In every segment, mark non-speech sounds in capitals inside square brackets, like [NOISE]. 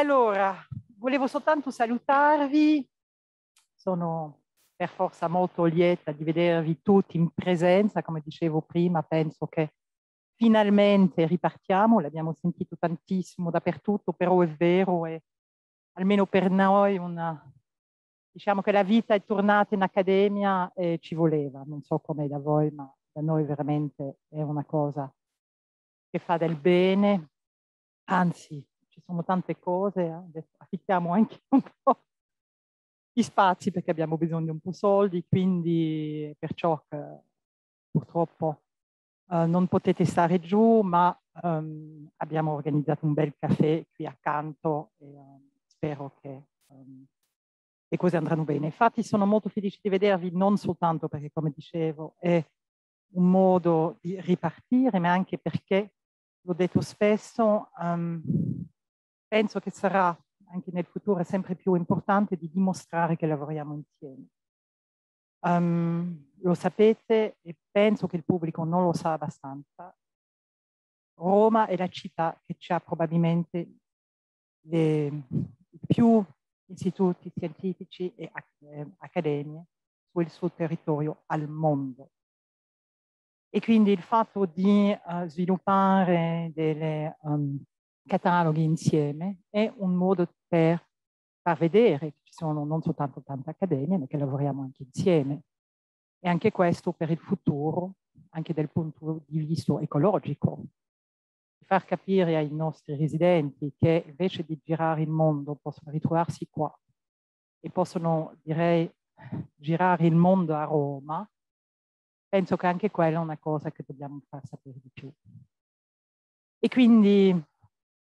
Allora, volevo soltanto salutarvi, sono per forza molto lieta di vedervi tutti in presenza, come dicevo prima, penso che finalmente ripartiamo, l'abbiamo sentito tantissimo dappertutto, però è vero, è almeno per noi una, diciamo che la vita è tornata in accademia e ci voleva, non so come da voi, ma da noi veramente è una cosa che fa del bene, anzi ci sono tante cose, adesso affittiamo anche [LAUGHS] un po' gli spazi perché abbiamo bisogno di un po' soldi, quindi perciò che, purtroppo eh, non potete stare giù, ma um, abbiamo organizzato un bel caffè qui accanto e um, spero che um, le cose andranno bene. Infatti sono molto felice di vedervi, non soltanto perché, come dicevo, è un modo di ripartire, ma anche perché, l'ho detto spesso, um, penso che sarà anche nel futuro sempre più importante di dimostrare che lavoriamo insieme. Um, lo sapete e penso che il pubblico non lo sa abbastanza. Roma è la città che ha probabilmente i più istituti scientifici e eh, accademie sul suo territorio al mondo. E quindi il fatto di uh, sviluppare delle um, cataloghi insieme è un modo per far vedere che ci sono non soltanto tante accademie, ma che lavoriamo anche insieme. E anche questo per il futuro, anche dal punto di vista ecologico, far capire ai nostri residenti che invece di girare il mondo possono ritrovarsi qua e possono, direi, girare il mondo a Roma, penso che anche quella è una cosa che dobbiamo far sapere di più. E quindi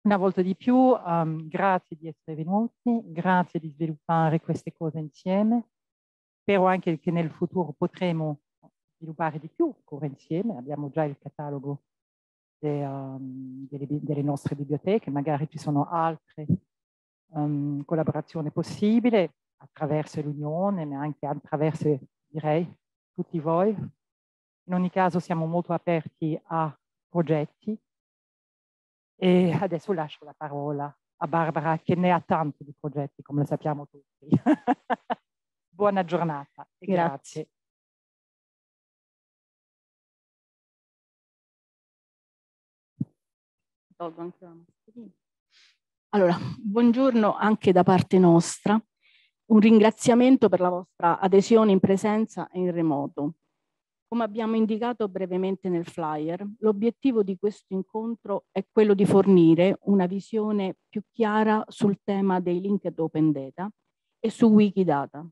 una volta di più, um, grazie di essere venuti, grazie di sviluppare queste cose insieme. Spero anche che nel futuro potremo sviluppare di più ancora insieme. Abbiamo già il catalogo de, um, delle, delle, nostre biblioteche, magari ci sono altre um, collaborazioni possibili attraverso l'Unione, ma anche attraverso, direi, tutti voi. In ogni caso siamo molto aperti a progetti e adesso lascio la parola a Barbara che ne ha tanti di progetti, come lo sappiamo tutti. [LAUGHS] Buona giornata e grazie. grazie. Allora, buongiorno anche da parte nostra. Un ringraziamento per la vostra adesione in presenza e in remoto. Come abbiamo indicato brevemente nel flyer, l'obiettivo di questo incontro è quello di fornire una visione più chiara sul tema dei linked open data e su Wikidata.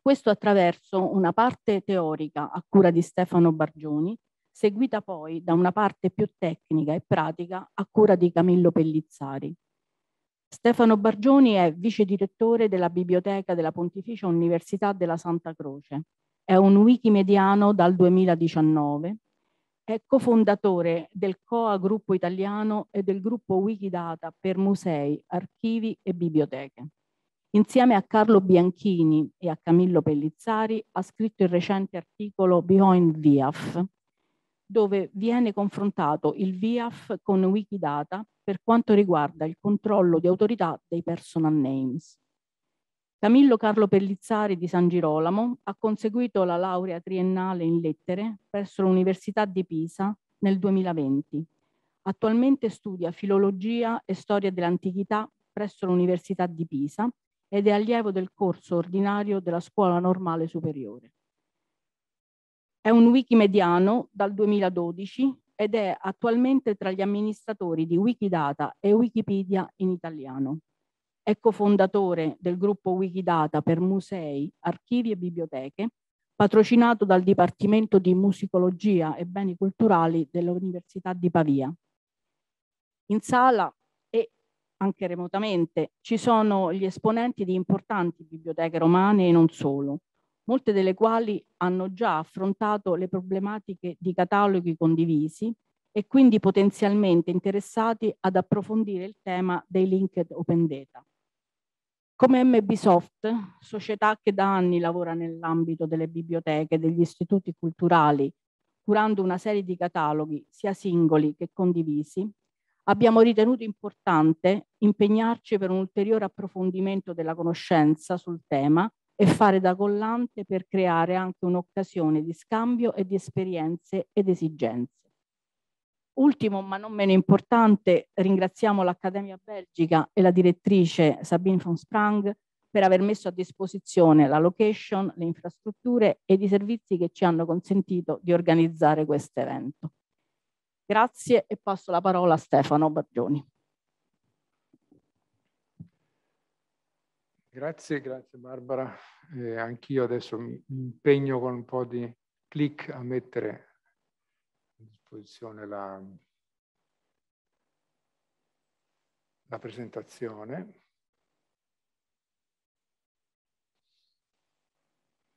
Questo attraverso una parte teorica a cura di Stefano Bargioni, seguita poi da una parte più tecnica e pratica a cura di Camillo Pellizzari. Stefano Bargioni è vice direttore della Biblioteca della Pontificia Università della Santa Croce è un wikimediano dal 2019, è cofondatore del COA Gruppo Italiano e del gruppo Wikidata per musei, archivi e biblioteche. Insieme a Carlo Bianchini e a Camillo Pellizzari ha scritto il recente articolo Behind VIAF, dove viene confrontato il VIAF con Wikidata per quanto riguarda il controllo di autorità dei personal names. Camillo Carlo Pellizzari di San Girolamo ha conseguito la laurea triennale in lettere presso l'Università di Pisa nel 2020. Attualmente studia filologia e storia dell'antichità presso l'Università di Pisa ed è allievo del corso ordinario della Scuola Normale Superiore. È un wikimediano dal 2012 ed è attualmente tra gli amministratori di Wikidata e Wikipedia in italiano è cofondatore ecco del gruppo Wikidata per musei, archivi e biblioteche, patrocinato dal Dipartimento di Musicologia e Beni Culturali dell'Università di Pavia. In sala e anche remotamente ci sono gli esponenti di importanti biblioteche romane e non solo, molte delle quali hanno già affrontato le problematiche di cataloghi condivisi e quindi potenzialmente interessati ad approfondire il tema dei linked open data. Come MBSoft, società che da anni lavora nell'ambito delle biblioteche, degli istituti culturali, curando una serie di cataloghi, sia singoli che condivisi, abbiamo ritenuto importante impegnarci per un ulteriore approfondimento della conoscenza sul tema e fare da collante per creare anche un'occasione di scambio e di esperienze ed esigenze. Ultimo, ma non meno importante, ringraziamo l'Accademia Belgica e la direttrice Sabine von Sprang per aver messo a disposizione la location, le infrastrutture ed i servizi che ci hanno consentito di organizzare questo evento. Grazie e passo la parola a Stefano Bargioni. Grazie, grazie Barbara. Eh, Anch'io adesso mi impegno con un po' di click a mettere disposizione la, la presentazione.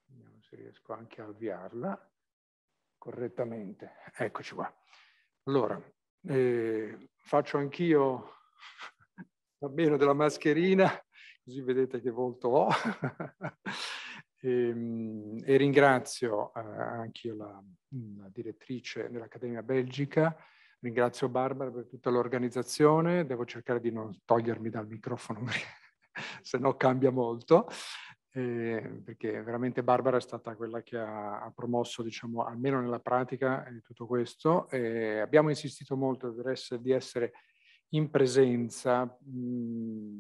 Vediamo se riesco anche a avviarla correttamente. Eccoci qua. Allora, eh, faccio anch'io va [LAUGHS] bene della mascherina, così vedete che volto ho. [LAUGHS] E, ehm, e ringrazio eh, anche io la, la direttrice dell'Accademia Belgica, ringrazio Barbara per tutta l'organizzazione, devo cercare di non togliermi dal microfono [LAUGHS] se no cambia molto. Eh, perché veramente Barbara è stata quella che ha, ha promosso, diciamo, almeno nella pratica eh, tutto questo. Eh, abbiamo insistito molto di essere in presenza, mh,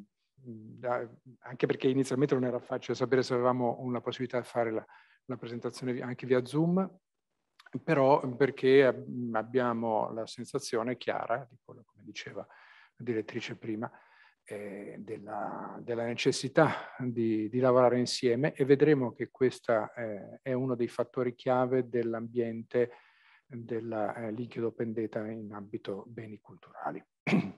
anche perché inizialmente non era facile sapere se avevamo una possibilità di fare la, la presentazione anche via Zoom, però perché abbiamo la sensazione chiara, di quello come diceva la direttrice prima, eh, della, della, necessità di, di, lavorare insieme e vedremo che questo eh, è uno dei fattori chiave dell'ambiente della eh, Open Data in ambito beni culturali. [CLEARS THROAT]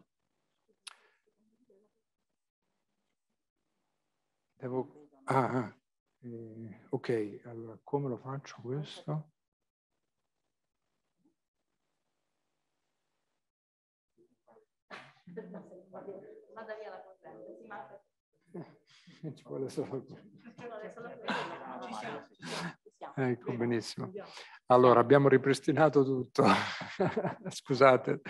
Devo... Ah, ah, Eh, ok, allora come lo faccio questo? Vada via la corrente, Ci vuole solo Ecco, benissimo. Allora, abbiamo ripristinato tutto. [LAUGHS] Scusate.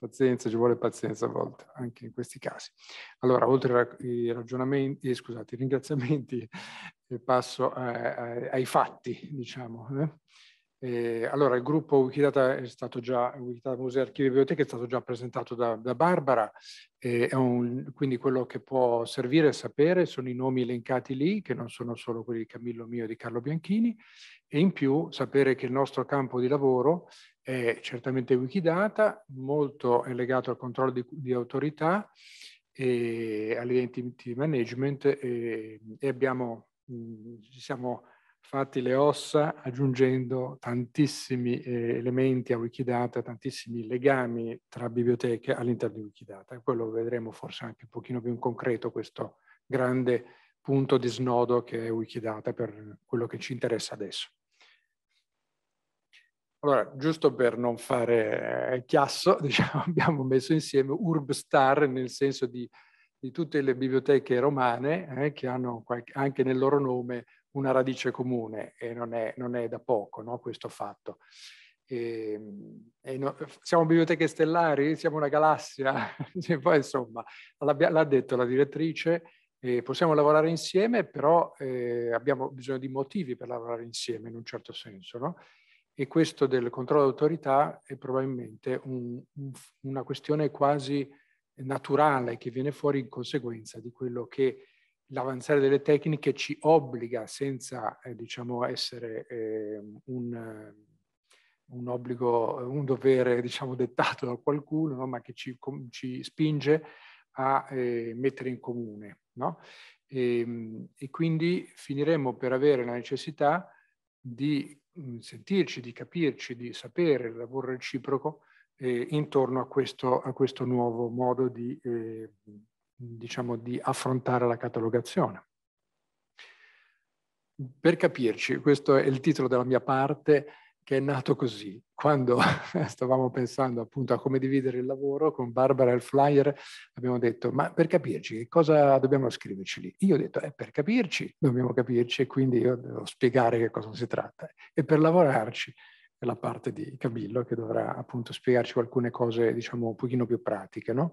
Pazienza, ci vuole pazienza a volte, anche in questi casi. Allora, oltre ai ragionamenti, eh, scusate, ai ringraziamenti, eh, passo a, eh, ai fatti, diciamo. Eh? Eh, allora, il gruppo Wikidata è stato già, Wikidata Musei, Archivi e Biblioteche è stato già presentato da, da Barbara, eh, un, quindi quello che può servire a sapere sono i nomi elencati lì, che non sono solo quelli di Camillo Mio e di Carlo Bianchini, e in più sapere che il nostro campo di lavoro è certamente Wikidata, molto è legato al controllo di, di autorità e ehm, all'identity management e, ehm, e abbiamo, mh, mm, siamo fatti le ossa aggiungendo tantissimi eh, elementi a Wikidata, tantissimi legami tra biblioteche all'interno di Wikidata. E quello vedremo forse anche un pochino più in concreto questo grande punto di snodo che è Wikidata per quello che ci interessa adesso. Allora, giusto per non fare eh, chiasso, [LAUGHS] diciamo, abbiamo messo insieme Urbstar nel senso di, di tutte le biblioteche romane eh, che hanno qualche, anche nel loro nome una radice comune e non è, non è da poco no, questo fatto. E, ehm, e no, siamo biblioteche stellari, siamo una galassia, [LAUGHS] cioè, poi insomma, l'ha detto la direttrice, eh, possiamo lavorare insieme, però eh, abbiamo bisogno di motivi per lavorare insieme in un certo senso. No? E questo del controllo d'autorità è probabilmente un, un, una questione quasi naturale che viene fuori in conseguenza di quello che l'avanzare delle tecniche ci obbliga senza eh, diciamo essere ehm, eh, un, un, obbligo, eh, un dovere [LAUGHS] diciamo dettato da qualcuno, no? ma che ci, com, ci spinge a eh, mettere in comune. No? E, ehm, e, quindi finiremo per avere la necessità di mm, sentirci, di capirci, di sapere il lavoro reciproco eh, intorno a questo, a questo, nuovo modo di eh, diciamo, di affrontare la catalogazione. Per capirci, questo è il titolo della mia parte che è nato così, quando [LAUGHS] stavamo pensando appunto a come dividere il lavoro con Barbara e il flyer, abbiamo detto ma per capirci che cosa dobbiamo scriverci lì? Io ho detto eh, per capirci dobbiamo capirci e quindi io devo spiegare che cosa si tratta e per lavorarci è la parte di Cabillo che dovrà appunto spiegarci alcune cose diciamo un pochino più pratiche, no?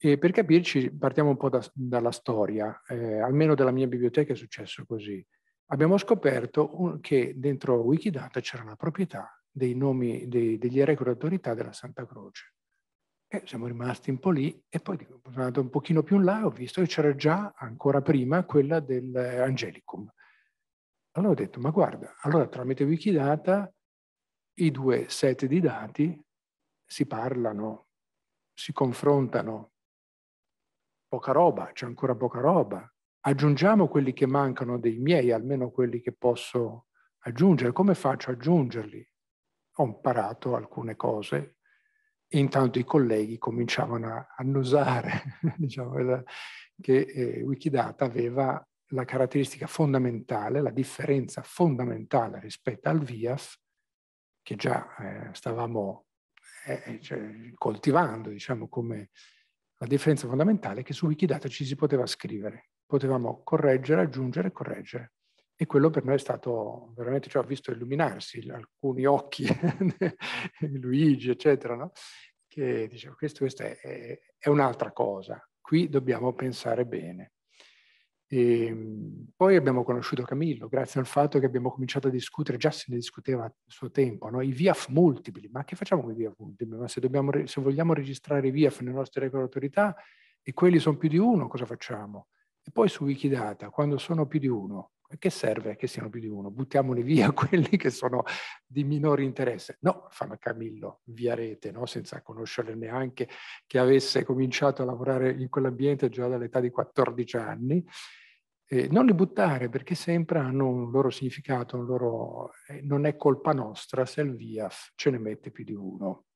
E per capirci partiamo un po' da, dalla storia, eh, almeno della mia biblioteca è successo così. Abbiamo scoperto un, che dentro Wikidata c'era la proprietà dei nomi dei, degli eroi d'autorità della Santa Croce. E siamo rimasti un po' lì e poi sono andato un pochino più in là, ho visto che c'era già ancora prima quella dell'Angelicum. Eh, allora ho detto, ma guarda, allora tramite Wikidata i due set di dati si parlano, si confrontano, poca roba, c'è ancora poca roba. Aggiungiamo quelli che mancano dei miei, almeno quelli che posso aggiungere. Come faccio ad aggiungerli? Ho imparato alcune cose, intanto i colleghi cominciavano a annusare [LAUGHS] diciamo, che eh, Wikidata aveva la caratteristica fondamentale, la differenza fondamentale rispetto al VIAF, che già eh, stavamo eh, cioè, coltivando diciamo, come la differenza fondamentale è che su Wikidata ci si poteva scrivere, potevamo correggere, aggiungere, correggere. E quello per noi è stato veramente, cioè ho visto illuminarsi alcuni occhi, [LAUGHS] Luigi, eccetera, no? che diceva questo, questa è, è un'altra cosa, qui dobbiamo pensare bene. E ehm, poi abbiamo conosciuto Camillo grazie al fatto che abbiamo cominciato a discutere, già se ne discuteva a suo tempo, no? i VIAF multipli, ma che facciamo con i VIAF multipli? Ma se, dobbiamo, se vogliamo registrare i VIAF nelle nostre regole autorità e quelli sono più di uno, cosa facciamo? E poi su Wikidata, quando sono più di uno, a che serve che siano più di uno? Buttiamone via [LAUGHS] quelli che sono di minore interesse. No, fanno Camillo via rete, no? senza conoscere neanche che avesse cominciato a lavorare in quell'ambiente già dall'età di 14 anni. Eh, non li buttare perché sempre hanno un loro significato, un loro... Eh, non è colpa nostra se il VIAF ce ne mette più di uno,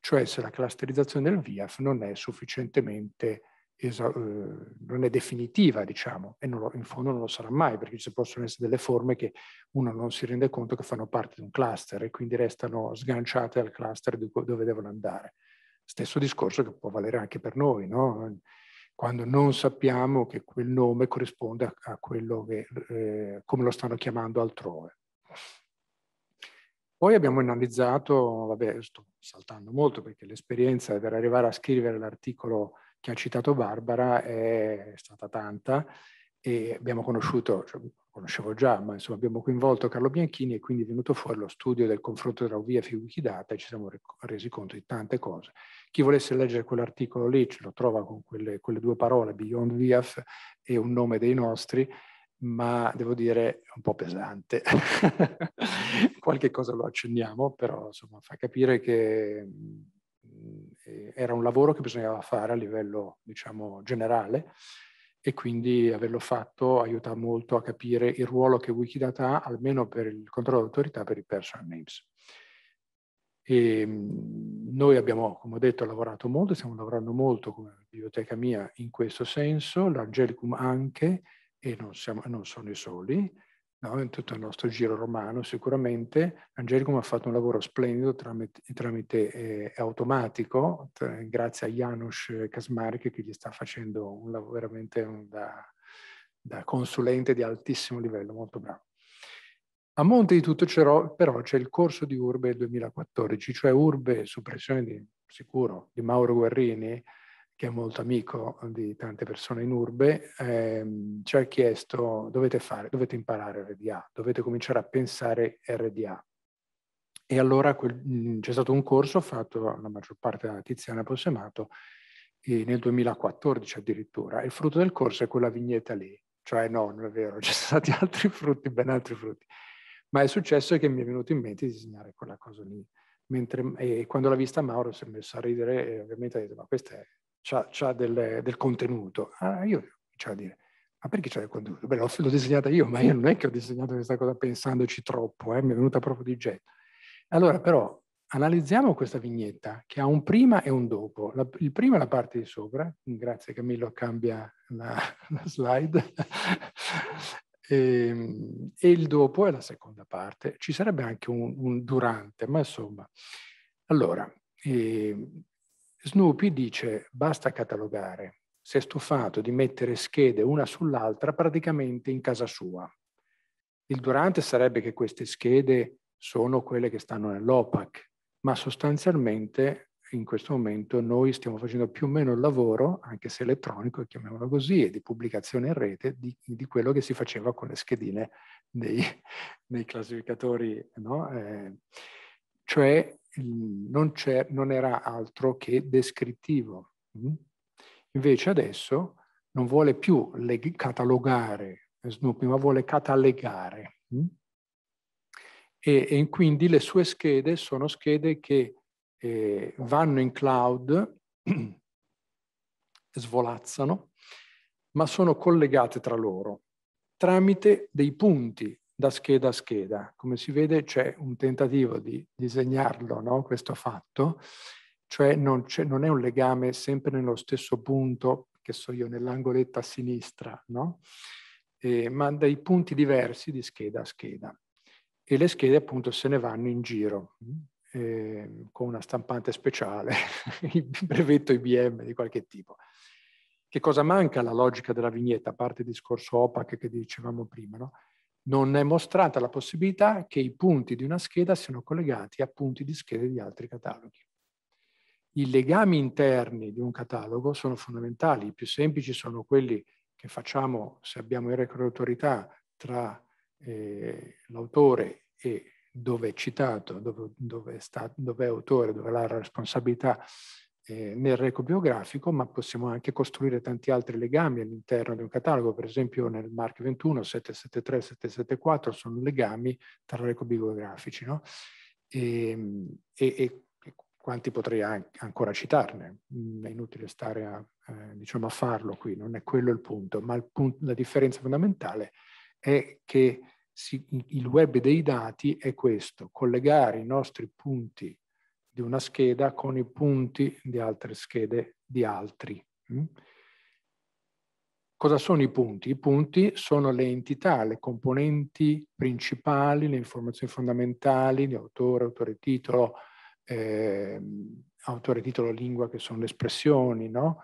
cioè se la clusterizzazione del VIAF non è sufficientemente eh, non è definitiva, diciamo, e lo, in fondo non lo sarà mai, perché ci possono essere delle forme che uno non si rende conto che fanno parte di un cluster e quindi restano sganciate al cluster dove devono andare. Stesso discorso che può valere anche per noi, no? quando non sappiamo che quel nome corrisponde a quello che, eh, come lo stanno chiamando altrove. Poi abbiamo analizzato, vabbè, sto saltando molto perché l'esperienza per arrivare a scrivere l'articolo che ha citato Barbara è stata tanta e abbiamo conosciuto, cioè, conoscevo già, ma insomma abbiamo coinvolto Carlo Bianchini e quindi è venuto fuori lo studio del confronto tra UVF e Wikidata e ci siamo resi conto di tante cose. Chi volesse leggere quell'articolo lì ce lo trova con quelle, quelle due parole, Beyond VF e un nome dei nostri, ma devo dire un po' pesante. [LAUGHS] Qualche cosa lo accendiamo, però insomma fa capire che Mhmm, era un lavoro che bisognava fare a livello, diciamo, generale e quindi averlo fatto aiuta molto a capire il ruolo che Wikidata ha, almeno per il controllo d'autorità per i personal names. E ehm, noi abbiamo, come ho detto, lavorato molto, stiamo lavorando molto come biblioteca mia in questo senso, l'Angelicum anche, e non, siamo, non sono i soli, no? in tutto il nostro giro romano sicuramente. Angelicum ha fatto un lavoro splendido tramite, tramite eh, automatico, grazie a Janusz Kasmarek che gli sta facendo un lavoro veramente un, da, da consulente di altissimo livello, molto bravo. A monte di tutto però c'è il corso di Urbe 2014, cioè Urbe, su pressione di, sicuro di Mauro Guerrini, che è molto amico eh, di tante persone in urbe, ehm, ci ha chiesto dovete fare, dovete imparare RDA, dovete cominciare a pensare RDA. E allora quel, mm, c'è stato un corso fatto la maggior parte da Tiziana Possemato eh, nel 2014 addirittura. Il frutto del corso è quella vignetta lì, cioè no, non è vero, [LAUGHS] ci sono stati altri frutti, ben altri frutti. Ma è successo che mi è venuto in mente di disegnare quella cosa lì. Mentre, e quando l'ha vista Mauro si è messo a ridere e ovviamente ha detto ma questa è c'ha, c'ha del, del, contenuto. Ah, io comincio a dire, ma perché c'è del contenuto? Beh, l'ho, l'ho, disegnata io, ma io non è che ho disegnato questa cosa pensandoci troppo, eh, mi è venuta proprio di getto. Allora, però, analizziamo questa vignetta che ha un prima e un dopo. La, il prima è la parte di sopra, grazie Camillo, cambia la, [LAUGHS] la slide. [LAUGHS] E, ehm, e, il dopo è la seconda parte. Ci sarebbe anche un, un durante, ma insomma. Allora, eh, Snoopy dice basta catalogare, si è stufato di mettere schede una sull'altra praticamente in casa sua. Il durante sarebbe che queste schede sono quelle che stanno nell'OPAC, ma sostanzialmente in questo momento noi stiamo facendo più o meno il lavoro, anche se elettronico, chiamiamolo così, e di pubblicazione in rete di, di quello che si faceva con le schedine dei, [LAUGHS] dei classificatori. No? Eh, cioè non, non era altro che descrittivo. Mm? Invece adesso non vuole più catalogare eh, Snoopy, ma vuole catalogare. Mm? E, e, quindi le sue schede sono schede che eh, vanno in cloud, [CLEARS THROAT] svolazzano, ma sono collegate tra loro tramite dei punti da scheda a scheda. Come si vede c'è un tentativo di disegnarlo, no? questo fatto, cioè non, è, non è un legame sempre nello stesso punto, che so io, nell'angoletta a sinistra, no? Eh, ma dei punti diversi di scheda a scheda. E le schede appunto se ne vanno in giro eh, con una stampante speciale, [LAUGHS] il brevetto IBM di qualche tipo. Che cosa manca alla logica della vignetta, a parte il discorso opac che dicevamo prima? No? non è mostrata la possibilità che i punti di una scheda siano collegati a punti di schede di altri cataloghi. I legami interni di un catalogo sono fondamentali, i più semplici sono quelli che facciamo se abbiamo in record autorità tra eh, l'autore e dove è citato, dove, dove, sta, dove, è autore, dove ha la responsabilità eh, nel reco biografico, ma possiamo anche costruire tanti altri legami all'interno di un catalogo, per esempio nel Mark 21, 773, 774 sono legami tra reco biografici, no? Ehm, e, e, e, quanti potrei anche, ancora citarne, mm, è inutile stare a, eh, diciamo a, farlo qui, non è quello il punto, ma il punto, la differenza fondamentale è che si, il web dei dati è questo, collegare i nostri punti di una scheda con i punti di altre schede di altri. Mm? Cosa sono i punti? I punti sono le entità, le componenti principali, le informazioni fondamentali di autore, autore titolo, eh, autore titolo lingua che sono le espressioni, no?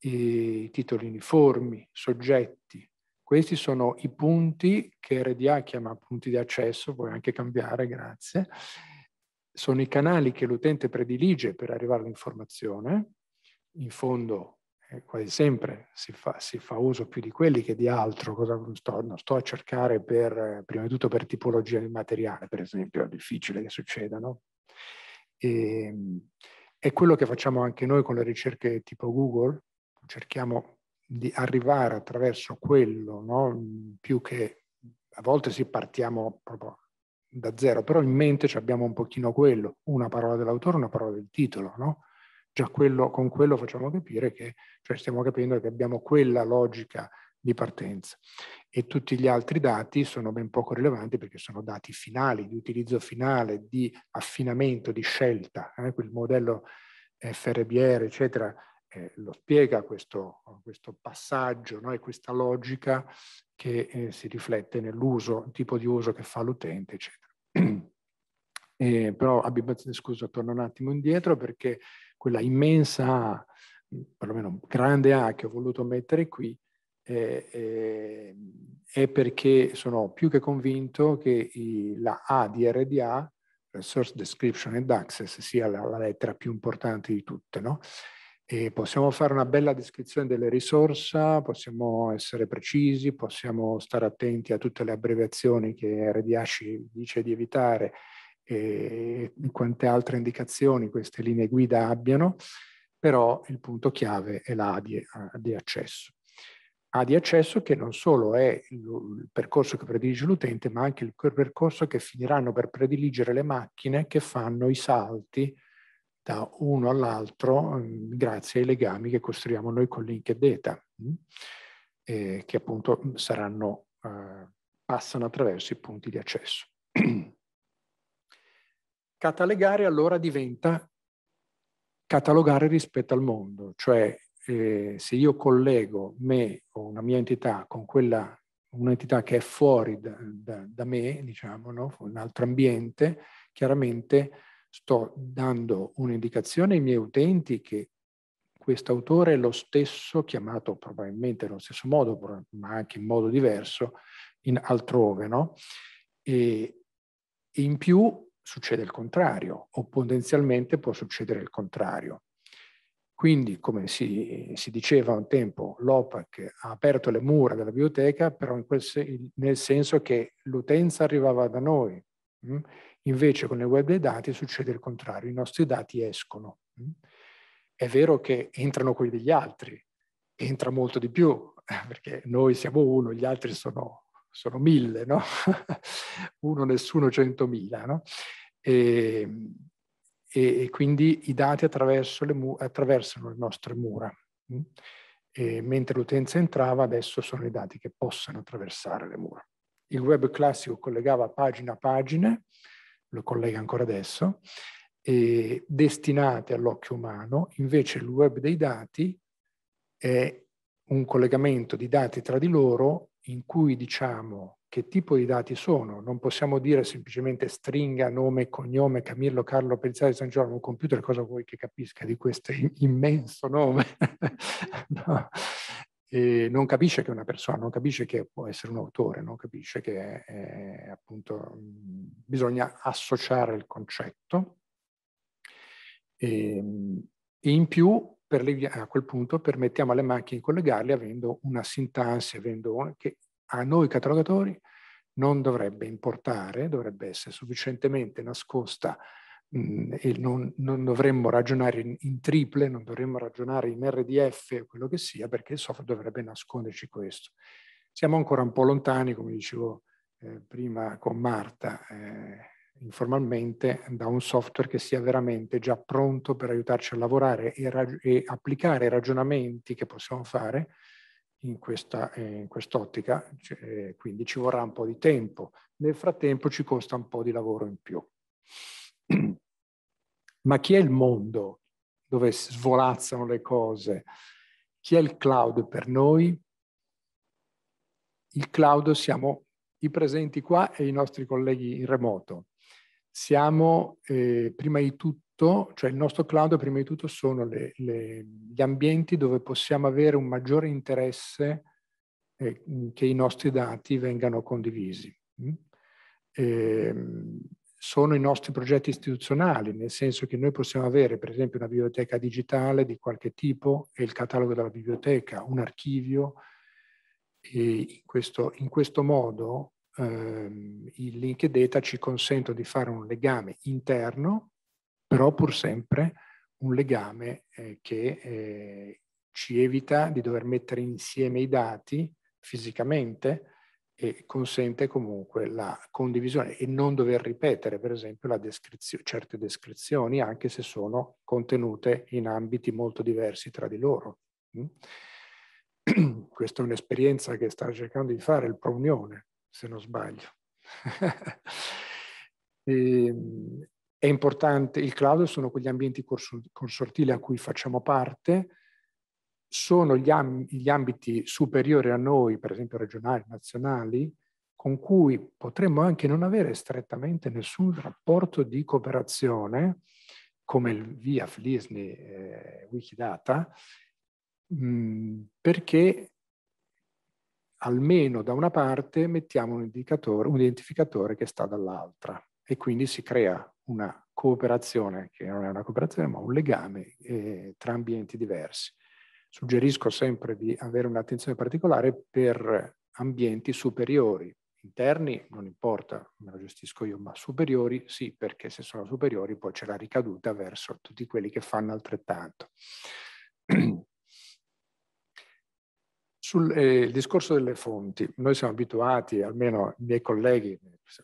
i titoli uniformi, soggetti. Questi sono i punti che RDA chiama punti di accesso, puoi anche cambiare, grazie, sono i canali che l'utente predilige per arrivare all'informazione, in fondo eh, quasi sempre si fa, si fa, uso più di quelli che di altro, Cosa, sto, non, sto, a cercare per, eh, prima di tutto per tipologia di materiale, per esempio, è difficile che succeda, no? E, ehm, è quello che facciamo anche noi con le ricerche tipo Google, cerchiamo di arrivare attraverso quello, no? più che a volte si partiamo proprio da zero, però in mente abbiamo un pochino quello, una parola dell'autore, una parola del titolo, no? Già quello, con quello facciamo capire che, cioè stiamo capendo che abbiamo quella logica di partenza e tutti gli altri dati sono ben poco rilevanti perché sono dati finali, di utilizzo finale, di affinamento, di scelta, eh? quel modello FRBR, eccetera, eh, lo spiega questo, questo passaggio no? e questa logica che eh, si riflette nell'uso, tipo di uso che fa l'utente, eccetera. [CLEARS THROAT] eh, però abbi scusa, torno un attimo indietro perché quella immensa, A, perlomeno grande A che ho voluto mettere qui, eh, eh, è perché sono più che convinto che i, la A di RDA, Source Description and Access, sia la, la lettera più importante di tutte, no? E possiamo fare una bella descrizione delle risorse, possiamo essere precisi, possiamo stare attenti a tutte le abbreviazioni che RDA ci dice di evitare e quante altre indicazioni queste linee guida abbiano, però il punto chiave è l'ADI di accesso. ADI accesso che non solo è il percorso che predilige l'utente, ma anche il percorso che finiranno per prediligere le macchine che fanno i salti da uno all'altro mm, grazie ai legami che costruiamo noi con Linked Data, eh, che appunto mm, saranno, eh, passano attraverso i punti di accesso. [CLEARS THROAT] Catalegare allora diventa catalogare rispetto al mondo, cioè eh, se io collego me o una mia entità con quella un'entità che è fuori da, da, da me, diciamo, no? un altro ambiente, chiaramente sto dando un'indicazione ai miei utenti che quest'autore è lo stesso, chiamato probabilmente nello stesso modo, ma anche in modo diverso, in altrove, no? E in più succede il contrario, o potenzialmente può succedere il contrario. Quindi, come si, si diceva un tempo, l'OPAC ha aperto le mura della biblioteca, però quel, nel senso che l'utenza arrivava da noi mh? Hm? Invece con il web dei dati succede il contrario, i nostri dati escono. Mm? È vero che entrano quelli degli altri, entra molto di più, [LAUGHS] perché noi siamo uno, gli altri sono, sono mille, no? [LAUGHS] uno nessuno centomila. No? Ehm, e, e, quindi i dati le attraversano le nostre mura. Mm? E mentre l'utenza entrava, adesso sono i dati che possono attraversare le mura. Il web classico collegava pagina a pagina, lo collega ancora adesso, eh, destinate all'occhio umano, invece il web dei dati è un collegamento di dati tra di loro in cui diciamo che tipo di dati sono. Non possiamo dire semplicemente stringa, nome, cognome, Camillo, Carlo, Pellizzari, San Giorgio, un computer, cosa vuoi che capisca di questo immenso nome? [LAUGHS] no e non capisce che è una persona, non capisce che può essere un autore, non capisce che eh, appunto mhmm, bisogna associare il concetto e, ehm, e in più le, a quel punto permettiamo alle macchine di collegarli avendo una sintassi, avendo una, che a noi catalogatori non dovrebbe importare, dovrebbe essere sufficientemente nascosta Mhmm, e non, non, dovremmo ragionare in, in, triple, non dovremmo ragionare in RDF o quello che sia, perché il software dovrebbe nasconderci questo. Siamo ancora un po' lontani, come dicevo eh, prima con Marta, eh, informalmente, da un software che sia veramente già pronto per aiutarci a lavorare e, e applicare ragionamenti che possiamo fare in, questa, eh, in quest'ottica, cioè, eh, quindi ci vorrà un po' di tempo. Nel frattempo ci costa un po' di lavoro in più. [CLEARS THROAT] Ma chi è il mondo dove svolazzano le cose? Chi è il cloud per noi? Il cloud siamo i presenti qua e i nostri colleghi in remoto. Siamo eh, prima di tutto, cioè il nostro cloud prima di tutto sono le, le, gli ambienti dove possiamo avere un maggiore interesse eh, che i nostri dati vengano condivisi. Eh, sono i nostri progetti istituzionali, nel senso che noi possiamo avere per esempio una biblioteca digitale di qualche tipo e il catalogo della biblioteca, un archivio, in questo, in questo, modo ehm, i link data ci consentono di fare un legame interno, però pur sempre un legame eh, che eh, ci evita di dover mettere insieme i dati fisicamente e consente comunque la condivisione e non dover ripetere per esempio descrizio, certe descrizioni anche se sono contenute in ambiti molto diversi tra di loro. Mm? [CLEARS THROAT] Questa è un'esperienza che sta cercando di fare il Prounione, se non sbaglio. [LAUGHS] e, ehm, è importante, il cloud sono quegli ambienti consortili a cui facciamo parte, sono gli, ambiti superiori a noi, per esempio regionali, nazionali, con cui potremmo anche non avere strettamente nessun rapporto di cooperazione, come il via Flisni eh, Wikidata, mh, mm, perché almeno da una parte mettiamo un, un identificatore che sta dall'altra e quindi si crea una cooperazione, che non è una cooperazione ma un legame eh, tra ambienti diversi. Suggerisco sempre di avere un'attenzione particolare per ambienti superiori, interni non importa, me lo gestisco io, ma superiori sì, perché se sono superiori poi c'è la ricaduta verso tutti quelli che fanno altrettanto. [CLEARS THROAT] Sul eh, discorso delle fonti, noi siamo abituati, almeno i miei colleghi,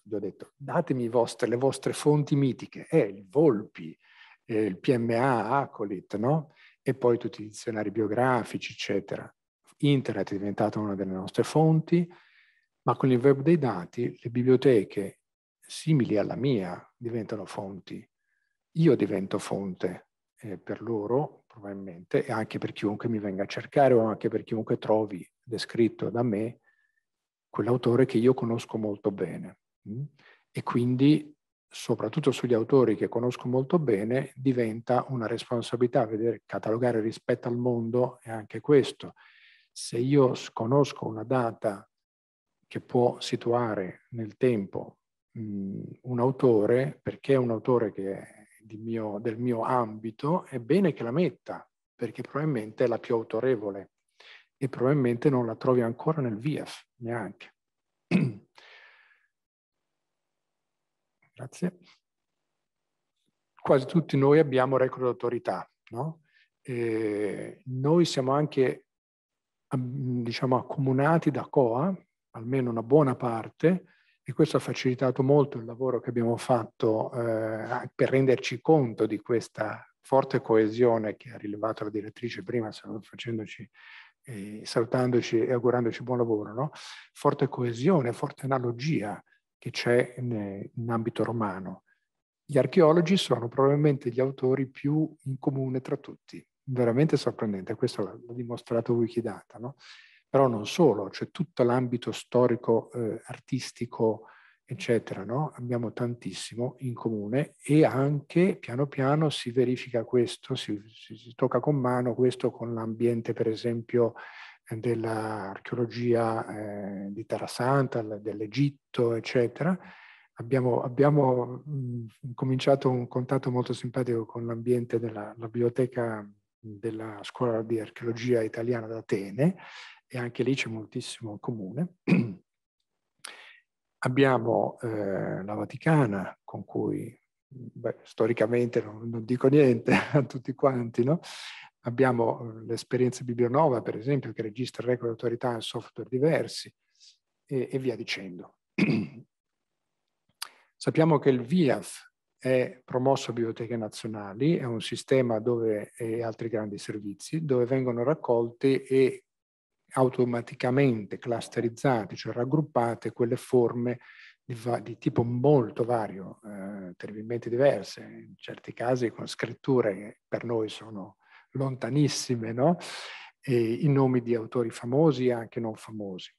vi ho detto, datemi vostre, le vostre fonti mitiche, eh, il Volpi, eh, il PMA, Acolit, no? e poi tutti i dizionari biografici, eccetera. Internet è diventata una delle nostre fonti, ma con il web dei dati le biblioteche simili alla mia diventano fonti. Io divento fonte eh, per loro, probabilmente, e anche per chiunque mi venga a cercare o anche per chiunque trovi descritto da me quell'autore che io conosco molto bene. Mm? E quindi soprattutto sugli autori che conosco molto bene, diventa una responsabilità vedere, catalogare rispetto al mondo è anche questo. Se io sconosco una data che può situare nel tempo mh, mm, un autore, perché è un autore che è mio, del mio ambito, è bene che la metta, perché probabilmente è la più autorevole e probabilmente non la trovi ancora nel VIAF neanche. [CLEARS THROAT] Grazie. Quasi tutti noi abbiamo record d'autorità, no? noi siamo anche, diciamo, accomunati da COA, almeno una buona parte, e questo ha facilitato molto il lavoro che abbiamo fatto eh, per renderci conto di questa forte coesione che ha rilevato la direttrice prima, facendoci, eh, salutandoci e augurandoci buon lavoro, no? forte coesione, forte analogia che c'è eh, in, ambito romano. Gli archeologi sono probabilmente gli autori più in comune tra tutti, veramente sorprendente, questo l'ha dimostrato Wikidata, no? però non solo, c'è cioè tutto l'ambito storico, eh, artistico, eccetera, no? abbiamo tantissimo in comune e anche piano piano si verifica questo, si, si, si tocca con mano questo con l'ambiente per esempio dell'archeologia eh, di Terra Santa, dell'Egitto, eccetera. Abbiamo, abbiamo cominciato un contatto molto simpatico con l'ambiente della la biblioteca della scuola di archeologia italiana d'Atene e anche lì c'è moltissimo in comune. [CLEARS THROAT] abbiamo eh, la Vaticana con cui beh, storicamente non, non, dico niente [LAUGHS] a tutti quanti, no? Abbiamo eh, l'esperienza Bibionova, per esempio, che registra record di autorità in software diversi e, e via dicendo. [CLEARS THROAT] Sappiamo che il VIAF è promosso a biblioteche nazionali, è un sistema dove, e altri grandi servizi dove vengono raccolti e automaticamente clusterizzati, cioè raggruppate quelle forme di, di tipo molto vario, eh, terribilmente diverse, in certi casi con scritture che per noi sono lontanissime, no? i nomi di autori famosi e anche non famosi.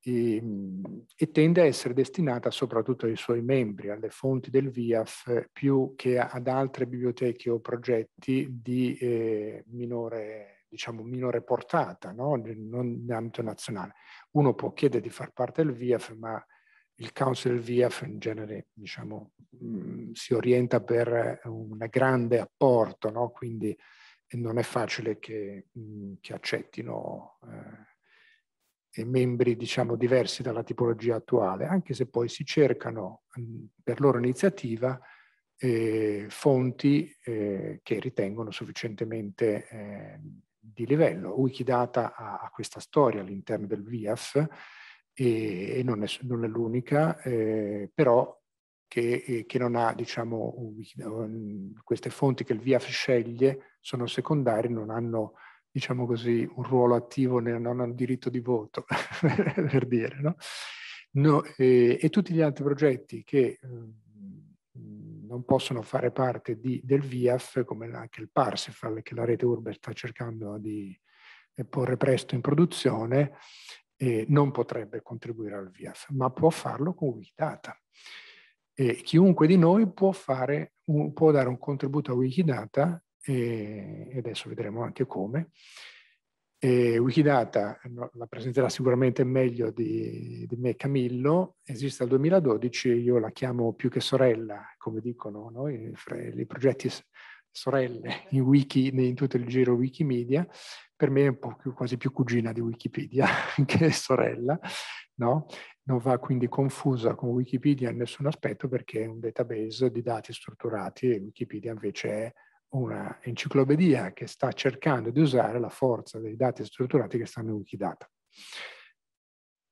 E, ehm, e, tende a essere destinata soprattutto ai suoi membri, alle fonti del VIAF, più che ad altre biblioteche o progetti di eh, minore, diciamo, minore portata, no? non in ambito nazionale. Uno può chiedere di far parte del VIAF, ma il Council VF in genere diciamo, mh, mm, si orienta per un grande apporto, no? quindi non è facile che, mh, mm, che accettino eh, membri diciamo, diversi dalla tipologia attuale, anche se poi si cercano mh, mm, per loro iniziativa eh, fonti eh, che ritengono sufficientemente eh, di livello. Wikidata ha, ha questa storia all'interno del VF e, e non, è, non, è, l'unica, eh, però che, eh, che, non ha, diciamo, queste fonti che il VIAF sceglie sono secondarie, non hanno, diciamo così, un ruolo attivo, non hanno diritto di voto, [LAUGHS] per dire, no? no e, e, tutti gli altri progetti che ehm, non possono fare parte di, del VIAF, come anche il Parsifal, che la rete Urbe sta cercando di eh, porre presto in produzione, eh, non potrebbe contribuire al VIAF, ma può farlo con Wikidata. E chiunque di noi può, fare un, può dare un contributo a Wikidata, e, e adesso vedremo anche come, e Wikidata la presenterà sicuramente meglio di, di, me Camillo, esiste dal 2012, io la chiamo più che sorella, come dicono noi, i progetti sorelle in wiki, in tutto il giro Wikimedia, per me è un po' più, quasi più cugina di Wikipedia [LAUGHS] che sorella, no? Non va quindi confusa con Wikipedia in nessun aspetto perché è un database di dati strutturati e Wikipedia invece è una enciclopedia che sta cercando di usare la forza dei dati strutturati che stanno in Wikidata.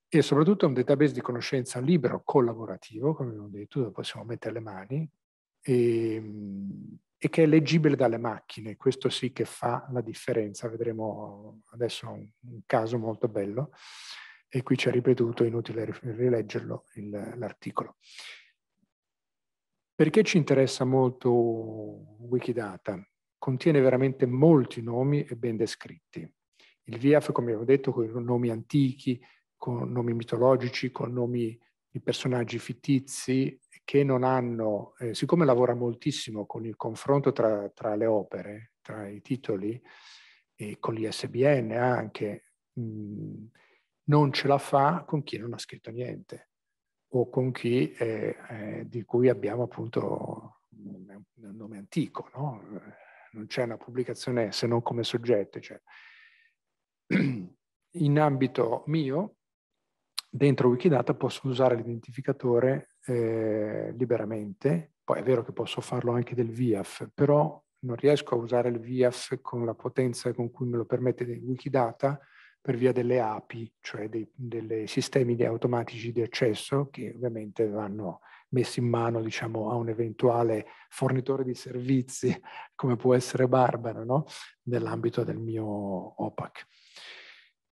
E soprattutto è un database di conoscenza libero, collaborativo, come abbiamo detto, dove possiamo mettere le mani, e, mm, e che è leggibile dalle macchine. Questo sì che fa la differenza. Vedremo adesso un, un caso molto bello e qui ci ha ripetuto, inutile rileggerlo, l'articolo. Perché ci interessa molto Wikidata? Contiene veramente molti nomi e ben descritti. Il VIAF, come abbiamo detto, con nomi antichi, con nomi mitologici, con nomi i personaggi fittizi che non hanno, eh, siccome lavora moltissimo con il confronto tra, tra, le opere, tra i titoli e con l'ISBN anche, mh, non ce la fa con chi non ha scritto niente o con chi eh, eh, di cui abbiamo appunto un, un nome antico, no? non c'è una pubblicazione se non come soggetto. Cioè. [CLEARS THROAT] In ambito mio, dentro Wikidata posso usare l'identificatore eh, liberamente, poi è vero che posso farlo anche del VIAF, però non riesco a usare il VIAF con la potenza con cui me lo permette Wikidata per via delle API, cioè dei delle sistemi automatici di accesso che ovviamente vanno messi in mano diciamo, a un eventuale fornitore di servizi [LAUGHS] come può essere Barbara no? nell'ambito del mio OPAC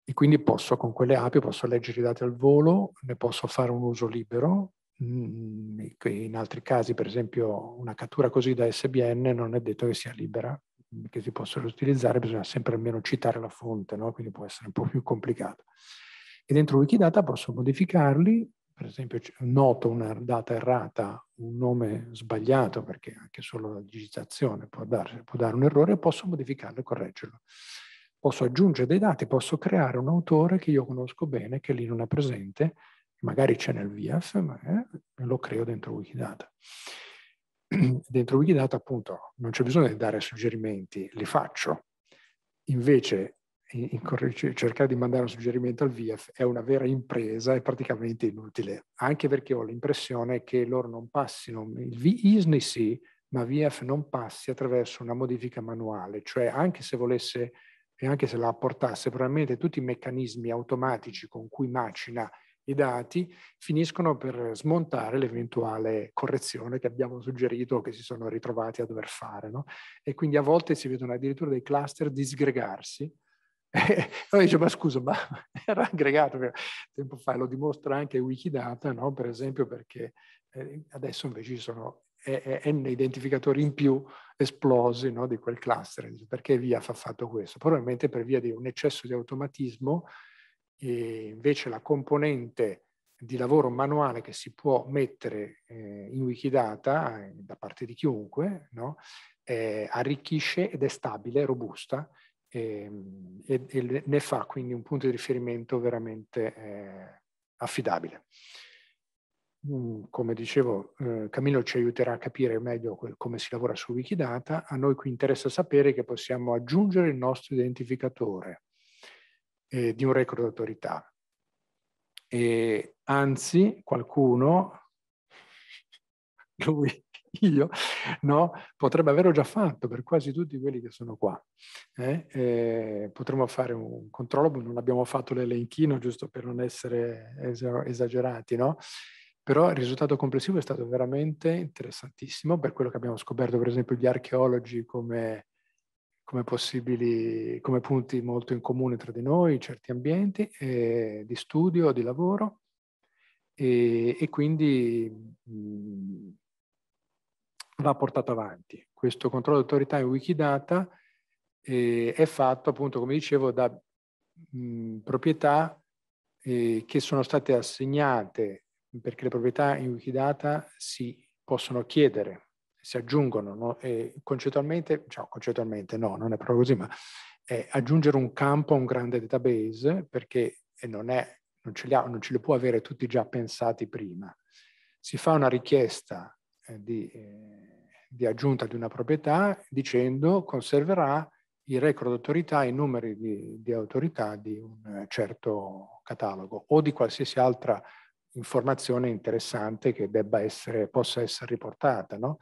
e quindi posso con quelle api posso leggere i dati al volo, ne posso fare un uso libero. Mm, in altri casi, per esempio, una cattura così da SBN non è detto che sia libera, mm, che si possa utilizzare, bisogna sempre almeno citare la fonte, no? quindi può essere un po' più complicato. E dentro Wikidata posso modificarli, per esempio noto una data errata, un nome sbagliato, perché anche solo la digitazione può, dare, può dare un errore, posso modificarlo e correggerlo posso aggiungere dei dati, posso creare un autore che io conosco bene, che lì non è presente, magari c'è nel VIAS, ma eh, lo creo dentro Wikidata. [CLEARS THROAT] dentro Wikidata appunto non c'è bisogno di dare suggerimenti, li faccio. Invece in, in, cercare di mandare un suggerimento al VIAF è una vera impresa, è praticamente inutile, anche perché ho l'impressione che loro non passino, il VISNI sì, ma VIAF non passi attraverso una modifica manuale, cioè anche se volesse e anche se la apportasse, probabilmente tutti i meccanismi automatici con cui macina i dati finiscono per smontare l'eventuale correzione che abbiamo suggerito che si sono ritrovati a dover fare. No? E quindi a volte si vedono addirittura dei cluster disgregarsi. [LAUGHS] E noi dice, ma scusa, ma [LAUGHS] era aggregato tempo fa, lo dimostra anche Wikidata, no? per esempio, perché eh, adesso invece ci sono n identificatori in più esplosi no, di quel cluster. Perché via fa fatto questo? Probabilmente per via di un eccesso di automatismo e invece la componente di lavoro manuale che si può mettere eh, in Wikidata eh, da parte di chiunque no, eh, arricchisce ed è stabile, robusta ehm, e, e, ne fa quindi un punto di riferimento veramente eh, affidabile. Mhmm, come dicevo, eh, Camillo ci aiuterà a capire meglio quel, come si lavora su Wikidata. A noi qui interessa sapere che possiamo aggiungere il nostro identificatore eh, di un record d'autorità. E anzi, qualcuno, [LAUGHS] lui, io, no, potrebbe averlo già fatto per quasi tutti quelli che sono qua. Eh? eh potremmo fare un controllo, non abbiamo fatto l'elenchino giusto per non essere esagerati, no? però il risultato complessivo è stato veramente interessantissimo per quello che abbiamo scoperto, per esempio, gli archeologi come, come possibili, come punti molto in comune tra di noi, certi ambienti eh, di studio, di lavoro e, e quindi mh, va portato avanti. Questo controllo d'autorità in Wikidata eh, è fatto appunto, come dicevo, da mh, proprietà eh, che sono state assegnate perché le proprietà in Wikidata si possono chiedere, si aggiungono, no? concettualmente, cioè, concettualmente no, non è proprio così, ma aggiungere un campo a un grande database perché non, è, non, ce ha, non, ce li può avere tutti già pensati prima. Si fa una richiesta eh, di, eh, di aggiunta di una proprietà dicendo conserverà i record autorità, i numeri di, di autorità di un eh, certo catalogo o di qualsiasi altra informazione interessante che essere, possa essere riportata. No?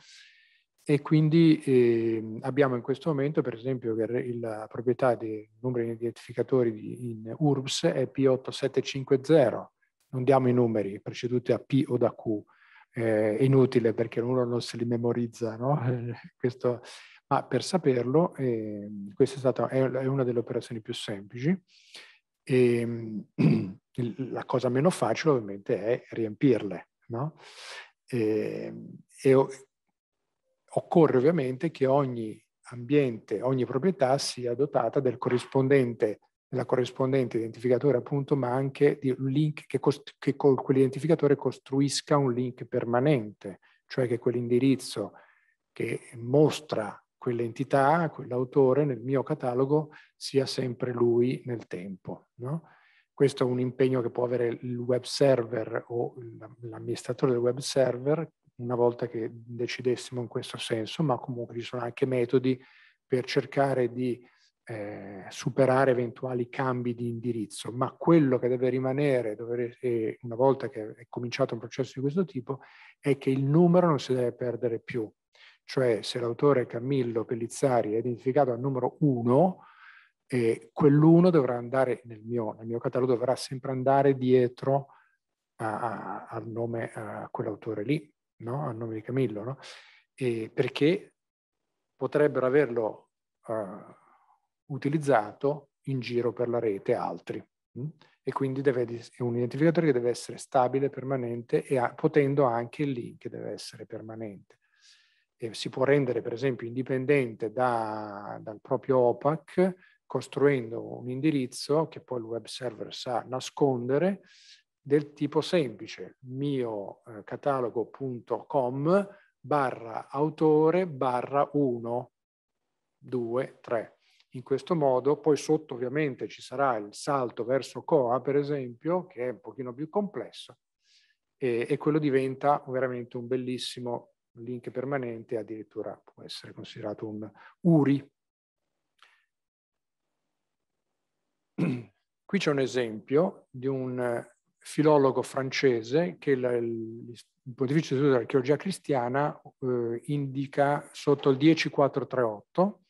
E quindi eh, abbiamo in questo momento, per esempio, che la proprietà dei numeri identificatori di, in URBS è P8750, non diamo i numeri preceduti da P o da Q, eh, è inutile perché uno non se li memorizza, no? Ah, eh. [LAUGHS] questo, ma per saperlo eh, questa è, stata, è una delle operazioni più semplici. E, ehm, [CLEARS THROAT] la cosa meno facile ovviamente è riempirle. No? Ehm, e, e occorre ovviamente che ogni ambiente, ogni proprietà sia dotata del corrispondente, della corrispondente identificatore appunto, ma anche di un link che, che con quell'identificatore costruisca un link permanente, cioè che quell'indirizzo che mostra quell'entità, quell'autore nel mio catalogo sia sempre lui nel tempo. No? Questo è un impegno che può avere il web server o l'amministratore del web server una volta che decidessimo in questo senso, ma comunque ci sono anche metodi per cercare di eh, superare eventuali cambi di indirizzo, ma quello che deve rimanere dove, una volta che è cominciato un processo di questo tipo è che il numero non si deve perdere più, cioè se l'autore Camillo Pellizzari è identificato al numero 1, eh, quell'uno dovrà andare nel mio, nel mio, catalogo, dovrà sempre andare dietro a, a, al nome, a quell'autore lì, no? al nome di Camillo, no? eh, perché potrebbero averlo eh, utilizzato in giro per la rete altri. Mh? Mm? E quindi deve, è un identificatore che deve essere stabile, permanente e ha, potendo anche il link deve essere permanente eh, si può rendere per esempio indipendente da, dal proprio OPAC costruendo un indirizzo che poi il web server sa nascondere del tipo semplice mio eh, catalogo.com barra autore barra 1 2 3 in questo modo poi sotto ovviamente ci sarà il salto verso coa per esempio che è un pochino più complesso e, e quello diventa veramente un bellissimo un link permanente addirittura può essere considerato un URI. [CLEARS THROAT] Qui c'è un esempio di un eh, filologo francese che il Pontificio Istituto dell'Archeologia Cristiana eh, indica sotto il 10438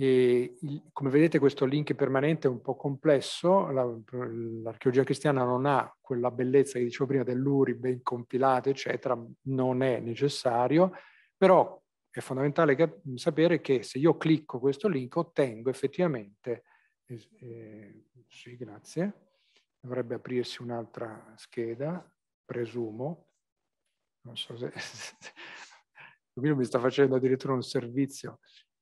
il, come vedete questo link permanente è un po' complesso, l'archeologia cristiana non ha quella bellezza che dicevo prima dell'Uri ben compilato, eccetera, non è necessario, però è fondamentale che, sapere che se io clicco questo link ottengo effettivamente, eh, sì grazie, dovrebbe aprirsi un'altra scheda, presumo, non so se... mi sta facendo addirittura un servizio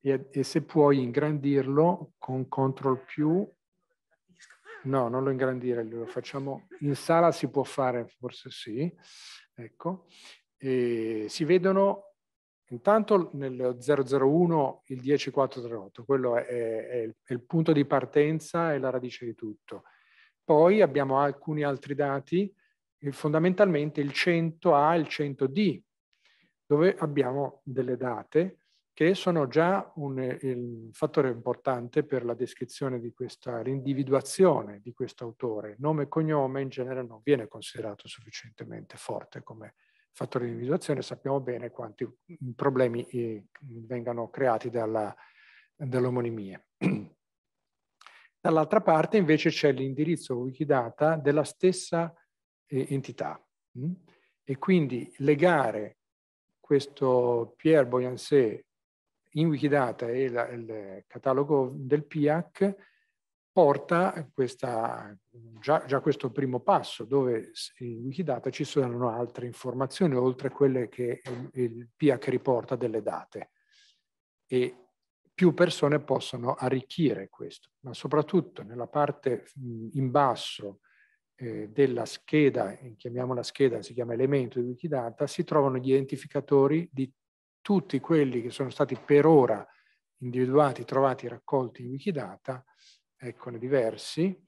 e, e se puoi ingrandirlo con CTRL più, no, non lo ingrandire, lo facciamo in sala, si può fare, forse sì, ecco, e si vedono Intanto nel 001 il 10438, quello è, è, è, il punto di partenza e la radice di tutto. Poi abbiamo alcuni altri dati, fondamentalmente il 100A e il 100D, dove abbiamo delle date che sono già un, un fattore importante per la descrizione di questa, l'individuazione di questo autore. Nome e cognome in genere non viene considerato sufficientemente forte come fattore di individuazione, sappiamo bene quanti problemi eh, vengano creati dalla, dall'omonimia. [CLEARS THROAT] Dall'altra parte invece c'è l'indirizzo Wikidata della stessa eh, entità mm? e quindi legare questo Pierre Boyancé in Wikidata e la, il catalogo del PIAC porta questa, già, già, questo primo passo dove in Wikidata ci sono altre informazioni oltre a quelle che il, il PIAC riporta delle date e più persone possono arricchire questo, ma soprattutto nella parte in basso eh, della scheda, chiamiamola scheda, si chiama elemento di Wikidata, si trovano gli identificatori di tutti quelli che sono stati per ora individuati, trovati, raccolti in Wikidata, eccone diversi,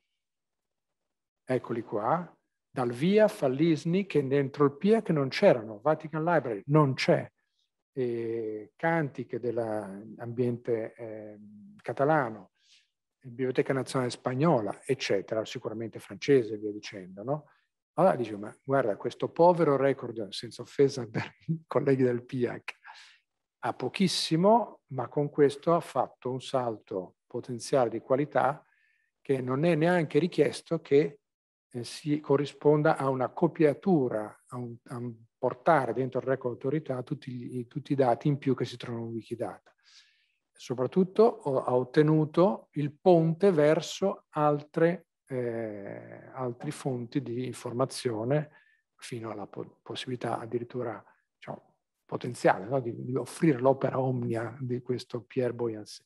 eccoli qua, dal VIAF all'ISNI che dentro il PIAC non c'erano, Vatican Library non c'è, Cantiche dell'ambiente eh, catalano, Biblioteca Nazionale Spagnola, eccetera, sicuramente francese e via dicendo, no? Allora dice, ma guarda, questo povero record, senza offesa per i colleghi del PIAC, a pochissimo, ma con questo ha fatto un salto potenziale di qualità che non è neanche richiesto che eh, si corrisponda a una copiatura, a un, a un portare dentro il record autorità tutti, tutti, i dati in più che si trovano in Wikidata. Soprattutto ho, ha ottenuto il ponte verso altre, eh, altre fonti di informazione fino alla po possibilità addirittura potenziale no? di, di, offrire l'opera omnia di questo Pierre Boyancy.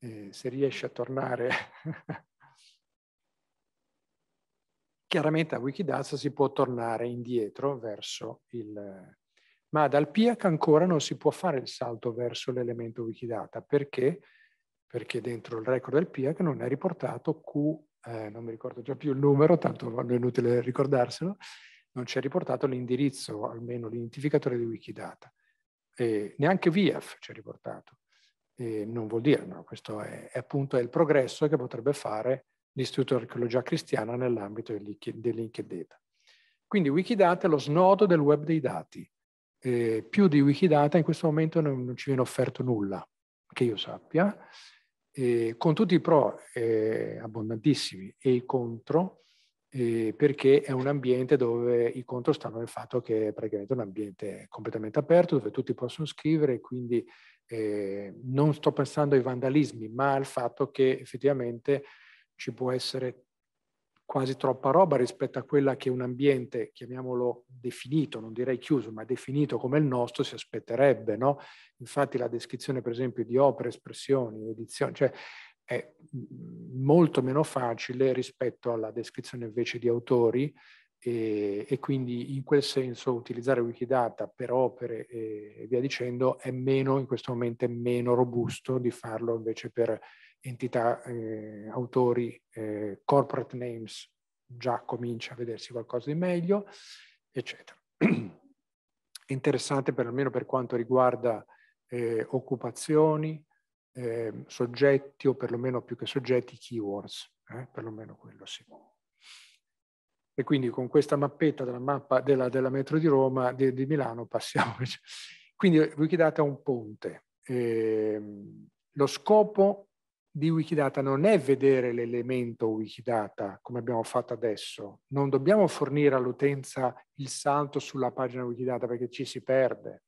Eh, se riesce a tornare [LAUGHS] chiaramente a Wikidata si può tornare indietro verso il... Ma dal PIAC ancora non si può fare il salto verso l'elemento Wikidata perché? perché dentro il record del PIAC non è riportato Q, eh, non mi ricordo già più il numero, tanto è inutile ricordarselo, non ci ha riportato l'indirizzo, almeno l'identificatore di Wikidata. E neanche VF ci ha riportato. E non vuol dire, no, questo è, è appunto il progresso che potrebbe fare l'Istituto di Archeologia Cristiana nell'ambito dell'Inked Data. Quindi Wikidata è lo snodo del web dei dati. Eh, più di Wikidata in questo momento non, non ci viene offerto nulla, che io sappia, eh, con tutti i pro eh, abbondantissimi e i contro, eh, perché è un ambiente dove i contro stanno nel fatto che è praticamente un ambiente completamente aperto, dove tutti possono scrivere, quindi eh, non sto pensando ai vandalismi, ma al fatto che effettivamente ci può essere quasi troppa roba rispetto a quella che un ambiente, chiamiamolo definito, non direi chiuso, ma definito come il nostro, si aspetterebbe. No? Infatti la descrizione, per esempio, di opere, espressioni, edizioni, cioè è mm, molto meno facile rispetto alla descrizione invece di autori e, e, quindi in quel senso utilizzare Wikidata per opere e via dicendo è meno, in questo momento è meno robusto di farlo invece per entità, eh, autori, eh, corporate names, già comincia a vedersi qualcosa di meglio, eccetera. [CLEARS THROAT] Interessante perlomeno per quanto riguarda eh, occupazioni, eh, soggetti o perlomeno più che soggetti keywords, eh, perlomeno quello sì. E quindi con questa mappetta della, mappa della, della metro di Roma, di, di Milano, passiamo. [LAUGHS] Quindi Wikidata è un ponte. Eh, lo scopo di Wikidata non è vedere l'elemento Wikidata come abbiamo fatto adesso. Non dobbiamo fornire all'utenza il salto sulla pagina Wikidata perché ci si perde.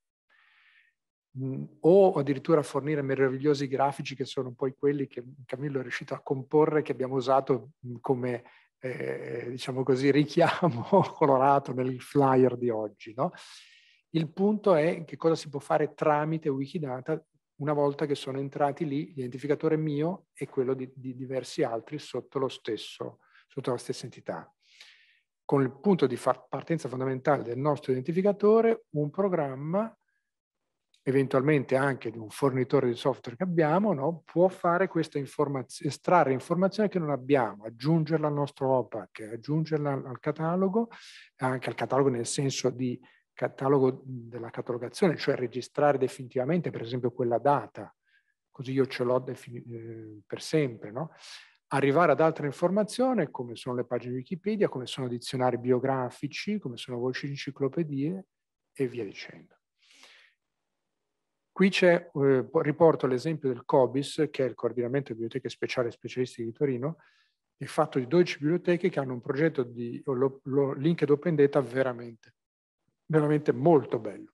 Mhmm, o addirittura fornire meravigliosi grafici che sono poi quelli che Camillo è riuscito a comporre, che abbiamo usato mhmm, come, eh, diciamo così, richiamo [LAUGHS] colorato nel flyer di oggi. No? Il punto è che cosa si può fare tramite Wikidata una volta che sono entrati lì l'identificatore mio e quello di, di diversi altri sotto, stesso, sotto la stessa entità con il punto di partenza fondamentale del nostro identificatore un programma eventualmente anche di un fornitore di software che abbiamo, no? può fare questa informazione, estrarre informazione che non abbiamo, aggiungerla al nostro OPAC, aggiungerla al catalogo, anche al catalogo nel senso di catalogo della catalogazione, cioè registrare definitivamente per esempio quella data, così io ce l'ho eh, per sempre, no? arrivare ad altre informazioni come sono le pagine di Wikipedia, come sono dizionari biografici, come sono voci di enciclopedie e via dicendo. Qui c'è, eh, riporto l'esempio del COBIS, che è il coordinamento di biblioteche speciali e specialisti di Torino, è fatto di 12 biblioteche che hanno un progetto di lo, lo, Linked Open Data veramente, veramente molto bello.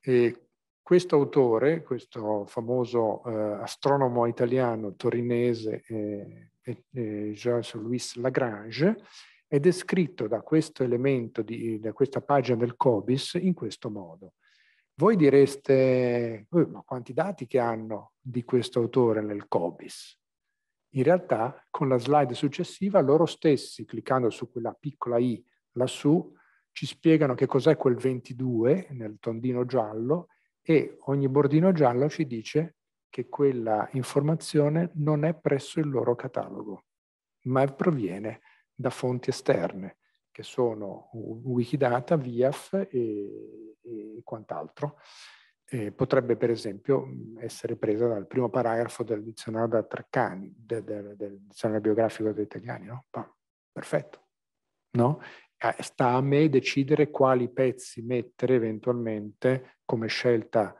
E questo autore, questo famoso eh, astronomo italiano torinese eh, eh, Jean-Louis Lagrange, è descritto da questo elemento, di, da questa pagina del COBIS in questo modo voi direste, oh, ma quanti dati che hanno di questo autore nel COBIS? In realtà con la slide successiva loro stessi, cliccando su quella piccola i lassù, ci spiegano che cos'è quel 22 nel tondino giallo e ogni bordino giallo ci dice che quella informazione non è presso il loro catalogo, ma proviene da fonti esterne che sono Wikidata, VIAF e, e quant'altro. Eh, potrebbe per esempio essere presa dal primo paragrafo del dizionario da Treccani, del, del, del dizionario biografico degli italiani, no? Perfetto. No? Eh, sta a me decidere quali pezzi mettere eventualmente come scelta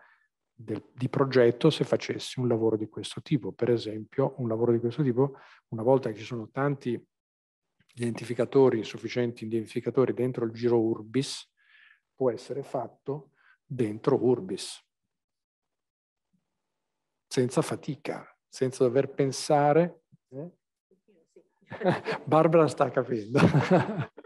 del, di progetto se facessi un lavoro di questo tipo. Per esempio, un lavoro di questo tipo, una volta che ci sono tanti identificatori, sufficienti identificatori dentro il giro Urbis, può essere fatto dentro Urbis, senza fatica, senza dover pensare. Eh? [LAUGHS] Barbara sta capendo.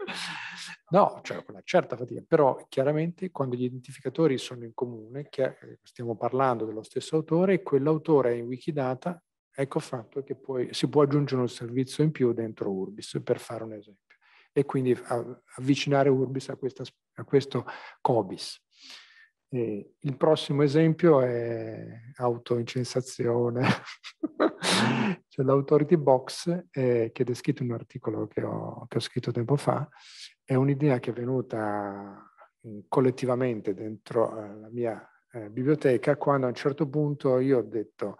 [LAUGHS] no, cioè una certa fatica, però chiaramente quando gli identificatori sono in comune, eh, stiamo parlando dello stesso autore e quell'autore è in Wikidata Ecco fatto che poi si può aggiungere un servizio in più dentro Urbis, per fare un esempio, e quindi avvicinare Urbis a, questa, a questo COBIS. E il prossimo esempio è autoincensazione, [LAUGHS] C'è l'Authority box eh, che è descritto in un articolo che ho, che ho scritto tempo fa, è un'idea che è venuta eh, collettivamente dentro eh, la mia eh, biblioteca quando a un certo punto io ho detto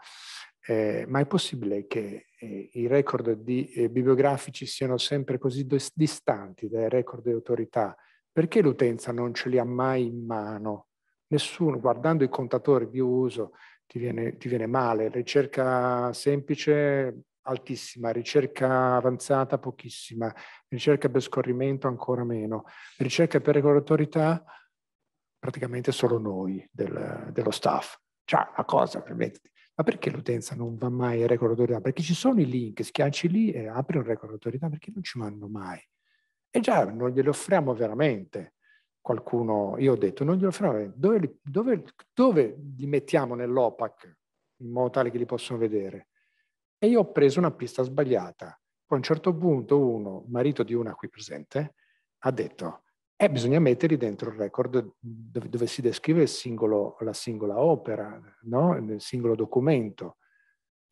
eh, ma è possibile che eh, i record di, eh, bibliografici siano sempre così distanti dai record di autorità? Perché l'utenza non ce li ha mai in mano? Nessuno, guardando i contatori di uso, ti viene, ti viene male. Ricerca semplice, altissima, ricerca avanzata, pochissima, ricerca per scorrimento, ancora meno. Ricerca per autorità, praticamente solo noi del, dello staff. Cioè, a cosa, permetti? ma perché l'utenza non va mai al record autorità? Perché ci sono i link, schiacci lì e apri un record autorità, perché non ci vanno mai? E già non glielo offriamo veramente qualcuno, io ho detto, non glielo offriamo veramente, dove dove, dove li mettiamo nell'OPAC in modo tale che li possono vedere? E io ho preso una pista sbagliata. Poi a un certo punto uno, marito di una qui presente, ha detto, e eh, bisogna metterli dentro il record dove, dove si descrive singolo, la singola opera, no? nel singolo documento.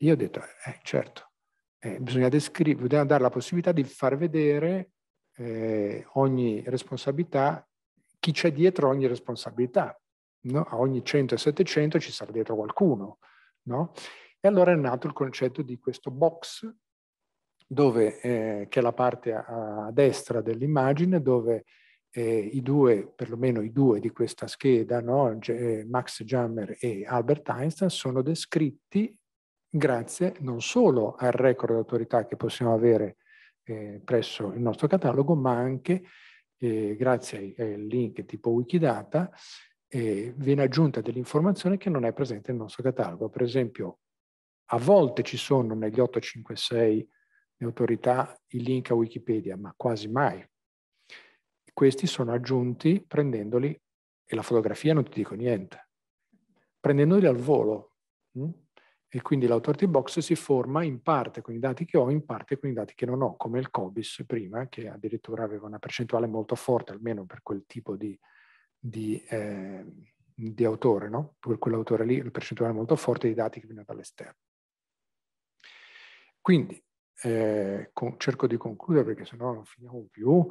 Io ho detto, eh, certo, eh, bisogna, bisogna, dare la possibilità di far vedere eh, ogni responsabilità, chi c'è dietro ogni responsabilità. No? A ogni 100 e 700 ci sarà dietro qualcuno. No? E allora è nato il concetto di questo box, dove, eh, che è la parte a, a destra dell'immagine, dove eh, i due, perlomeno i due di questa scheda, no? Eh, Max Jammer e Albert Einstein, sono descritti grazie non solo al record d'autorità che possiamo avere eh, presso il nostro catalogo, ma anche eh, grazie ai, ai, link tipo Wikidata eh, viene aggiunta dell'informazione che non è presente nel nostro catalogo. Per esempio, a volte ci sono negli 856 autorità i link a Wikipedia, ma quasi mai questi sono aggiunti prendendoli, e la fotografia non ti dico niente, prendendoli al volo. Mm? E quindi l'authority box si forma in parte con i dati che ho, in parte con i dati che non ho, come il COBIS prima, che addirittura aveva una percentuale molto forte, almeno per quel tipo di, di, eh, di autore, no? per quell'autore lì, una percentuale molto forte di dati che viene dall'esterno. Quindi eh, cerco di concludere perché sennò non finiamo più,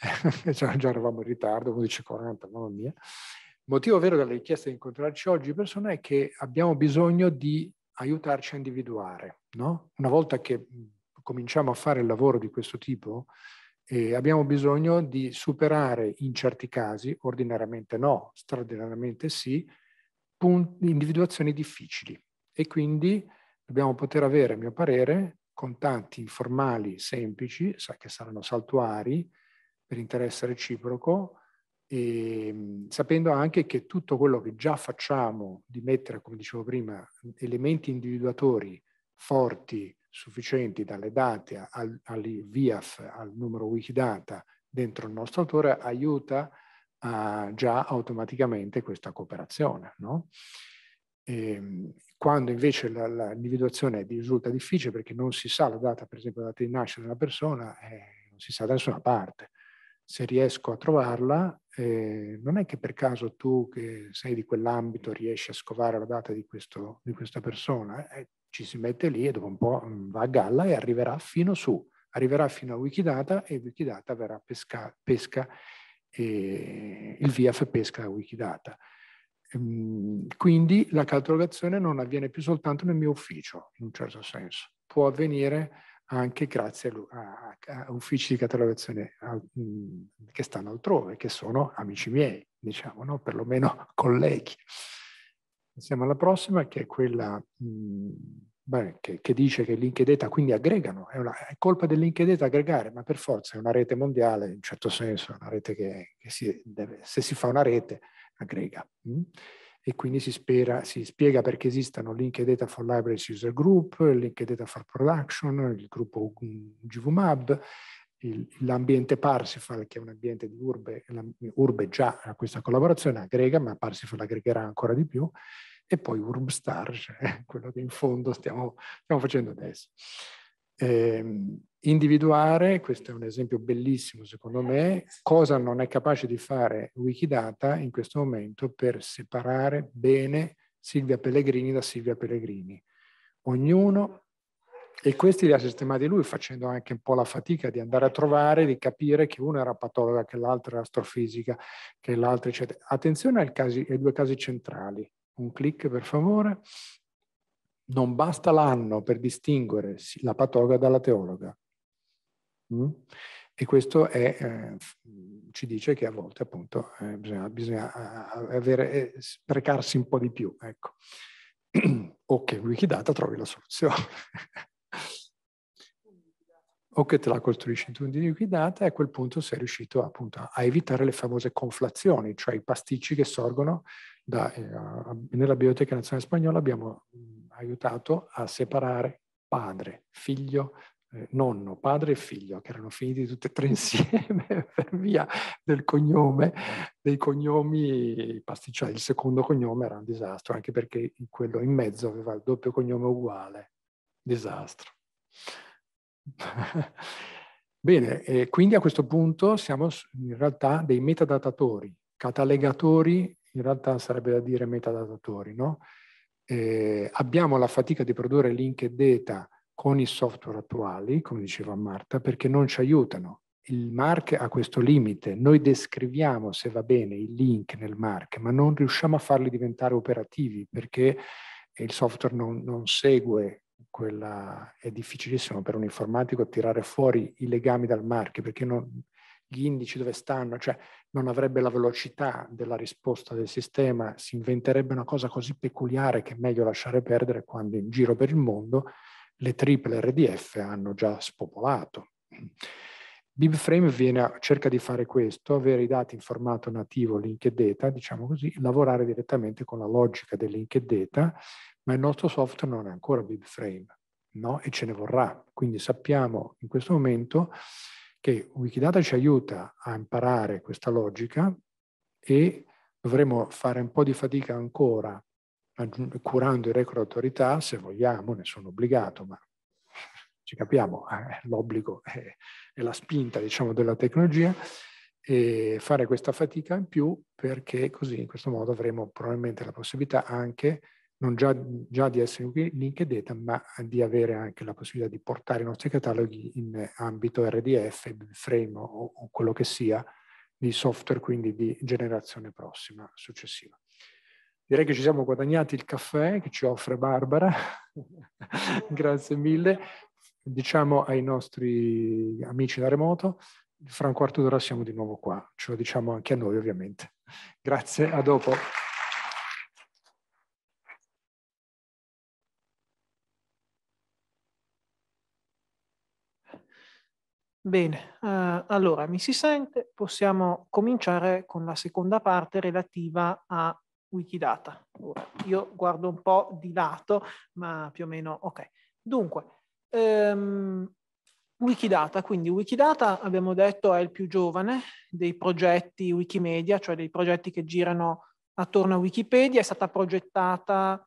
[LAUGHS] già, già, eravamo in ritardo, 11.40, mamma mia. Il motivo vero della richiesta di incontrarci oggi persone è che abbiamo bisogno di aiutarci a individuare. No? Una volta che mm, cominciamo a fare il lavoro di questo tipo, eh, abbiamo bisogno di superare in certi casi, ordinariamente no, straordinariamente sì, individuazioni difficili. E quindi dobbiamo poter avere, a mio parere, contatti informali semplici, che saranno saltuari per interesse reciproco, e, ehm, sapendo anche che tutto quello che già facciamo di mettere, come dicevo prima, elementi individuatori forti, sufficienti dalle date al, al VIAF, al numero Wikidata dentro il nostro autore, aiuta a, già automaticamente questa cooperazione. No? E, ehm, quando invece l'individuazione risulta difficile perché non si sa la data, per esempio la data di nascita della persona, eh, non si sa da nessuna parte. Se riesco a trovarla, eh, non è che per caso tu che sei di quell'ambito riesci a scovare la data di, questo, di questa persona, eh, eh ci si mette lì e dopo un po' mm, va a galla e arriverà fino su, arriverà fino a Wikidata e Wikidata verrà pesca, pesca eh, il VIAF pesca Wikidata. Ehm, quindi la catalogazione non avviene più soltanto nel mio ufficio, in un certo senso, può avvenire anche grazie a, a, a uffici di catalogazione a, che stanno altrove, che sono amici miei, diciamo, no? perlomeno [LAUGHS] colleghi. Passiamo alla prossima, che è quella mh, beh, che, che, dice che Link e Data quindi aggregano. È, una, è colpa del Link e Data aggregare, ma per forza è una rete mondiale, in un certo senso, una rete che, che si deve, se si fa una rete grega. Mm? E quindi si, spera, si spiega perché esistano Linked Data for Libraries User Group, Linked Data for Production, il gruppo GVMAB, l'ambiente Parsifal, che è un ambiente di Urbe, Urbe già a questa collaborazione aggrega, ma Parsifal aggregherà ancora di più, e poi Urbstar, cioè [LAUGHS] quello che in fondo stiamo, stiamo facendo adesso. Ehm, individuare, questo è un esempio bellissimo secondo me, cosa non è capace di fare Wikidata in questo momento per separare bene Silvia Pellegrini da Silvia Pellegrini. Ognuno, e questi li ha sistemati lui facendo anche un po' la fatica di andare a trovare, di capire che uno era patologa, che l'altro era astrofisica, che l'altro eccetera. Attenzione ai, casi, ai due casi centrali. Un clic per favore. Non basta l'anno per distinguere la patologa dalla teologa Mm? E questo è, eh, ci dice che a volte appunto eh, bisogna, bisogna eh, eh, avere, eh, sprecarsi un po' di più, ecco. [CLEARS THROAT] o che Wikidata trovi la soluzione. [LAUGHS] o che te la costruisci in tutti i Wikidata e a quel punto sei riuscito appunto a evitare le famose conflazioni, cioè i pasticci che sorgono da, eh, nella Biblioteca Nazionale Spagnola abbiamo mh, mm, aiutato a separare padre, figlio, eh, nonno, padre e figlio, che erano finiti tutti e tre [LAUGHS] insieme per via del cognome, dei cognomi pasticciati. Cioè il secondo cognome era un disastro, anche perché quello in mezzo aveva il doppio cognome uguale. Disastro. [LAUGHS] Bene, quindi a questo punto siamo in realtà dei metadatatori, catalegatori, in realtà sarebbe da dire metadatatori, no? Eh, abbiamo la fatica di produrre link e data con i software attuali, come diceva Marta, perché non ci aiutano. Il MARC ha questo limite, noi descriviamo se va bene i link nel MARC, ma non riusciamo a farli diventare operativi perché il software non, non segue quella... È difficilissimo per un informatico tirare fuori i legami dal MARC perché non, gli indici dove stanno, cioè non avrebbe la velocità della risposta del sistema, si inventerebbe una cosa così peculiare che è meglio lasciare perdere quando in giro per il mondo le triple RDF hanno già spopolato. BibFrame viene, cerca di fare questo, avere i dati in formato nativo linked data, diciamo così, lavorare direttamente con la logica del linked data, ma il nostro software non è ancora BibFrame, no? E ce ne vorrà. Quindi sappiamo in questo momento che Wikidata ci aiuta a imparare questa logica e dovremo fare un po' di fatica ancora curando il record autorità, se vogliamo, ne sono obbligato, ma [LAUGHS] ci capiamo, eh, l'obbligo è, è, la spinta diciamo, della tecnologia, e fare questa fatica in più perché così in questo modo avremo probabilmente la possibilità anche non già, già di essere linked data, ma di avere anche la possibilità di portare i nostri cataloghi in ambito RDF, frame o, o quello che sia, di software quindi di generazione prossima, successiva. Direi che ci siamo guadagnati il caffè che ci offre Barbara, [LAUGHS] grazie mille. Diciamo ai nostri amici da remoto, fra un quarto d'ora siamo di nuovo qua, ce lo diciamo anche a noi ovviamente. Grazie, a dopo. Bene, eh, allora mi si sente, possiamo cominciare con la seconda parte relativa a Wikidata. Ora, io guardo un po' di lato, ma più o meno ok. Dunque, ehm, Wikidata, quindi Wikidata abbiamo detto è il più giovane dei progetti Wikimedia, cioè dei progetti che girano attorno a Wikipedia, è stata progettata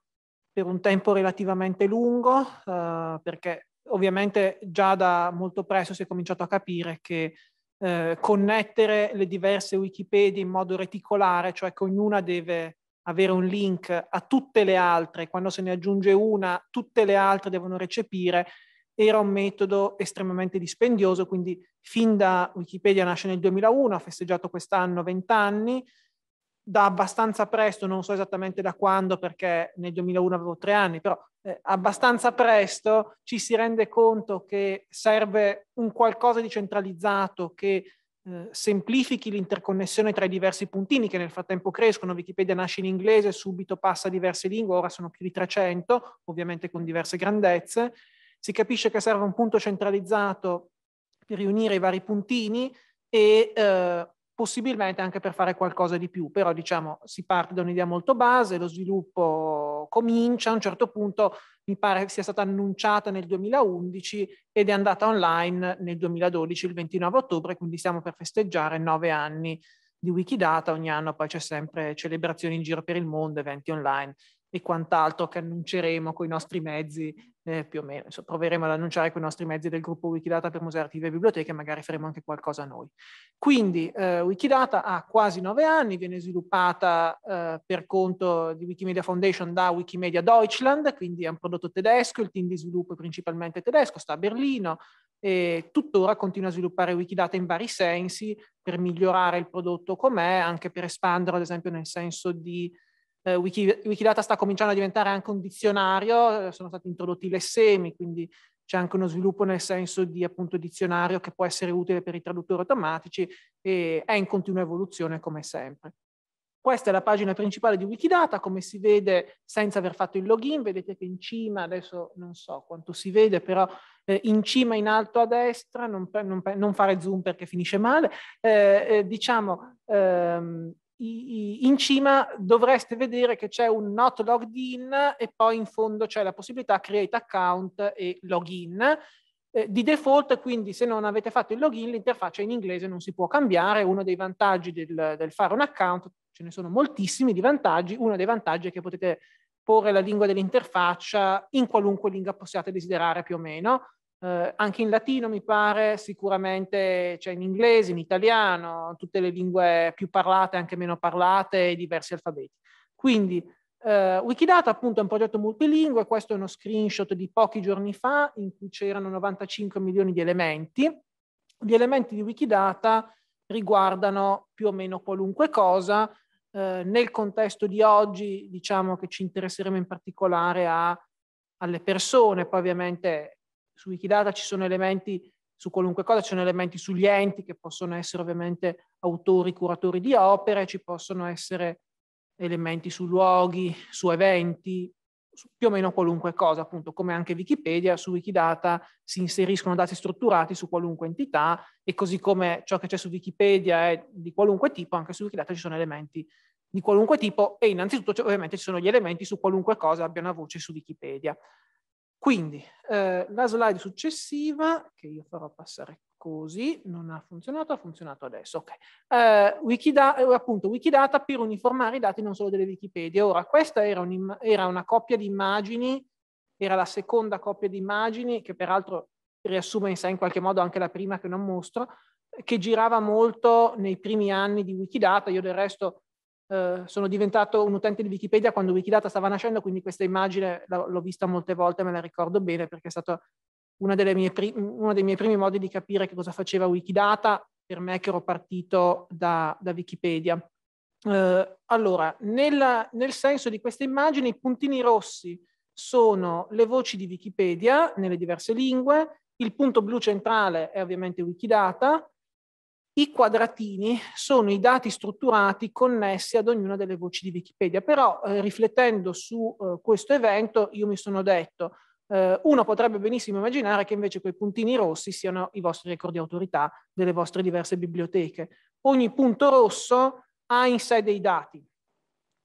per un tempo relativamente lungo, eh, perché ovviamente già da molto presto si è cominciato a capire che eh, connettere le diverse Wikipedia in modo reticolare, cioè che ognuna deve avere un link a tutte le altre, quando se ne aggiunge una, tutte le altre devono recepire, era un metodo estremamente dispendioso, quindi fin da Wikipedia nasce nel 2001, ha festeggiato quest'anno 20 anni, da abbastanza presto, non so esattamente da quando perché nel 2001 avevo tre anni, però eh, abbastanza presto ci si rende conto che serve un qualcosa di centralizzato che eh, semplifichi l'interconnessione tra i diversi puntini che nel frattempo crescono. Wikipedia nasce in inglese, subito passa a diverse lingue, ora sono più di 300, ovviamente con diverse grandezze. Si capisce che serve un punto centralizzato per riunire i vari puntini e eh, possibilmente anche per fare qualcosa di più, però diciamo si parte da un'idea molto base, lo sviluppo comincia, a un certo punto mi pare sia stata annunciata nel 2011 ed è andata online nel 2012, il 29 ottobre, quindi stiamo per festeggiare nove anni di Wikidata, ogni anno poi c'è sempre celebrazioni in giro per il mondo, eventi online e quant'altro che annunceremo con i nostri mezzi eh, più o meno. Insomma, proveremo ad annunciare con i nostri mezzi del gruppo Wikidata per Museo, archivi e biblioteche, magari faremo anche qualcosa noi. Quindi eh, Wikidata ha quasi nove anni, viene sviluppata eh, per conto di Wikimedia Foundation da Wikimedia Deutschland, quindi è un prodotto tedesco, il team di sviluppo è principalmente tedesco, sta a Berlino, e tuttora continua a sviluppare Wikidata in vari sensi per migliorare il prodotto com'è, anche per espanderlo ad esempio nel senso di eh, Wiki, Wikidata sta cominciando a diventare anche un dizionario, eh, sono stati introdotti i lessemi, quindi c'è anche uno sviluppo nel senso di appunto dizionario che può essere utile per i traduttori automatici e è in continua evoluzione come sempre. Questa è la pagina principale di Wikidata, come si vede senza aver fatto il login, vedete che in cima, adesso non so quanto si vede, però eh, in cima in alto a destra, non, non, non fare zoom perché finisce male, eh, eh, diciamo ehm, in cima dovreste vedere che c'è un not logged in e poi in fondo c'è la possibilità create account e login. Eh, di default, quindi se non avete fatto il login, l'interfaccia in inglese non si può cambiare. Uno dei vantaggi del, del fare un account, ce ne sono moltissimi di vantaggi, uno dei vantaggi è che potete porre la lingua dell'interfaccia in qualunque lingua possiate desiderare più o meno eh, anche in latino mi pare, sicuramente c'è cioè in inglese, in italiano, tutte le lingue più parlate, anche meno parlate e diversi alfabeti. Quindi eh, Wikidata appunto è un progetto multilingue, questo è uno screenshot di pochi giorni fa in cui c'erano 95 milioni di elementi. Gli elementi di Wikidata riguardano più o meno qualunque cosa. Eh, nel contesto di oggi diciamo che ci interesseremo in particolare a, alle persone, poi ovviamente su Wikidata ci sono elementi su qualunque cosa, ci sono elementi sugli enti che possono essere ovviamente autori, curatori di opere, ci possono essere elementi su luoghi, su eventi, su più o meno qualunque cosa, appunto come anche Wikipedia, su Wikidata si inseriscono dati strutturati su qualunque entità e così come ciò che c'è su Wikipedia è di qualunque tipo, anche su Wikidata ci sono elementi di qualunque tipo e innanzitutto cioè, ovviamente ci sono gli elementi su qualunque cosa abbia una voce su Wikipedia. Quindi eh, la slide successiva, che io farò passare così, non ha funzionato, ha funzionato adesso. Okay. Eh, Wikidata, eh, appunto, Wikidata per uniformare i dati non solo delle Wikipedia. Ora, questa era, un, era una coppia di immagini, era la seconda coppia di immagini, che peraltro riassume in sé in qualche modo anche la prima che non mostro, che girava molto nei primi anni di Wikidata. Io del resto eh, sono diventato un utente di Wikipedia quando Wikidata stava nascendo, quindi questa immagine l'ho vista molte volte, me la ricordo bene perché è stato uno dei miei primi modi di capire che cosa faceva Wikidata per me che ero partito da, da Wikipedia. Eh, allora, nel, nel, senso di questa immagine, i puntini rossi sono le voci di Wikipedia nelle diverse lingue, il punto blu centrale è ovviamente Wikidata, i quadratini sono i dati strutturati connessi ad ognuna delle voci di Wikipedia, però eh, riflettendo su eh, questo evento io mi sono detto, eh, uno potrebbe benissimo immaginare che invece quei puntini rossi siano i vostri record di autorità delle vostre diverse biblioteche. Ogni punto rosso ha in sé dei dati,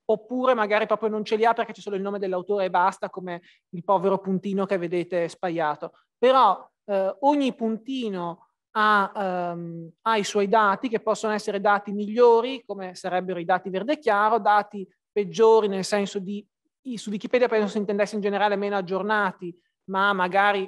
oppure magari proprio non ce li ha perché c'è solo il nome dell'autore e basta, come il povero puntino che vedete spaiato. Però eh, ogni puntino ha, um, ha i suoi dati che possono essere dati migliori, come sarebbero i dati verde chiaro, dati peggiori nel senso di su Wikipedia penso si intendesse in generale meno aggiornati, ma magari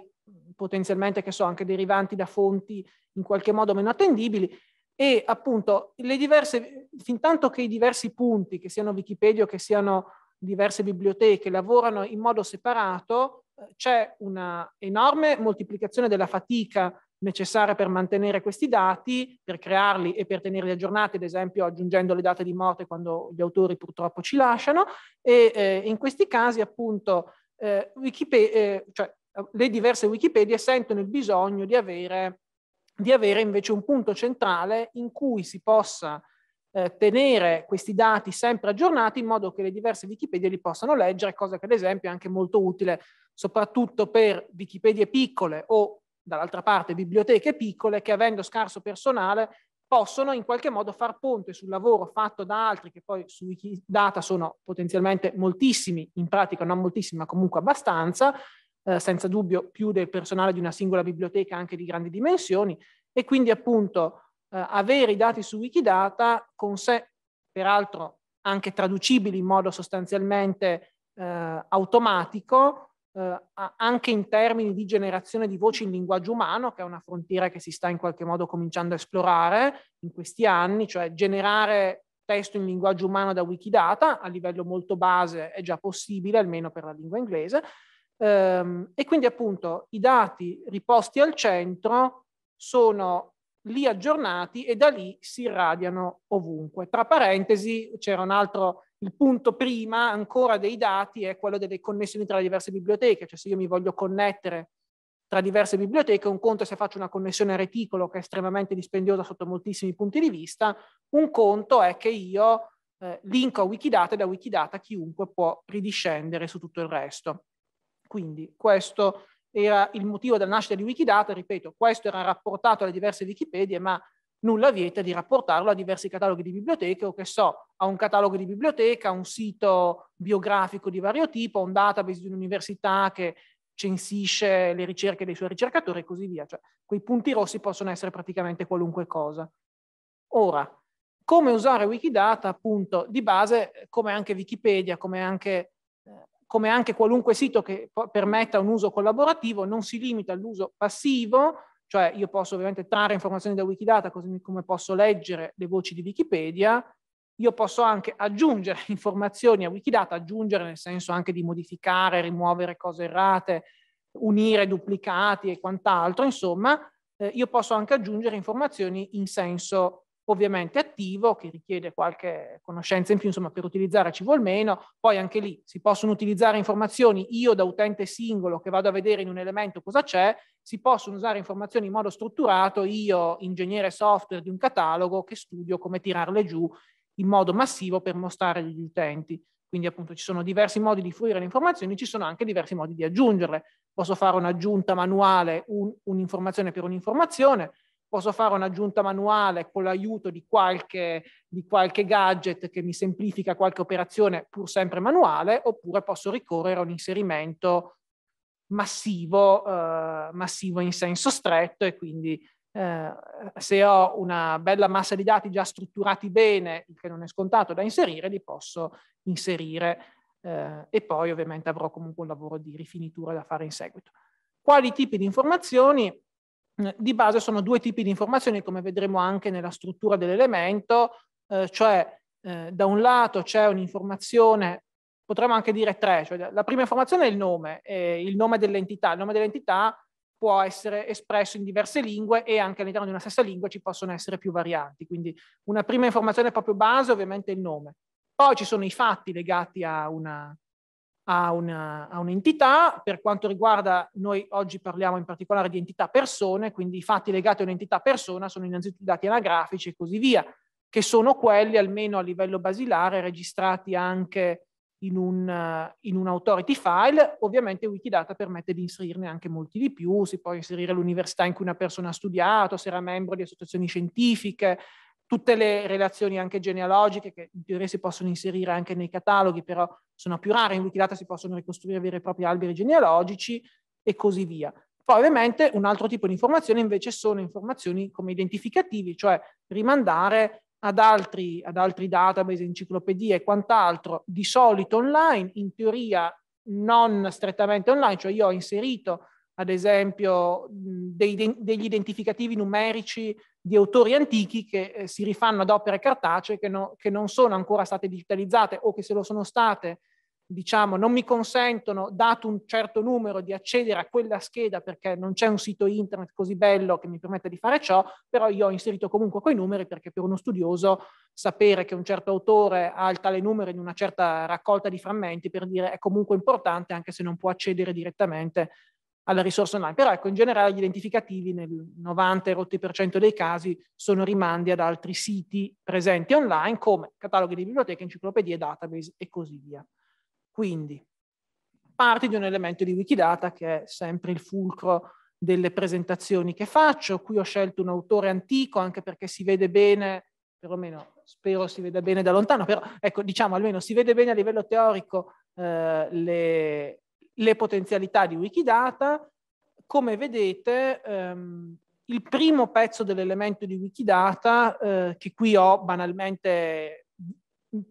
potenzialmente, che so, anche derivanti da fonti in qualche modo meno attendibili. E appunto, le diverse, fin tanto che i diversi punti, che siano Wikipedia o che siano diverse biblioteche, lavorano in modo separato, eh, c'è una enorme moltiplicazione della fatica necessaria per mantenere questi dati, per crearli e per tenerli aggiornati, ad esempio aggiungendo le date di morte quando gli autori purtroppo ci lasciano, e eh, in questi casi appunto eh, Wikipedia, eh, cioè, le diverse Wikipedia sentono il bisogno di avere, di avere invece un punto centrale in cui si possa eh, tenere questi dati sempre aggiornati in modo che le diverse Wikipedia li possano leggere, cosa che ad esempio è anche molto utile soprattutto per Wikipedia piccole o dall'altra parte biblioteche piccole che avendo scarso personale possono in qualche modo far ponte sul lavoro fatto da altri che poi su Wikidata sono potenzialmente moltissimi, in pratica non moltissimi ma comunque abbastanza, eh, senza dubbio più del personale di una singola biblioteca anche di grandi dimensioni e quindi appunto eh, avere i dati su Wikidata con sé, peraltro anche traducibili in modo sostanzialmente eh, automatico, eh, anche in termini di generazione di voci in linguaggio umano, che è una frontiera che si sta in qualche modo cominciando a esplorare in questi anni, cioè generare testo in linguaggio umano da Wikidata a livello molto base è già possibile, almeno per la lingua inglese. Ehm, e quindi appunto i dati riposti al centro sono lì aggiornati e da lì si irradiano ovunque. Tra parentesi c'era un altro il punto prima ancora dei dati è quello delle connessioni tra le diverse biblioteche, cioè se io mi voglio connettere tra diverse biblioteche, un conto è se faccio una connessione a reticolo che è estremamente dispendiosa sotto moltissimi punti di vista, un conto è che io eh, linko a Wikidata e da Wikidata chiunque può ridiscendere su tutto il resto. Quindi questo era il motivo della nascita di Wikidata, ripeto, questo era rapportato alle diverse Wikipedie, ma nulla vieta di rapportarlo a diversi cataloghi di biblioteche o che so, a un catalogo di biblioteca, a un sito biografico di vario tipo, a un database di un'università che censisce le ricerche dei suoi ricercatori e così via. Cioè, quei punti rossi possono essere praticamente qualunque cosa. Ora, come usare Wikidata? Appunto, di base, come anche Wikipedia, come anche, eh, come anche qualunque sito che permetta un uso collaborativo, non si limita all'uso passivo, cioè io posso ovviamente trarre informazioni da Wikidata, così come posso leggere le voci di Wikipedia, io posso anche aggiungere [LAUGHS] informazioni a Wikidata, aggiungere nel senso anche di modificare, rimuovere cose errate, unire duplicati e quant'altro, insomma, eh, io posso anche aggiungere informazioni in senso ovviamente attivo che richiede qualche conoscenza in più, insomma per utilizzare ci vuole meno, poi anche lì si possono utilizzare informazioni io da utente singolo che vado a vedere in un elemento cosa c'è, si possono usare informazioni in modo strutturato io ingegnere software di un catalogo che studio come tirarle giù in modo massivo per mostrare agli utenti. Quindi appunto ci sono diversi modi di fruire le informazioni, ci sono anche diversi modi di aggiungerle. Posso fare un'aggiunta manuale, un, un'informazione per un'informazione, posso fare un'aggiunta manuale con l'aiuto di qualche, di qualche gadget che mi semplifica qualche operazione pur sempre manuale, oppure posso ricorrere a un inserimento massivo, eh, massivo in senso stretto e quindi eh, se ho una bella massa di dati già strutturati bene, che non è scontato da inserire, li posso inserire eh, e poi ovviamente avrò comunque un lavoro di rifinitura da fare in seguito. Quali tipi di informazioni? Mm, di base sono due tipi di informazioni, come vedremo anche nella struttura dell'elemento, eh, cioè eh, da un lato c'è un'informazione, potremmo anche dire tre, cioè la prima informazione è il nome, eh, il nome dell'entità. Il nome dell'entità può essere espresso in diverse lingue e anche all'interno di una stessa lingua ci possono essere più varianti. Quindi una prima informazione proprio base, ovviamente è il nome. Poi ci sono i fatti legati a una, a, una, a, un'entità. Per quanto riguarda, noi oggi parliamo in particolare di entità persone, quindi i fatti legati a un'entità persona sono innanzitutto dati anagrafici e così via, che sono quelli, almeno a livello basilare, registrati anche in un, in un authority file. Ovviamente Wikidata permette di inserirne anche molti di più, si può inserire l'università in cui una persona ha studiato, se era membro di associazioni scientifiche, tutte le relazioni anche genealogiche che in teoria si possono inserire anche nei cataloghi, però sono più rare, in Wikidata si possono ricostruire veri e propri alberi genealogici e così via. Poi ovviamente un altro tipo di informazione invece sono informazioni come identificativi, cioè rimandare ad altri, ad altri database, enciclopedie e quant'altro, di solito online, in teoria non strettamente online, cioè io ho inserito ad esempio dei, degli identificativi numerici di autori antichi che eh, si rifanno ad opere cartacee che, no, che, non sono ancora state digitalizzate o che se lo sono state, diciamo, non mi consentono, dato un certo numero, di accedere a quella scheda perché non c'è un sito internet così bello che mi permetta di fare ciò, però io ho inserito comunque quei numeri perché per uno studioso sapere che un certo autore ha il tale numero in una certa raccolta di frammenti, per dire, è comunque importante anche se non può accedere direttamente alla risorsa online. Però ecco, in generale gli identificativi nel 90-80% dei casi sono rimandi ad altri siti presenti online come cataloghi di biblioteche, enciclopedie, database e così via. Quindi parti di un elemento di Wikidata che è sempre il fulcro delle presentazioni che faccio. Qui ho scelto un autore antico anche perché si vede bene, perlomeno spero si veda bene da lontano, però ecco diciamo almeno si vede bene a livello teorico eh, le, le potenzialità di Wikidata. Come vedete, ehm, il primo pezzo dell'elemento di Wikidata, eh, che qui ho banalmente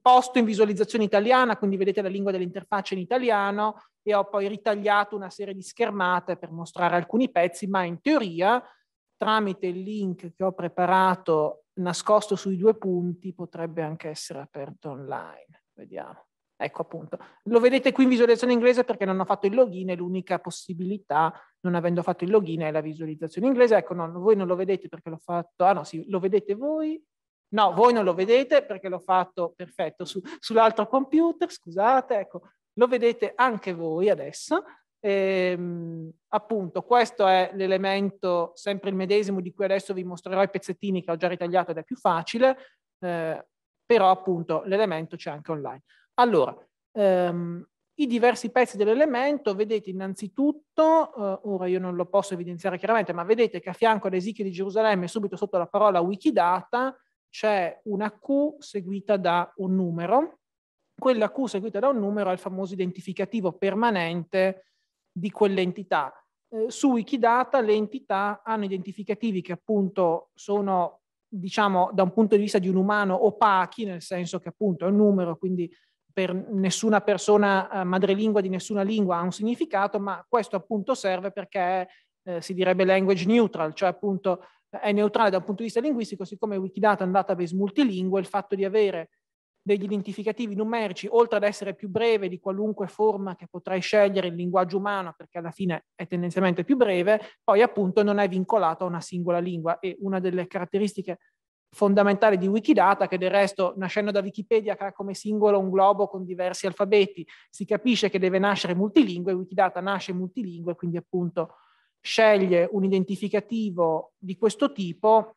posto in visualizzazione italiana, quindi vedete la lingua dell'interfaccia in italiano, e ho poi ritagliato una serie di schermate per mostrare alcuni pezzi, ma in teoria, tramite il link che ho preparato nascosto sui due punti, potrebbe anche essere aperto online. Vediamo. Ecco appunto. Lo vedete qui in visualizzazione inglese perché non ho fatto il login, è l'unica possibilità, non avendo fatto il login, è la visualizzazione inglese. Ecco, no, voi non lo vedete perché l'ho fatto. Ah no, sì, lo vedete voi. No, voi non lo vedete perché l'ho fatto perfetto su, sull'altro computer, scusate, ecco, lo vedete anche voi adesso. Ehm, appunto, questo è l'elemento, sempre il medesimo, di cui adesso vi mostrerò i pezzettini che ho già ritagliato ed è più facile, eh, però appunto l'elemento c'è anche online. Allora, ehm, i diversi pezzi dell'elemento, vedete innanzitutto, eh, ora io non lo posso evidenziare chiaramente, ma vedete che a fianco ad Ezechiel di Gerusalemme, subito sotto la parola Wikidata, c'è una Q seguita da un numero. Quella Q seguita da un numero è il famoso identificativo permanente di quell'entità. Eh, su Wikidata le entità hanno identificativi che appunto sono, diciamo, da un punto di vista di un umano opachi, nel senso che appunto è un numero, quindi per nessuna persona eh, madrelingua di nessuna lingua ha un significato, ma questo appunto serve perché eh, si direbbe language neutral, cioè appunto eh, è neutrale da un punto di vista linguistico, siccome Wikidata è un database multilingue, il fatto di avere degli identificativi numerici, oltre ad essere più breve di qualunque forma che potrai scegliere il linguaggio umano, perché alla fine è tendenzialmente più breve, poi appunto non è vincolato a una singola lingua e una delle caratteristiche fondamentale di Wikidata, che del resto, nascendo da Wikipedia, che ha come singolo un globo con diversi alfabeti, si capisce che deve nascere multilingue, Wikidata nasce multilingue, quindi appunto sceglie un identificativo di questo tipo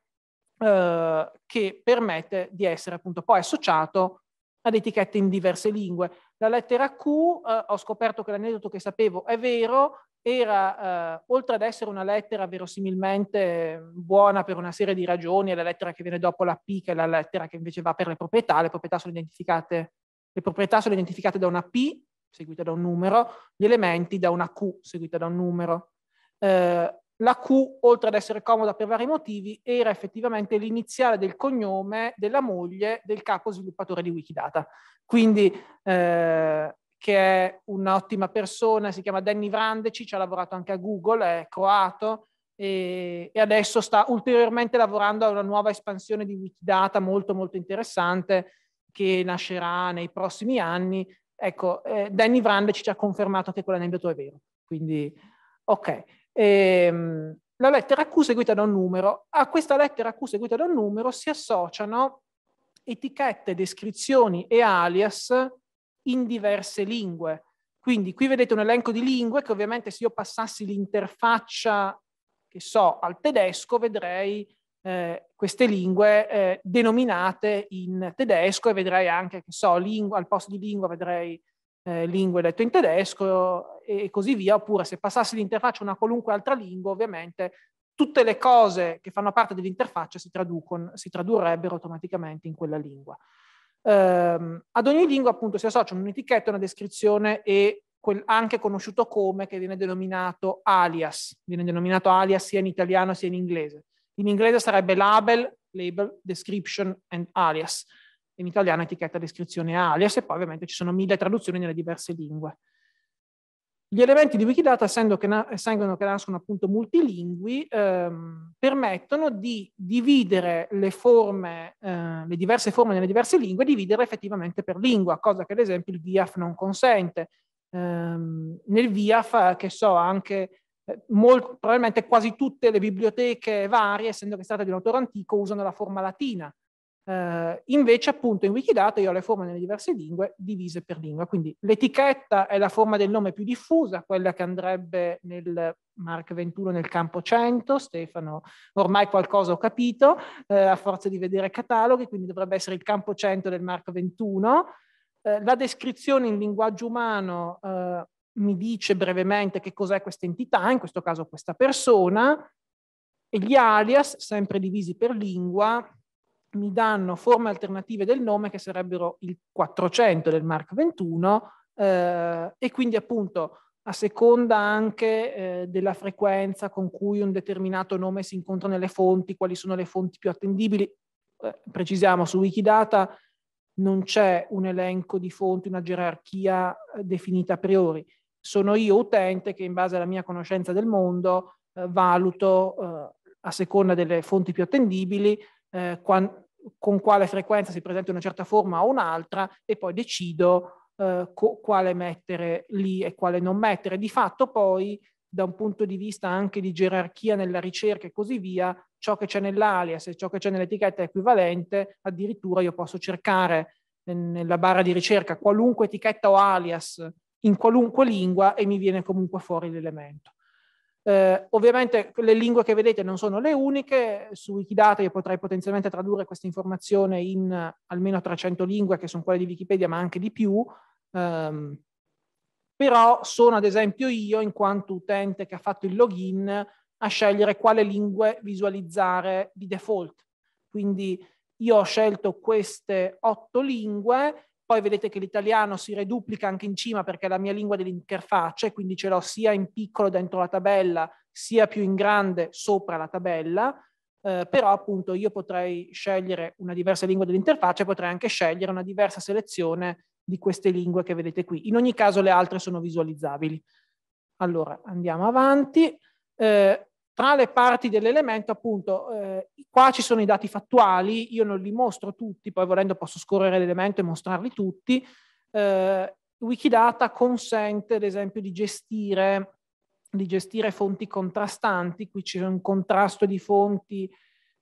eh, che permette di essere appunto poi associato ad etichette in diverse lingue. La lettera Q, eh, ho scoperto che l'aneddoto che sapevo è vero, era, eh, oltre ad essere una lettera verosimilmente buona per una serie di ragioni, è la lettera che viene dopo la P, che è la lettera che invece va per le proprietà, le proprietà sono identificate, proprietà sono identificate da una P, seguita da un numero, gli elementi da una Q, seguita da un numero. Eh, la Q, oltre ad essere comoda per vari motivi, era effettivamente l'iniziale del cognome della moglie del capo sviluppatore di Wikidata. Quindi eh, che è un'ottima persona, si chiama Danny Vrandeci, ci ha lavorato anche a Google, è croato e, e, adesso sta ulteriormente lavorando a una nuova espansione di Wikidata molto molto interessante che nascerà nei prossimi anni. Ecco, eh, Danny ci ha confermato che quell'aneddoto è vero. Quindi, ok. Ehm, la lettera Q seguita da un numero. A questa lettera Q seguita da un numero si associano etichette, descrizioni e alias in diverse lingue. Quindi qui vedete un elenco di lingue che ovviamente se io passassi l'interfaccia, che so, al tedesco, vedrei eh, queste lingue eh, denominate in tedesco e vedrei anche, che so, lingua, al posto di lingua vedrei eh, lingue detto in tedesco e così via, oppure se passassi l'interfaccia a una qualunque altra lingua, ovviamente tutte le cose che fanno parte dell'interfaccia si, si, tradurrebbero automaticamente in quella lingua. Ehm, ad ogni lingua appunto si associano un'etichetta, una descrizione e quel, anche conosciuto come, che viene denominato alias, viene denominato alias sia in italiano sia in inglese. In inglese sarebbe label, label, description and alias. In italiano etichetta, descrizione e alias e poi ovviamente ci sono mille traduzioni nelle diverse lingue. Gli elementi di Wikidata, essendo che, essendo che nascono appunto multilingui, ehm, permettono di dividere le forme, eh, le diverse forme nelle diverse lingue, dividere effettivamente per lingua, cosa che ad esempio il VIAF non consente. Ehm, nel VIAF, che so, anche eh, molto, probabilmente quasi tutte le biblioteche varie, essendo che si tratta di un autore antico, usano la forma latina. Eh, invece appunto in Wikidata io ho le forme nelle diverse lingue divise per lingua, quindi l'etichetta è la forma del nome più diffusa, quella che andrebbe nel Mark 21 nel campo 100, Stefano ormai qualcosa ho capito eh, a forza di vedere cataloghi, quindi dovrebbe essere il campo 100 del Mark 21. Eh, la descrizione in linguaggio umano eh, mi dice brevemente che cos'è questa entità, in questo caso questa persona, e gli alias, sempre divisi per lingua, mi danno forme alternative del nome che sarebbero il 400 del Mark 21 eh, e quindi appunto a seconda anche eh, della frequenza con cui un determinato nome si incontra nelle fonti, quali sono le fonti più attendibili. Eh, precisiamo, su Wikidata non c'è un elenco di fonti, una gerarchia eh, definita a priori. Sono io utente che in base alla mia conoscenza del mondo eh, valuto eh, a seconda delle fonti più attendibili eh, quan, con quale frequenza si presenta una certa forma o un'altra e poi decido eh, co- quale mettere lì e quale non mettere. Di fatto poi da un punto di vista anche di gerarchia nella ricerca e così via, ciò che c'è nell'alias e ciò che c'è nell'etichetta è equivalente, addirittura io posso cercare eh, nella barra di ricerca qualunque etichetta o alias in qualunque lingua e mi viene comunque fuori l'elemento. Eh, ovviamente le lingue che vedete non sono le uniche, su Wikidata io potrei potenzialmente tradurre questa informazione in eh, almeno 300 lingue che sono quelle di Wikipedia ma anche di più, ehm, però sono ad esempio io in quanto utente che ha fatto il login a scegliere quale lingue visualizzare di default. Quindi io ho scelto queste otto lingue poi vedete che l'italiano si reduplica anche in cima perché è la mia lingua dell'interfaccia e quindi ce l'ho sia in piccolo dentro la tabella, sia più in grande sopra la tabella, eh, però appunto io potrei scegliere una diversa lingua dell'interfaccia e potrei anche scegliere una diversa selezione di queste lingue che vedete qui. In ogni caso le altre sono visualizzabili. Allora, andiamo avanti. Eh, tra le parti dell'elemento, appunto, eh, qua ci sono i dati fattuali, io non li mostro tutti, poi volendo posso scorrere l'elemento e mostrarli tutti. Eh, Wikidata consente, ad esempio, di gestire, di gestire fonti contrastanti, qui c'è un contrasto di fonti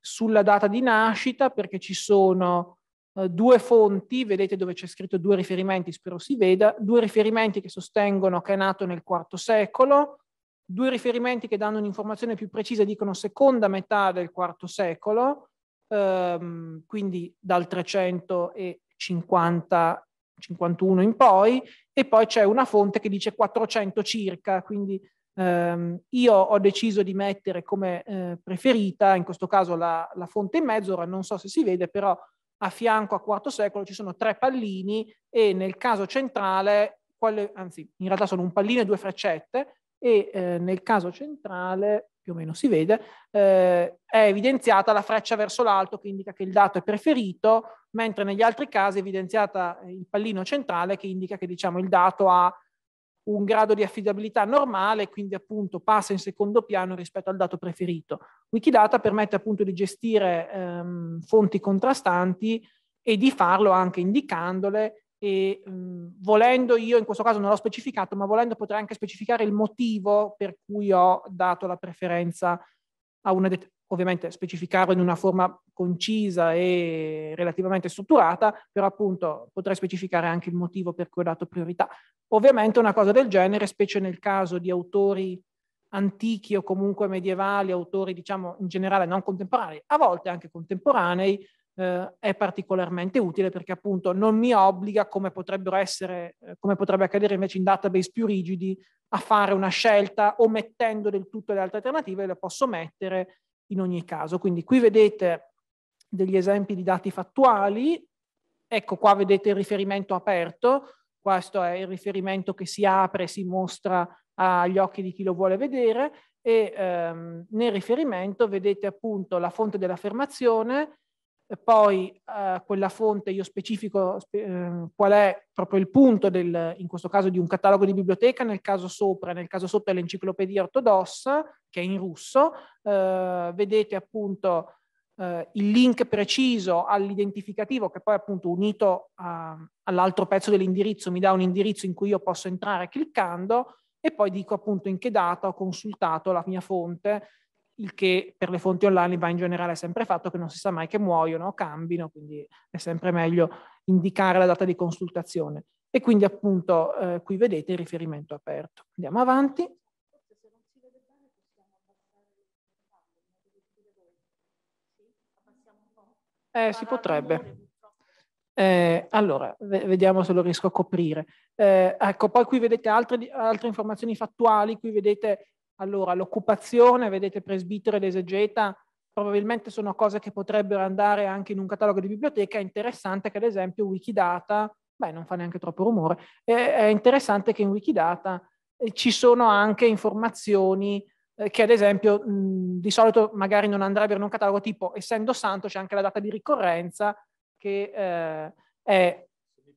sulla data di nascita perché ci sono eh, due fonti, vedete dove c'è scritto due riferimenti, spero si veda, due riferimenti che sostengono che è nato nel IV secolo, Due riferimenti che danno un'informazione più precisa dicono seconda metà del IV secolo, ehm, quindi dal 350 51 in poi, e poi c'è una fonte che dice 400 circa, quindi ehm, io ho deciso di mettere come eh, preferita, in questo caso la, la, fonte in mezzo, ora non so se si vede, però a fianco a quarto secolo ci sono tre pallini e nel caso centrale, quelle, anzi in realtà sono un pallino e due freccette, e eh, nel caso centrale, più o meno si vede, eh, è evidenziata la freccia verso l'alto che indica che il dato è preferito, mentre negli altri casi è evidenziata eh, il pallino centrale che indica che diciamo, il dato ha un grado di affidabilità normale, quindi appunto passa in secondo piano rispetto al dato preferito. Wikidata permette appunto di gestire ehm, fonti contrastanti e di farlo anche indicandole e mh, mhmm, volendo io in questo caso non l'ho specificato, ma volendo potrei anche specificare il motivo per cui ho dato la preferenza a una det- ovviamente specificarlo in una forma concisa e relativamente strutturata, però appunto potrei specificare anche il motivo per cui ho dato priorità. Ovviamente una cosa del genere, specie nel caso di autori antichi o comunque medievali, autori diciamo in generale non contemporanei, a volte anche contemporanei, eh, è particolarmente utile perché appunto non mi obbliga, come, potrebbero essere, eh, come potrebbe accadere invece in database più rigidi, a fare una scelta omettendo del tutto le altre alternative, le posso mettere in ogni caso. Quindi qui vedete degli esempi di dati fattuali, ecco qua vedete il riferimento aperto, questo è il riferimento che si apre, e si mostra agli occhi di chi lo vuole vedere e ehm, nel riferimento vedete appunto la fonte dell'affermazione, e poi eh, quella fonte io specifico spe- eh, qual è proprio il punto del, in questo caso di un catalogo di biblioteca, nel caso sopra, nel caso sotto è l'enciclopedia ortodossa, che è in russo, eh, vedete appunto eh, il link preciso all'identificativo che poi appunto unito a, all'altro pezzo dell'indirizzo mi dà un indirizzo in cui io posso entrare cliccando e poi dico appunto in che data ho consultato la mia fonte il che per le fonti online va in generale sempre fatto che non si sa mai che muoiono o cambino, quindi è sempre meglio indicare la data di consultazione. E quindi appunto eh, qui vedete il riferimento aperto. Andiamo avanti. Eh, si potrebbe. Eh, allora, vediamo se lo riesco a coprire. Eh, ecco, poi qui vedete altre, altre informazioni fattuali, qui vedete allora, l'occupazione, vedete presbitero ed esegeta, probabilmente sono cose che potrebbero andare anche in un catalogo di biblioteca. È interessante che, ad esempio, Wikidata, beh, non fa neanche troppo rumore, è interessante che in Wikidata eh, ci sono anche informazioni eh, che ad esempio di solito magari non andrebbero in un catalogo tipo essendo santo c'è anche la data di ricorrenza che eh, è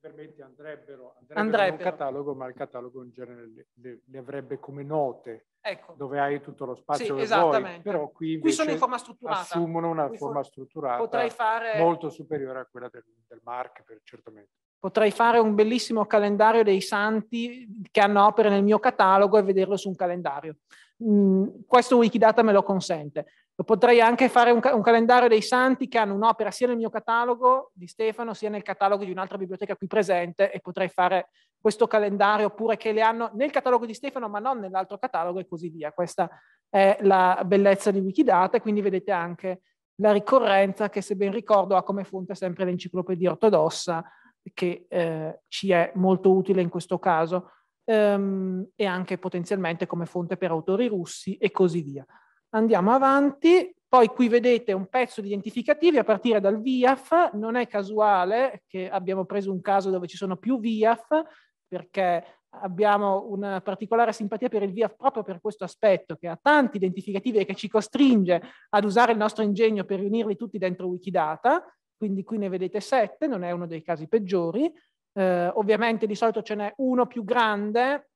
permetti andrebbero, andrebbero, andrebbero. un catalogo, ma il catalogo in genere le, le, le avrebbe come note, ecco. dove hai tutto lo spazio sì, che vuoi, però qui, qui sono in forma strutturata. assumono una qui forma strutturata fare... molto superiore a quella del, del Mark, per, certamente. Potrei fare un bellissimo calendario dei santi che hanno opere nel mio catalogo e vederlo su un calendario. Mm, questo Wikidata me lo consente potrei anche fare un, ca- un, calendario dei santi che hanno un'opera sia nel mio catalogo di Stefano sia nel catalogo di un'altra biblioteca qui presente e potrei fare questo calendario oppure che le hanno nel catalogo di Stefano ma non nell'altro catalogo e così via. Questa è la bellezza di Wikidata e quindi vedete anche la ricorrenza che se ben ricordo ha come fonte sempre l'enciclopedia ortodossa che eh, ci è molto utile in questo caso ehm, e anche potenzialmente come fonte per autori russi e così via. Andiamo avanti, poi qui vedete un pezzo di identificativi a partire dal VIAF, non è casuale che abbiamo preso un caso dove ci sono più VIAF, perché abbiamo una particolare simpatia per il VIAF proprio per questo aspetto, che ha tanti identificativi e che ci costringe ad usare il nostro ingegno per riunirli tutti dentro Wikidata, quindi qui ne vedete sette, non è uno dei casi peggiori. Eh, ovviamente di solito ce n'è uno più grande,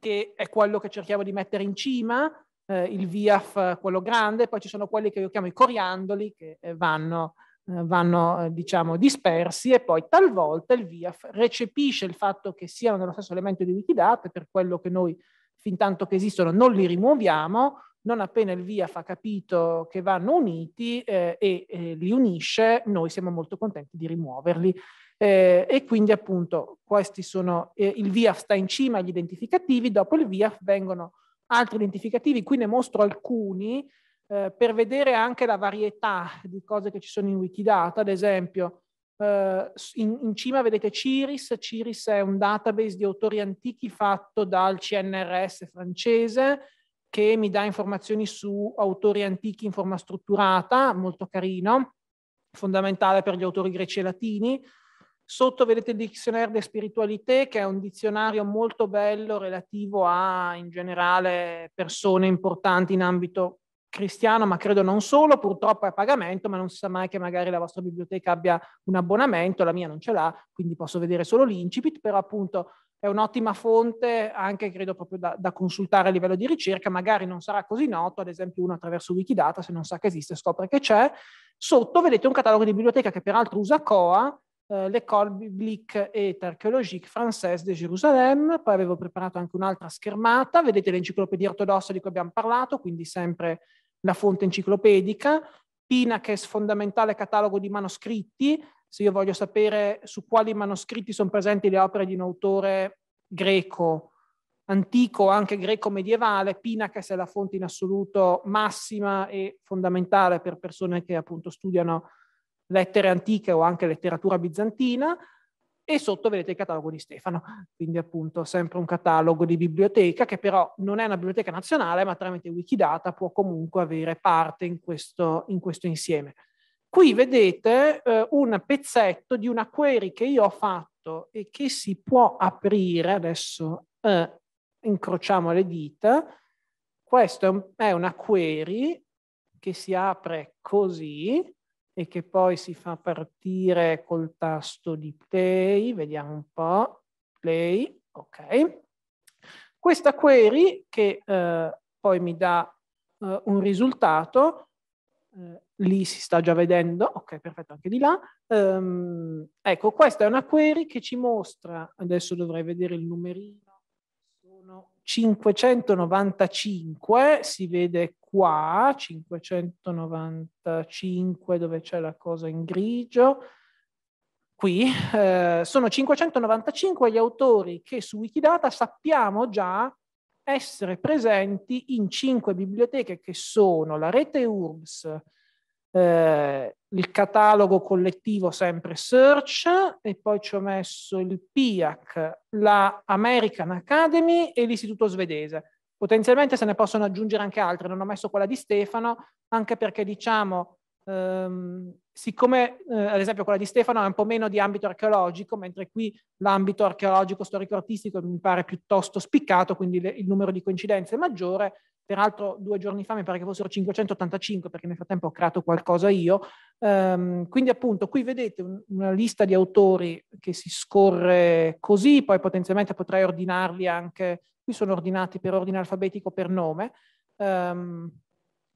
che è quello che cerchiamo di mettere in cima, eh, il VIAF, eh, quello grande, poi ci sono quelli che io chiamo i coriandoli che eh, vanno, eh, vanno diciamo, dispersi e poi talvolta il VIAF recepisce il fatto che siano nello stesso elemento di Wikidata per quello che noi, fin tanto che esistono, non li rimuoviamo, non appena il VIAF ha capito che vanno uniti eh, e eh, li unisce, noi siamo molto contenti di rimuoverli. Eh, e quindi appunto questi sono, il VIAF sta in cima agli identificativi, dopo il VIAF vengono altri identificativi, qui ne mostro alcuni eh, per vedere anche la varietà di cose che ci sono in Wikidata, ad esempio eh, in, in, cima vedete Ciris, Ciris è un database di autori antichi fatto dal CNRS francese che mi dà informazioni su autori antichi in forma strutturata, molto carino, fondamentale per gli autori greci e latini, Sotto vedete il Dictionnaire de Spiritualité, che è un dizionario molto bello relativo a, in generale, persone importanti in ambito cristiano, ma credo non solo, purtroppo è a pagamento, ma non si sa mai che magari la vostra biblioteca abbia un abbonamento, la mia non ce l'ha, quindi posso vedere solo l'incipit, però appunto è un'ottima fonte anche credo proprio da, da, consultare a livello di ricerca, magari non sarà così noto, ad esempio uno attraverso Wikidata se non sa che esiste scopre che c'è. Sotto vedete un catalogo di biblioteca che peraltro usa COA, euh, l'École biblique et archéologique française de Jérusalem. poi avevo preparato anche un'altra schermata, vedete l'enciclopedia ortodossa di cui abbiamo parlato, quindi sempre la fonte enciclopedica, Pinaches fondamentale catalogo di manoscritti, se io voglio sapere su quali manoscritti sono presenti le opere di un autore greco, antico, o anche greco-medievale, Pinaches è la fonte in assoluto massima e fondamentale per persone che appunto studiano lettere antiche o anche letteratura bizantina, e sotto vedete il catalogo di Stefano, quindi appunto sempre un catalogo di biblioteca che però non è una biblioteca nazionale, ma tramite Wikidata può comunque avere parte in questo, in questo insieme. Qui vedete eh, un pezzetto di una query che io ho fatto e che si può aprire, adesso eh, incrociamo le dita, questa è, un, è una query che si apre così, e che poi si fa partire col tasto di play, vediamo un po', play, ok. Questa query che eh, poi mi dà eh, un risultato, eh, lì si sta già vedendo, ok perfetto anche di là, ehm, ecco questa è una query che ci mostra, adesso dovrei vedere il numerino, 595 si vede qua, 595 dove c'è la cosa in grigio, qui, eh, sono 595 gli autori che su Wikidata sappiamo già essere presenti in cinque biblioteche che sono la rete URBS, eh, il catalogo collettivo sempre search e poi ci ho messo il PIAC, la American Academy e l'istituto svedese. Potenzialmente se ne possono aggiungere anche altre, non ho messo quella di Stefano, anche perché diciamo Um, siccome eh, ad esempio quella di Stefano è un po' meno di ambito archeologico, mentre qui l'ambito archeologico storico-artistico mi pare piuttosto spiccato, quindi le, il numero di coincidenze è maggiore. Peraltro due giorni fa mi pare che fossero 585 perché nel frattempo ho creato qualcosa io. Um, quindi appunto qui vedete un, una lista di autori che si scorre così, poi potenzialmente potrei ordinarli anche, qui sono ordinati per ordine alfabetico per nome. Um,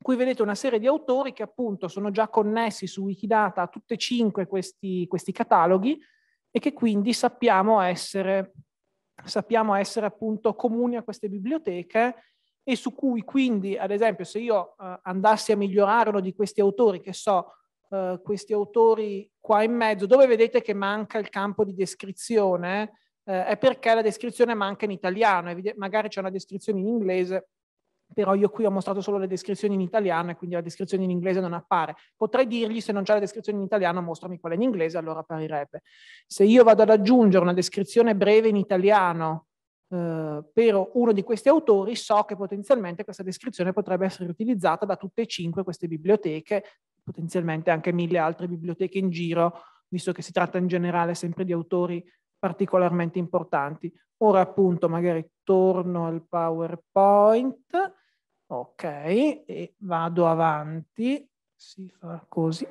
Qui vedete una serie di autori che appunto sono già connessi su Wikidata a tutti e cinque questi, questi cataloghi e che quindi sappiamo essere, sappiamo essere appunto comuni a queste biblioteche e su cui quindi, ad esempio, se io eh, andassi a migliorare uno di questi autori, che so, eh, questi autori qua in mezzo, dove vedete che manca il campo di descrizione, eh, è perché la descrizione manca in italiano, magari c'è una descrizione in inglese però io qui ho mostrato solo le descrizioni in italiano e quindi la descrizione in inglese non appare. Potrei dirgli se non c'è la descrizione in italiano mostrami quella in inglese, allora apparirebbe. Se io vado ad aggiungere una descrizione breve in italiano eh, per uno di questi autori, so che potenzialmente questa descrizione potrebbe essere utilizzata da tutte e cinque queste biblioteche, potenzialmente anche mille altre biblioteche in giro, visto che si tratta in generale sempre di autori particolarmente importanti. Ora appunto magari torno al PowerPoint Ok, e vado avanti. Si fa così.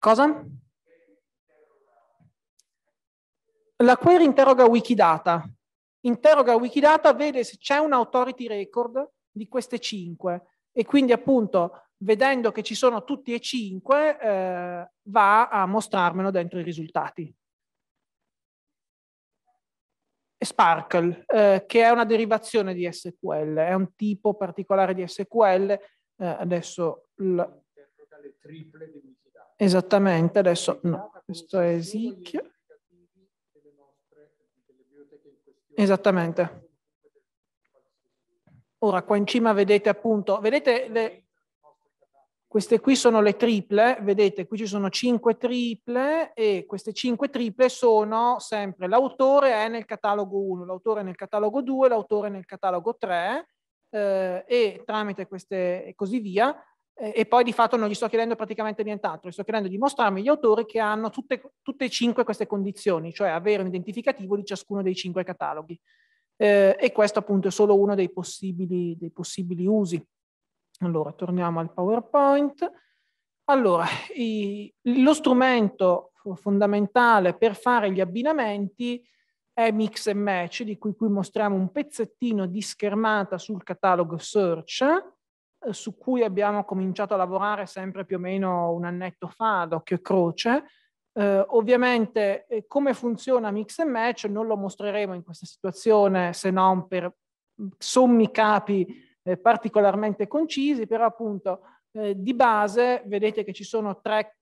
Cosa? La query interroga Wikidata. Interroga Wikidata, vede se c'è un authority record di queste cinque. e quindi appunto vedendo che ci sono tutti e cinque, eh, va a mostrarmelo dentro i risultati. Sparkle, eh, che è una derivazione di SQL, è un tipo particolare di SQL. Eh, adesso l... Esattamente, adesso no, questo è Ezekiel. Esattamente. Ora qua in cima vedete appunto, vedete le, queste qui sono le triple, vedete qui ci sono 5 triple e queste 5 triple sono sempre l'autore è nel catalogo 1, l'autore è nel catalogo 2, l'autore è nel catalogo 3 eh, e tramite queste e così via eh, e poi di fatto non gli sto chiedendo praticamente nient'altro, gli sto chiedendo di mostrarmi gli autori che hanno tutte, tutte e cinque queste condizioni, cioè avere un identificativo di ciascuno dei cinque cataloghi. Eh, e questo appunto è solo uno dei possibili, dei possibili usi. Allora, torniamo al PowerPoint. Allora, i, lo strumento fondamentale per fare gli abbinamenti è Mix and Match, di cui qui mostriamo un pezzettino di schermata sul catalogo Search, eh, su cui abbiamo cominciato a lavorare sempre più o meno un annetto fa, ad occhio e croce. Eh, ovviamente eh, come funziona Mix and Match non lo mostreremo in questa situazione se non per sommi capi eh, particolarmente concisi, però appunto eh, di base vedete che ci sono tre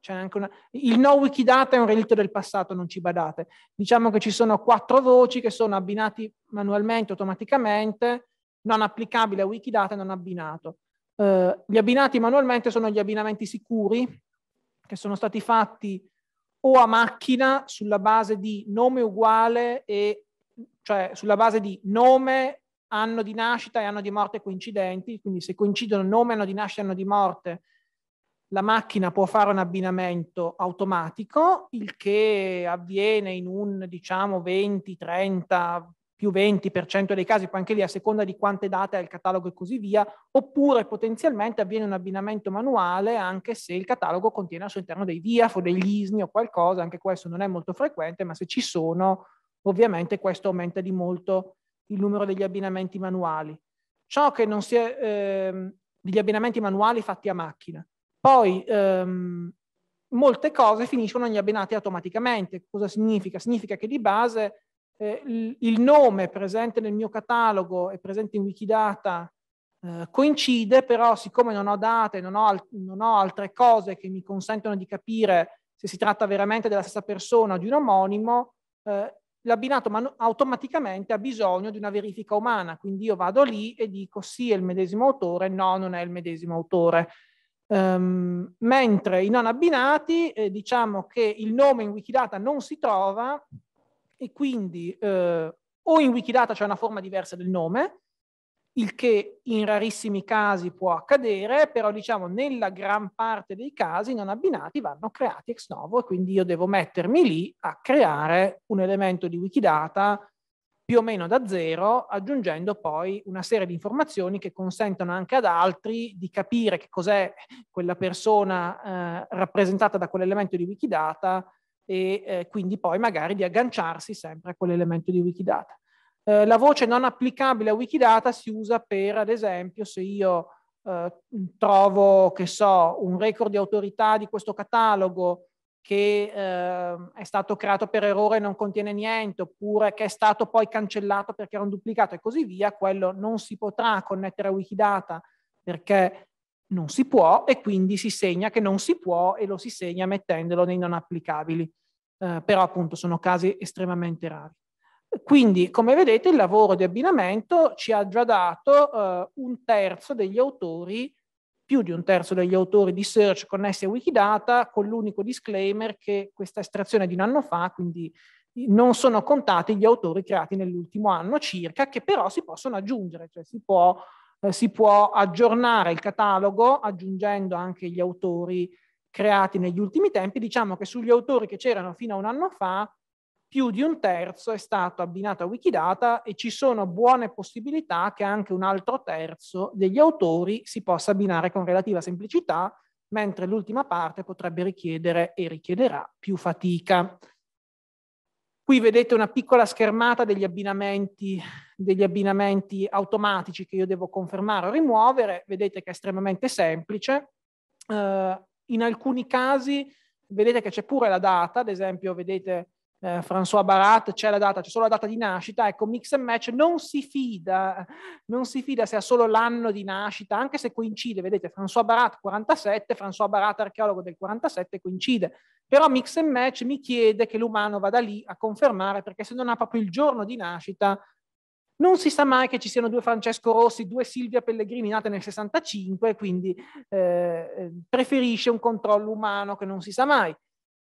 c'è anche una... Il no Wikidata è un relitto del passato, non ci badate. Diciamo che ci sono quattro voci che sono abbinati manualmente, automaticamente, non applicabile a Wikidata e non abbinato. Eh, gli abbinati manualmente sono gli abbinamenti sicuri, che sono stati fatti o a macchina sulla base di nome uguale e cioè sulla base di nome anno di nascita e anno di morte coincidenti, quindi se coincidono nome, anno di nascita e anno di morte, la macchina può fare un abbinamento automatico, il che avviene in un diciamo 20, 30, più 20% dei casi, poi anche lì a seconda di quante date ha il catalogo e così via, oppure potenzialmente avviene un abbinamento manuale anche se il catalogo contiene al suo interno dei VIAF o degli ISNI o qualcosa, anche questo non è molto frequente, ma se ci sono ovviamente questo aumenta di molto il numero degli abbinamenti manuali, ciò che non si è, eh, degli abbinamenti manuali fatti a macchina. Poi ehm, molte cose finiscono negli abbinati automaticamente. Cosa significa? Significa che di base eh, il nome presente nel mio catalogo e presente in Wikidata eh, coincide, però siccome non ho date, non ho, al- non ho altre cose che mi consentono di capire se si tratta veramente della stessa persona o di un omonimo, eh, l'abbinato manu- automaticamente ha bisogno di una verifica umana, quindi io vado lì e dico sì è il medesimo autore, no non è il medesimo autore. Um, mentre i non abbinati eh, diciamo che il nome in Wikidata non si trova e quindi eh, o in Wikidata c'è una forma diversa del nome il che in rarissimi casi può accadere, però diciamo nella gran parte dei casi non abbinati vanno creati ex novo e quindi io devo mettermi lì a creare un elemento di Wikidata più o meno da zero, aggiungendo poi una serie di informazioni che consentono anche ad altri di capire che cos'è quella persona eh, rappresentata da quell'elemento di Wikidata e eh, quindi poi magari di agganciarsi sempre a quell'elemento di Wikidata. Eh, la voce non applicabile a Wikidata si usa per, ad esempio, se io eh, trovo, che so, un record di autorità di questo catalogo che eh, è stato creato per errore e non contiene niente, oppure che è stato poi cancellato perché era un duplicato e così via, quello non si potrà connettere a Wikidata perché non si può e quindi si segna che non si può e lo si segna mettendolo nei non applicabili. Eh, però appunto sono casi estremamente rari. Quindi, come vedete, il lavoro di abbinamento ci ha già dato eh, un terzo degli autori, più di un terzo degli autori di search connessi a Wikidata, con l'unico disclaimer che questa estrazione di un anno fa, quindi non sono contati gli autori creati nell'ultimo anno circa, che però si possono aggiungere, cioè si può, eh, si può aggiornare il catalogo aggiungendo anche gli autori creati negli ultimi tempi. Diciamo che sugli autori che c'erano fino a un anno fa più di un terzo è stato abbinato a Wikidata e ci sono buone possibilità che anche un altro terzo degli autori si possa abbinare con relativa semplicità, mentre l'ultima parte potrebbe richiedere e richiederà più fatica. Qui vedete una piccola schermata degli abbinamenti, degli abbinamenti automatici che io devo confermare o rimuovere. Vedete che è estremamente semplice. Uh, in alcuni casi vedete che c'è pure la data, ad esempio vedete eh, François Barat, c'è la data, c'è solo la data di nascita, ecco mix and match non si fida, non si fida se ha solo l'anno di nascita, anche se coincide, vedete François Barat 47, François Barat archeologo del 47 coincide, però mix and match mi chiede che l'umano vada lì a confermare perché se non ha proprio il giorno di nascita non si sa mai che ci siano due Francesco Rossi, due Silvia Pellegrini nate nel 65, quindi eh, eh, preferisce un controllo umano che non si sa mai.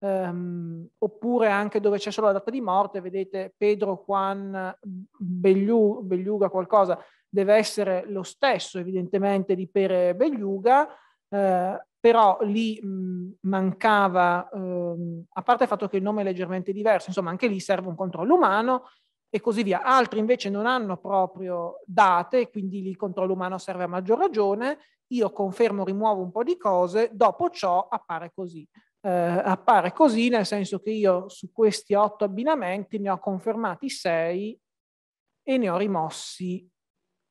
Um, oppure anche dove c'è solo la data di morte, vedete Pedro Juan mm, Bellu, Belluga qualcosa, deve essere lo stesso evidentemente di Pere Belluga, eh, però lì mh, mm, mancava, ehm, a parte il fatto che il nome è leggermente diverso, insomma anche lì serve un controllo umano e così via. Altri invece non hanno proprio date, quindi lì il controllo umano serve a maggior ragione, io confermo, rimuovo un po' di cose, dopo ciò appare così eh, appare così, nel senso che io su questi otto abbinamenti ne ho confermati sei e ne ho rimossi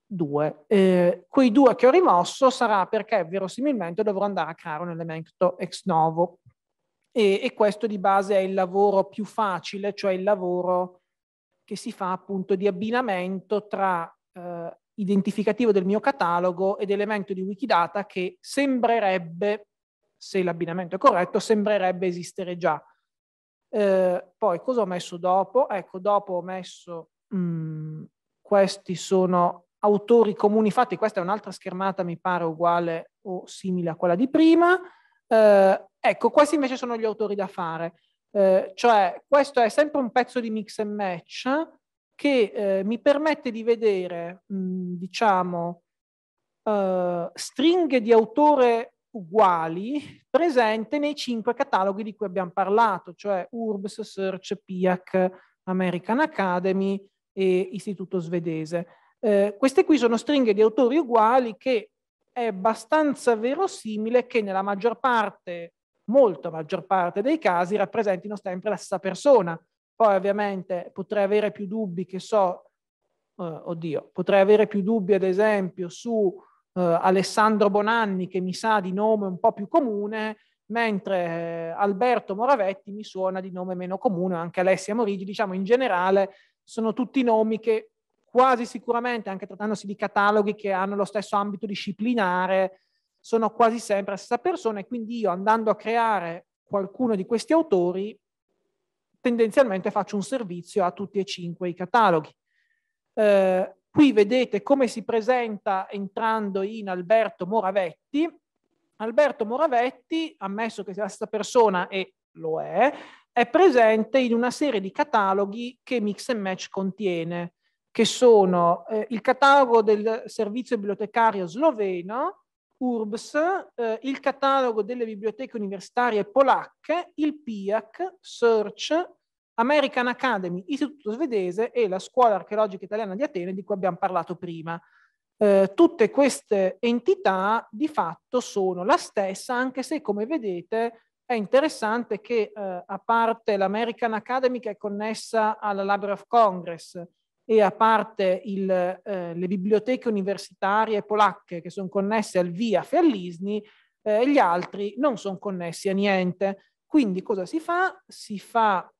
due. Eh, quei due che ho rimosso sarà perché verosimilmente dovrò andare a creare un elemento ex novo e, e, questo di base è il lavoro più facile, cioè il lavoro che si fa appunto di abbinamento tra eh, identificativo del mio catalogo ed elemento di Wikidata che sembrerebbe se l'abbinamento è corretto, sembrerebbe esistere già. Eh, poi cosa ho messo dopo? Ecco, dopo ho messo mh, mm, questi sono autori comuni infatti questa è un'altra schermata mi pare uguale o simile a quella di prima. Eh, ecco, questi invece sono gli autori da fare, eh, cioè questo è sempre un pezzo di mix and match che eh, mi permette di vedere, mh, mm, diciamo, eh, stringhe di autore uguali presente nei cinque cataloghi di cui abbiamo parlato, cioè URBS, Search, PIAC, American Academy e Istituto Svedese. Eh, queste qui sono stringhe di autori uguali che è abbastanza verosimile che nella maggior parte, molto maggior parte dei casi rappresentino sempre la stessa persona. Poi ovviamente potrei avere più dubbi che so, eh, oddio, potrei avere più dubbi ad esempio su eh, Alessandro Bonanni, che mi sa di nome un po' più comune, mentre eh, Alberto Moravetti mi suona di nome meno comune, anche Alessia Morigi, diciamo in generale sono tutti nomi che quasi sicuramente, anche trattandosi di cataloghi che hanno lo stesso ambito disciplinare, sono quasi sempre la stessa persona e quindi io andando a creare qualcuno di questi autori, tendenzialmente faccio un servizio a tutti e cinque i cataloghi. Eh, Qui vedete come si presenta entrando in Alberto Moravetti. Alberto Moravetti, ammesso che sia questa persona, e lo è, è presente in una serie di cataloghi che Mix and Match contiene, che sono eh, il catalogo del servizio bibliotecario sloveno, URBS, eh, il catalogo delle biblioteche universitarie polacche, il PIAC, SEARCH, American Academy, istituto svedese e la scuola archeologica italiana di Atene di cui abbiamo parlato prima. Eh, tutte queste entità di fatto sono la stessa, anche se come vedete è interessante che eh, a parte l'American Academy che è connessa alla Library of Congress e a parte il, eh, le biblioteche universitarie polacche che sono connesse al VIAF e all'ISNI, eh, gli altri non sono connessi a niente. Quindi cosa si fa? Si fa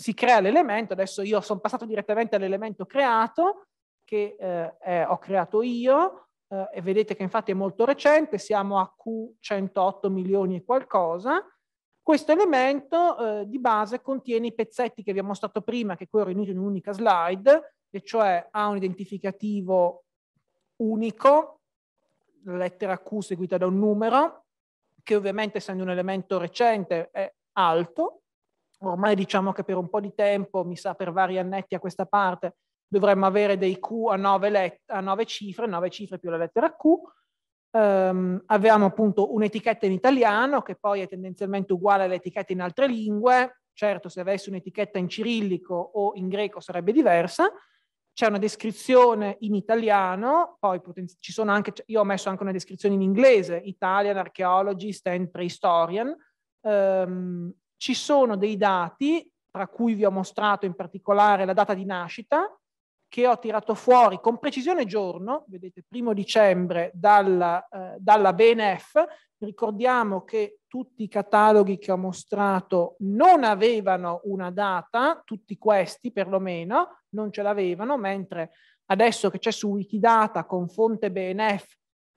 si crea l'elemento, adesso io sono passato direttamente all'elemento creato che eh, è, ho creato io eh, e vedete che infatti è molto recente, siamo a Q108 milioni e qualcosa. Questo elemento eh, di base contiene i pezzetti che vi ho mostrato prima, che qui ho riunito in un'unica slide, e cioè ha un identificativo unico, la lettera Q seguita da un numero, che ovviamente essendo un elemento recente è alto, ormai diciamo che per un po' di tempo, mi sa per vari annetti a questa parte, dovremmo avere dei Q a nove, let- a 9 cifre, nove cifre più la lettera Q. Um, avevamo appunto un'etichetta in italiano che poi è tendenzialmente uguale all'etichetta in altre lingue. Certo, se avessi un'etichetta in cirillico o in greco sarebbe diversa. C'è una descrizione in italiano, poi poten- ci sono anche, cioè, io ho messo anche una descrizione in inglese, Italian Archaeologist and Prehistorian, um, ci sono dei dati, tra cui vi ho mostrato in particolare la data di nascita, che ho tirato fuori con precisione giorno, vedete, primo dicembre, dalla, eh, dalla BNF. Ricordiamo che tutti i cataloghi che ho mostrato non avevano una data, tutti questi perlomeno non ce l'avevano, mentre adesso che c'è su Wikidata con fonte BNF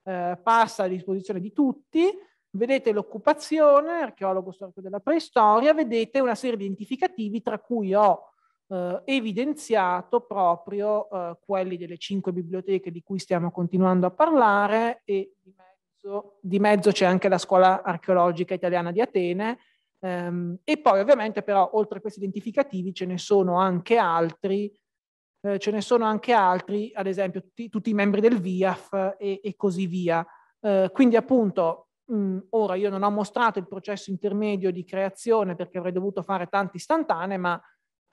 eh, passa a disposizione di tutti, Vedete l'occupazione, archeologo storico della preistoria, vedete una serie di identificativi tra cui ho eh, evidenziato proprio eh, quelli delle cinque biblioteche di cui stiamo continuando a parlare e di mezzo, di mezzo c'è anche la scuola archeologica italiana di Atene ehm, e poi ovviamente però oltre a questi identificativi ce ne sono anche altri eh, ce ne sono anche altri, ad esempio tutti, tutti i membri del VIAF e, e così via. Eh, quindi appunto Mm, ora io non ho mostrato il processo intermedio di creazione perché avrei dovuto fare tante istantanee, ma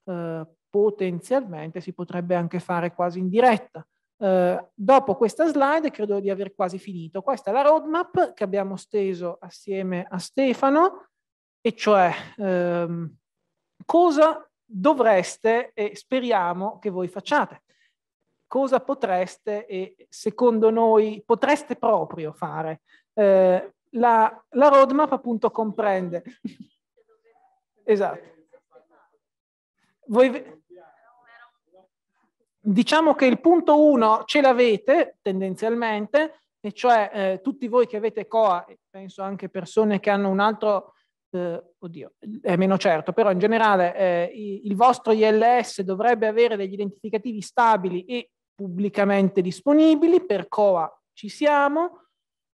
eh, potenzialmente si potrebbe anche fare quasi in diretta. Eh, dopo questa slide credo di aver quasi finito. Questa è la roadmap che abbiamo steso assieme a Stefano, e cioè ehm, cosa dovreste e speriamo che voi facciate. Cosa potreste e secondo noi potreste proprio fare. Eh, la, la roadmap appunto comprende. esatto. Voi, diciamo che il punto 1 ce l'avete tendenzialmente, e cioè eh, tutti voi che avete COA, penso anche persone che hanno un altro, eh, oddio, è meno certo, però in generale eh, il vostro ILS dovrebbe avere degli identificativi stabili e pubblicamente disponibili, per COA ci siamo,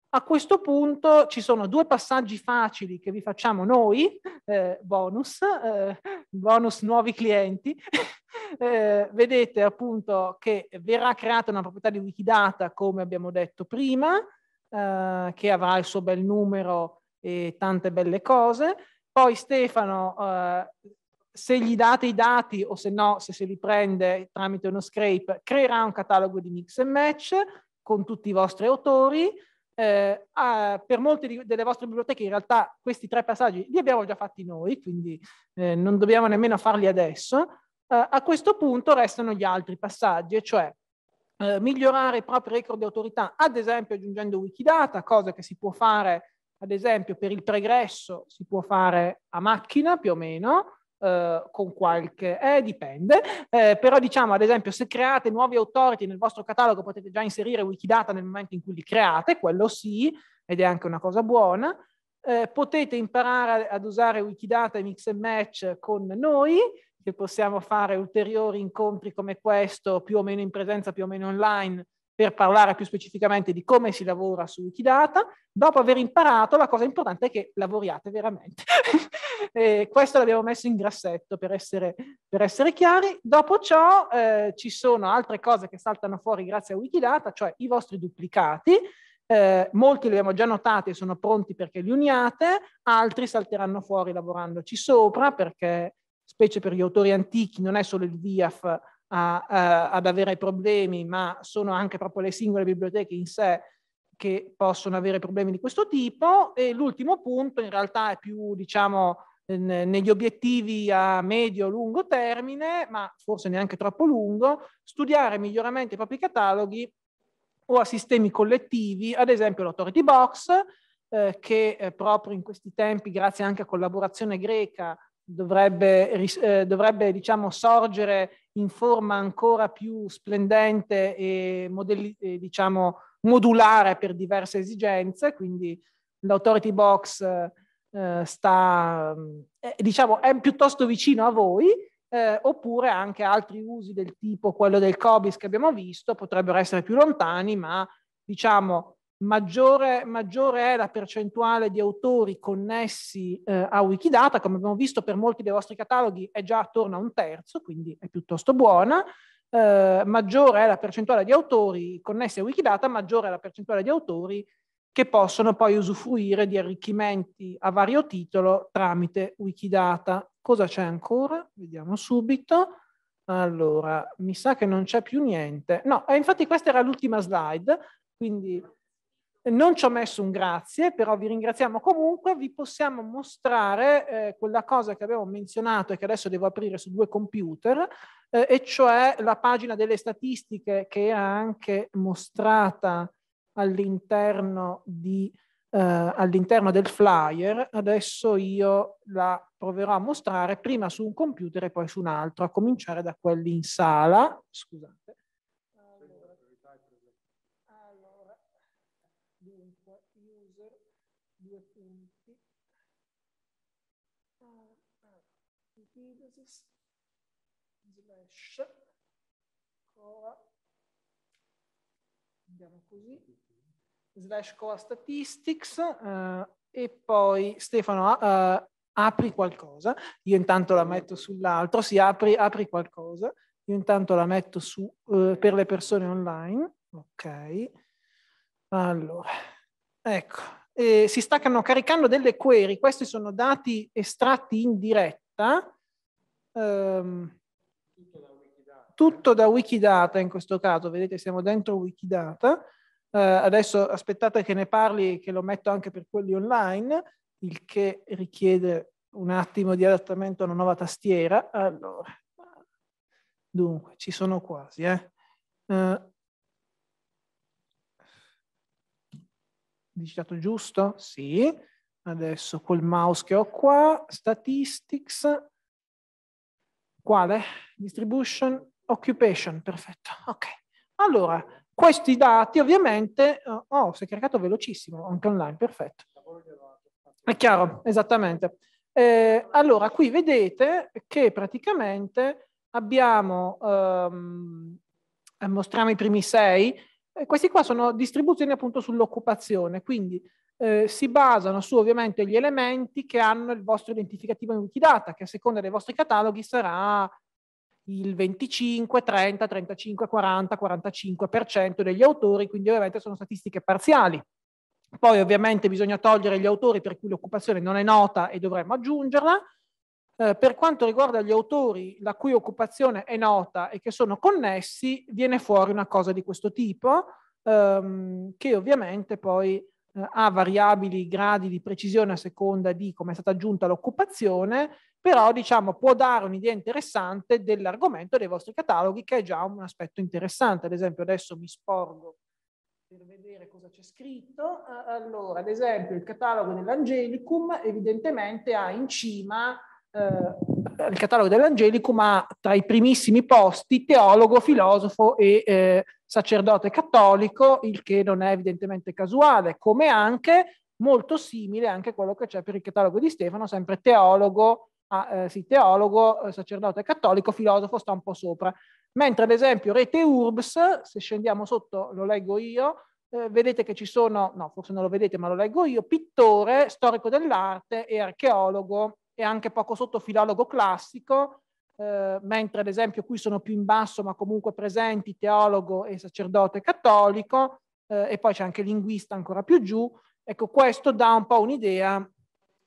a questo punto ci sono due passaggi facili che vi facciamo noi, eh, bonus, eh, bonus nuovi clienti. [LAUGHS] eh, vedete appunto che verrà creata una proprietà di Wikidata, come abbiamo detto prima, eh, che avrà il suo bel numero e tante belle cose. Poi Stefano, eh, se gli date i dati o se no, se se li prende tramite uno scrape, creerà un catalogo di mix e match con tutti i vostri autori eh, a, per molte di, delle vostre biblioteche in realtà questi tre passaggi li abbiamo già fatti noi, quindi eh, non dobbiamo nemmeno farli adesso. Eh, a questo punto restano gli altri passaggi, cioè eh, migliorare i propri record di autorità, ad esempio aggiungendo Wikidata, cosa che si può fare ad esempio per il pregresso, si può fare a macchina più o meno, eh, con qualche... Eh, dipende, eh, però diciamo ad esempio se create nuovi authority nel vostro catalogo potete già inserire Wikidata nel momento in cui li create, quello sì, ed è anche una cosa buona. Eh, potete imparare ad usare Wikidata e Mix and Match con noi, che possiamo fare ulteriori incontri come questo, più o meno in presenza, più o meno online, per parlare più specificamente di come si lavora su Wikidata. Dopo aver imparato, la cosa importante è che lavoriate veramente. [LAUGHS] Eh, questo l'abbiamo messo in grassetto per essere, per essere chiari. Dopo ciò eh, ci sono altre cose che saltano fuori grazie a Wikidata, cioè i vostri duplicati. Eh, molti li abbiamo già notati e sono pronti perché li uniate, altri salteranno fuori lavorandoci sopra perché, specie per gli autori antichi, non è solo il VIAF a, a, eh, ad avere problemi, ma sono anche proprio le singole biblioteche in sé che possono avere problemi di questo tipo. E l'ultimo punto in realtà è più, diciamo, negli obiettivi a medio-lungo termine, ma forse neanche troppo lungo, studiare miglioramenti ai propri cataloghi o a sistemi collettivi, ad esempio l'Authority Box, eh, che eh, proprio in questi tempi, grazie anche a collaborazione greca, dovrebbe, eh, dovrebbe diciamo, sorgere in forma ancora più splendente e, modelli, diciamo modulare per diverse esigenze, quindi l'authority box eh, sta, eh, diciamo, è piuttosto vicino a voi, eh, oppure anche altri usi del tipo quello del COBIS che abbiamo visto potrebbero essere più lontani, ma diciamo maggiore, maggiore è la percentuale di autori connessi eh, a Wikidata, come abbiamo visto per molti dei vostri cataloghi è già attorno a un terzo, quindi è piuttosto buona. Eh, maggiore è la percentuale di autori connessi a Wikidata, maggiore è la percentuale di autori che possono poi usufruire di arricchimenti a vario titolo tramite Wikidata. Cosa c'è ancora? Vediamo subito. Allora, mi sa che non c'è più niente. No, eh, infatti questa era l'ultima slide, quindi non ci ho messo un grazie, però vi ringraziamo comunque, vi possiamo mostrare eh, quella cosa che avevo menzionato e che adesso devo aprire su due computer, eh, e cioè la pagina delle statistiche che era anche mostrata all'interno di Uh, all'interno del flyer, adesso io la proverò a mostrare prima su un computer e poi su un altro, a cominciare da quelli in sala, scusate, slash coa andiamo così slash core statistics uh, e poi Stefano uh, apri qualcosa, io intanto la metto sull'altro, si sì, apri, apri qualcosa, io intanto la metto su uh, per le persone online, ok, allora, ecco, e si staccano caricando delle query, questi sono dati estratti in diretta, ehm, tutto da Wikidata in questo caso, vedete siamo dentro Wikidata, eh, adesso aspettate che ne parli che lo metto anche per quelli online, il che richiede un attimo di adattamento a una nuova tastiera. Allora, dunque, ci sono quasi. Eh. Eh, digitato giusto? Sì. Adesso col mouse che ho qua, statistics, quale? Distribution occupation, perfetto. Ok. Allora, questi dati ovviamente... Eh, oh, si è caricato velocissimo, anche online, perfetto. È chiaro, esattamente. Eh, allora, qui vedete che praticamente abbiamo... Ehm, mostriamo i primi sei, eh, questi qua sono distribuzioni appunto sull'occupazione, quindi eh, si basano su ovviamente gli elementi che hanno il vostro identificativo in Wikidata, che a seconda dei vostri cataloghi sarà il 25, 30, 35, 40, 45% degli autori, quindi ovviamente sono statistiche parziali. Poi ovviamente bisogna togliere gli autori per cui l'occupazione non è nota e dovremmo aggiungerla. Eh, per quanto riguarda gli autori la cui occupazione è nota e che sono connessi, viene fuori una cosa di questo tipo, ehm, che ovviamente poi eh, ha variabili gradi di precisione a seconda di come è stata aggiunta l'occupazione, però diciamo può dare un'idea interessante dell'argomento dei vostri cataloghi che è già un aspetto interessante. Ad esempio adesso mi sporgo per vedere cosa c'è scritto. Eh, allora, ad esempio, il catalogo dell'Angelicum evidentemente ha in cima, eh, il catalogo dell'Angelicum ha tra i primissimi posti teologo, filosofo e eh, sacerdote cattolico, il che non è evidentemente casuale, come anche molto simile anche a quello che c'è per il catalogo di Stefano, sempre teologo, ah, eh, sì, teologo, eh, sacerdote cattolico, filosofo, sta un po' sopra. Mentre ad esempio Rete Urbs, se scendiamo sotto lo leggo io, eh, vedete che ci sono, no forse non lo vedete ma lo leggo io, pittore, storico dell'arte e archeologo e anche poco sotto filologo classico, eh, mentre ad esempio qui sono più in basso ma comunque presenti teologo e sacerdote cattolico eh, e poi c'è anche linguista ancora più giù. Ecco, questo dà un po' un'idea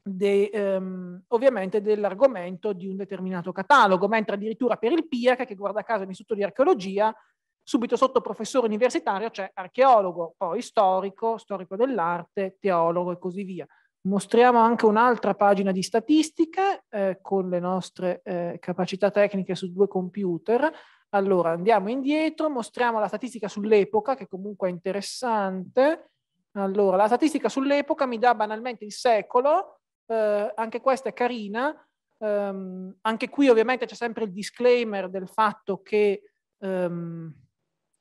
de, ehm, ovviamente dell'argomento di un determinato catalogo, mentre addirittura per il PIAC, che guarda caso è un istituto di archeologia, subito sotto professore universitario c'è archeologo, poi storico, storico dell'arte, teologo e così via. Mostriamo anche un'altra pagina di statistiche eh, con le nostre eh, capacità tecniche su due computer. Allora, andiamo indietro, mostriamo la statistica sull'epoca, che comunque è interessante. Allora, la statistica sull'epoca mi dà banalmente il secolo, eh, anche questa è carina. Um, anche qui ovviamente c'è sempre il disclaimer del fatto che, um,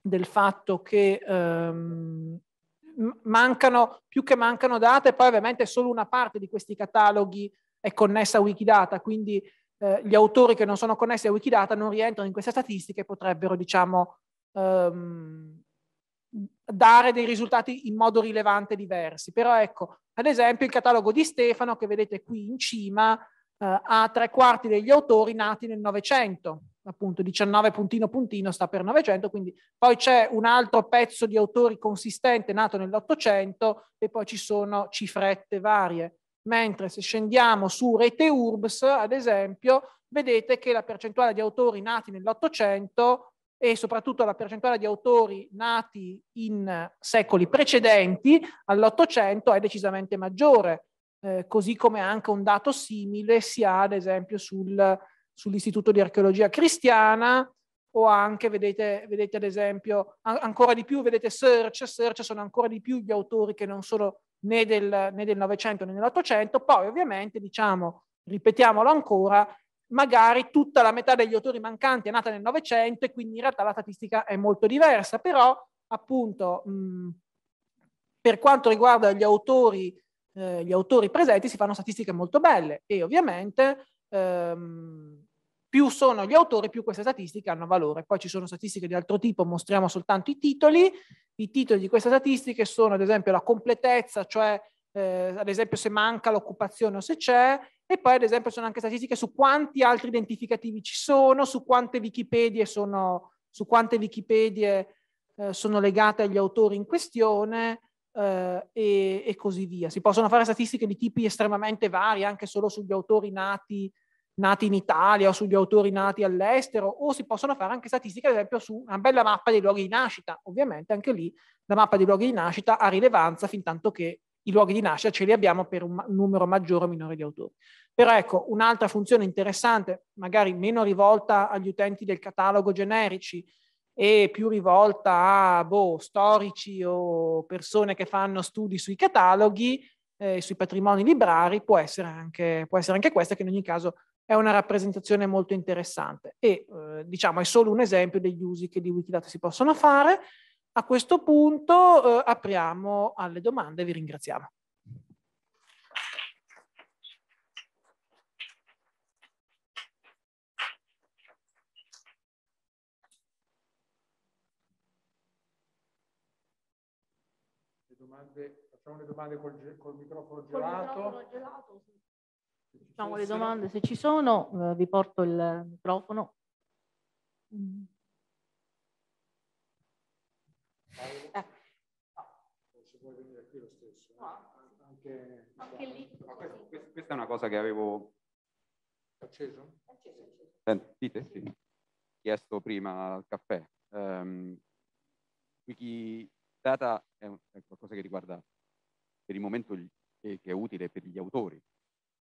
del fatto che um, mancano, più che mancano date, poi ovviamente solo una parte di questi cataloghi è connessa a Wikidata, quindi eh, gli autori che non sono connessi a Wikidata non rientrano in queste statistiche e potrebbero, diciamo, ehm, dare dei risultati in modo rilevante diversi. Però ecco, ad esempio il catalogo di Stefano che vedete qui in cima eh, ha tre quarti degli autori nati nel Novecento, appunto 19 puntino puntino sta per Novecento, quindi poi c'è un altro pezzo di autori consistente nato nell'Ottocento e poi ci sono cifrette varie. Mentre se scendiamo su Rete Urbs, ad esempio, vedete che la percentuale di autori nati nell'Ottocento e soprattutto la percentuale di autori nati in secoli precedenti all'Ottocento è decisamente maggiore. Eh, così come anche un dato simile si ha ad esempio sul, sull'Istituto di Archeologia Cristiana o anche, vedete, vedete ad esempio, a- ancora di più, vedete Search, Search sono ancora di più gli autori che non sono né del, né del Novecento né dell'Ottocento, poi ovviamente, diciamo, ripetiamolo ancora, magari tutta la metà degli autori mancanti è nata nel Novecento e quindi in realtà la statistica è molto diversa, però appunto mh, per quanto riguarda gli autori eh, gli autori presenti si fanno statistiche molto belle e ovviamente ehm, più sono gli autori, più queste statistiche hanno valore. Poi ci sono statistiche di altro tipo, mostriamo soltanto i titoli. I titoli di queste statistiche sono ad esempio la completezza, cioè eh, ad esempio se manca l'occupazione o se c'è, e poi ad esempio sono anche statistiche su quanti altri identificativi ci sono, su quante Wikipedie sono, su quante Wikipedie, eh, sono legate agli autori in questione, eh, e, e, così via. Si possono fare statistiche di tipi estremamente vari, anche solo sugli autori nati, nati in Italia o sugli autori nati all'estero, o si possono fare anche statistiche, ad esempio, su una bella mappa dei luoghi di nascita. Ovviamente anche lì la mappa dei luoghi di nascita ha rilevanza fin tanto che i luoghi di nascita ce li abbiamo per un numero maggiore o minore di autori. Però ecco, un'altra funzione interessante, magari meno rivolta agli utenti del catalogo generici, e più rivolta a boh, storici o persone che fanno studi sui cataloghi, eh, sui patrimoni librari, può essere, anche, può essere anche questa che in ogni caso è una rappresentazione molto interessante e eh, diciamo è solo un esempio degli usi che di Wikidata si possono fare. A questo punto eh, apriamo alle domande e vi ringraziamo. domande, facciamo le domande col, col microfono gelato. Col microfono gelato sì. facciamo fossero... le domande, se ci sono eh, vi porto il microfono. Mm. Eh. Ah, se vuoi venire qui lo stesso. Eh. Ah, Anche, lì. Diciamo, questa, questa è una cosa che avevo... Acceso? Acceso. acceso. Eh, Sentite? Sì. Chiesto prima al caffè. Um, data è, un, è qualcosa che riguarda per il momento gli, che, che, è utile per gli autori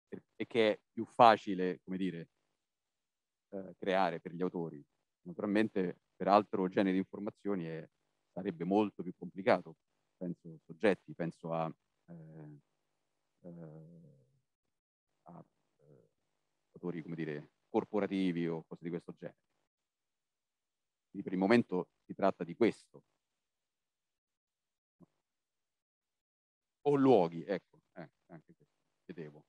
per, e che è più facile, come dire, eh, creare per gli autori. Naturalmente per altro genere di informazioni è, sarebbe molto più complicato. Penso a soggetti, penso a, eh, eh, a eh, autori, come dire, corporativi o cose di questo genere. Quindi per il momento si tratta di questo, o luoghi, ecco, eh, anche chiedevo.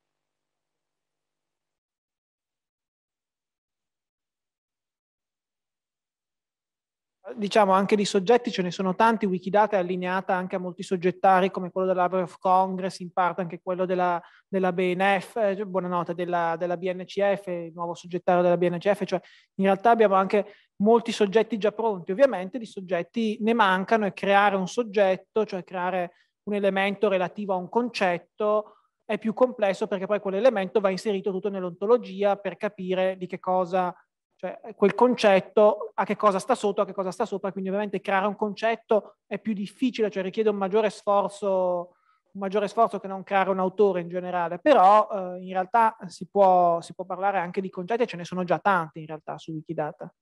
Diciamo anche di soggetti ce ne sono tanti, Wikidata è allineata anche a molti soggettari come quello della Library of Congress, in parte anche quello della, della BNF, eh, cioè, buonanotte, della, della BNCF, il nuovo soggettario della BNCF, cioè in realtà abbiamo anche molti soggetti già pronti, ovviamente di soggetti ne mancano e creare un soggetto, cioè creare un elemento relativo a un concetto, è più complesso perché poi quell'elemento va inserito tutto nell'ontologia per capire di che cosa, cioè quel concetto, a che cosa sta sotto, a che cosa sta sopra, quindi ovviamente creare un concetto è più difficile, cioè richiede un maggiore sforzo un maggiore sforzo che non creare un autore in generale, però eh, in realtà si può, si può parlare anche di concetti e ce ne sono già tanti in realtà su Wikidata.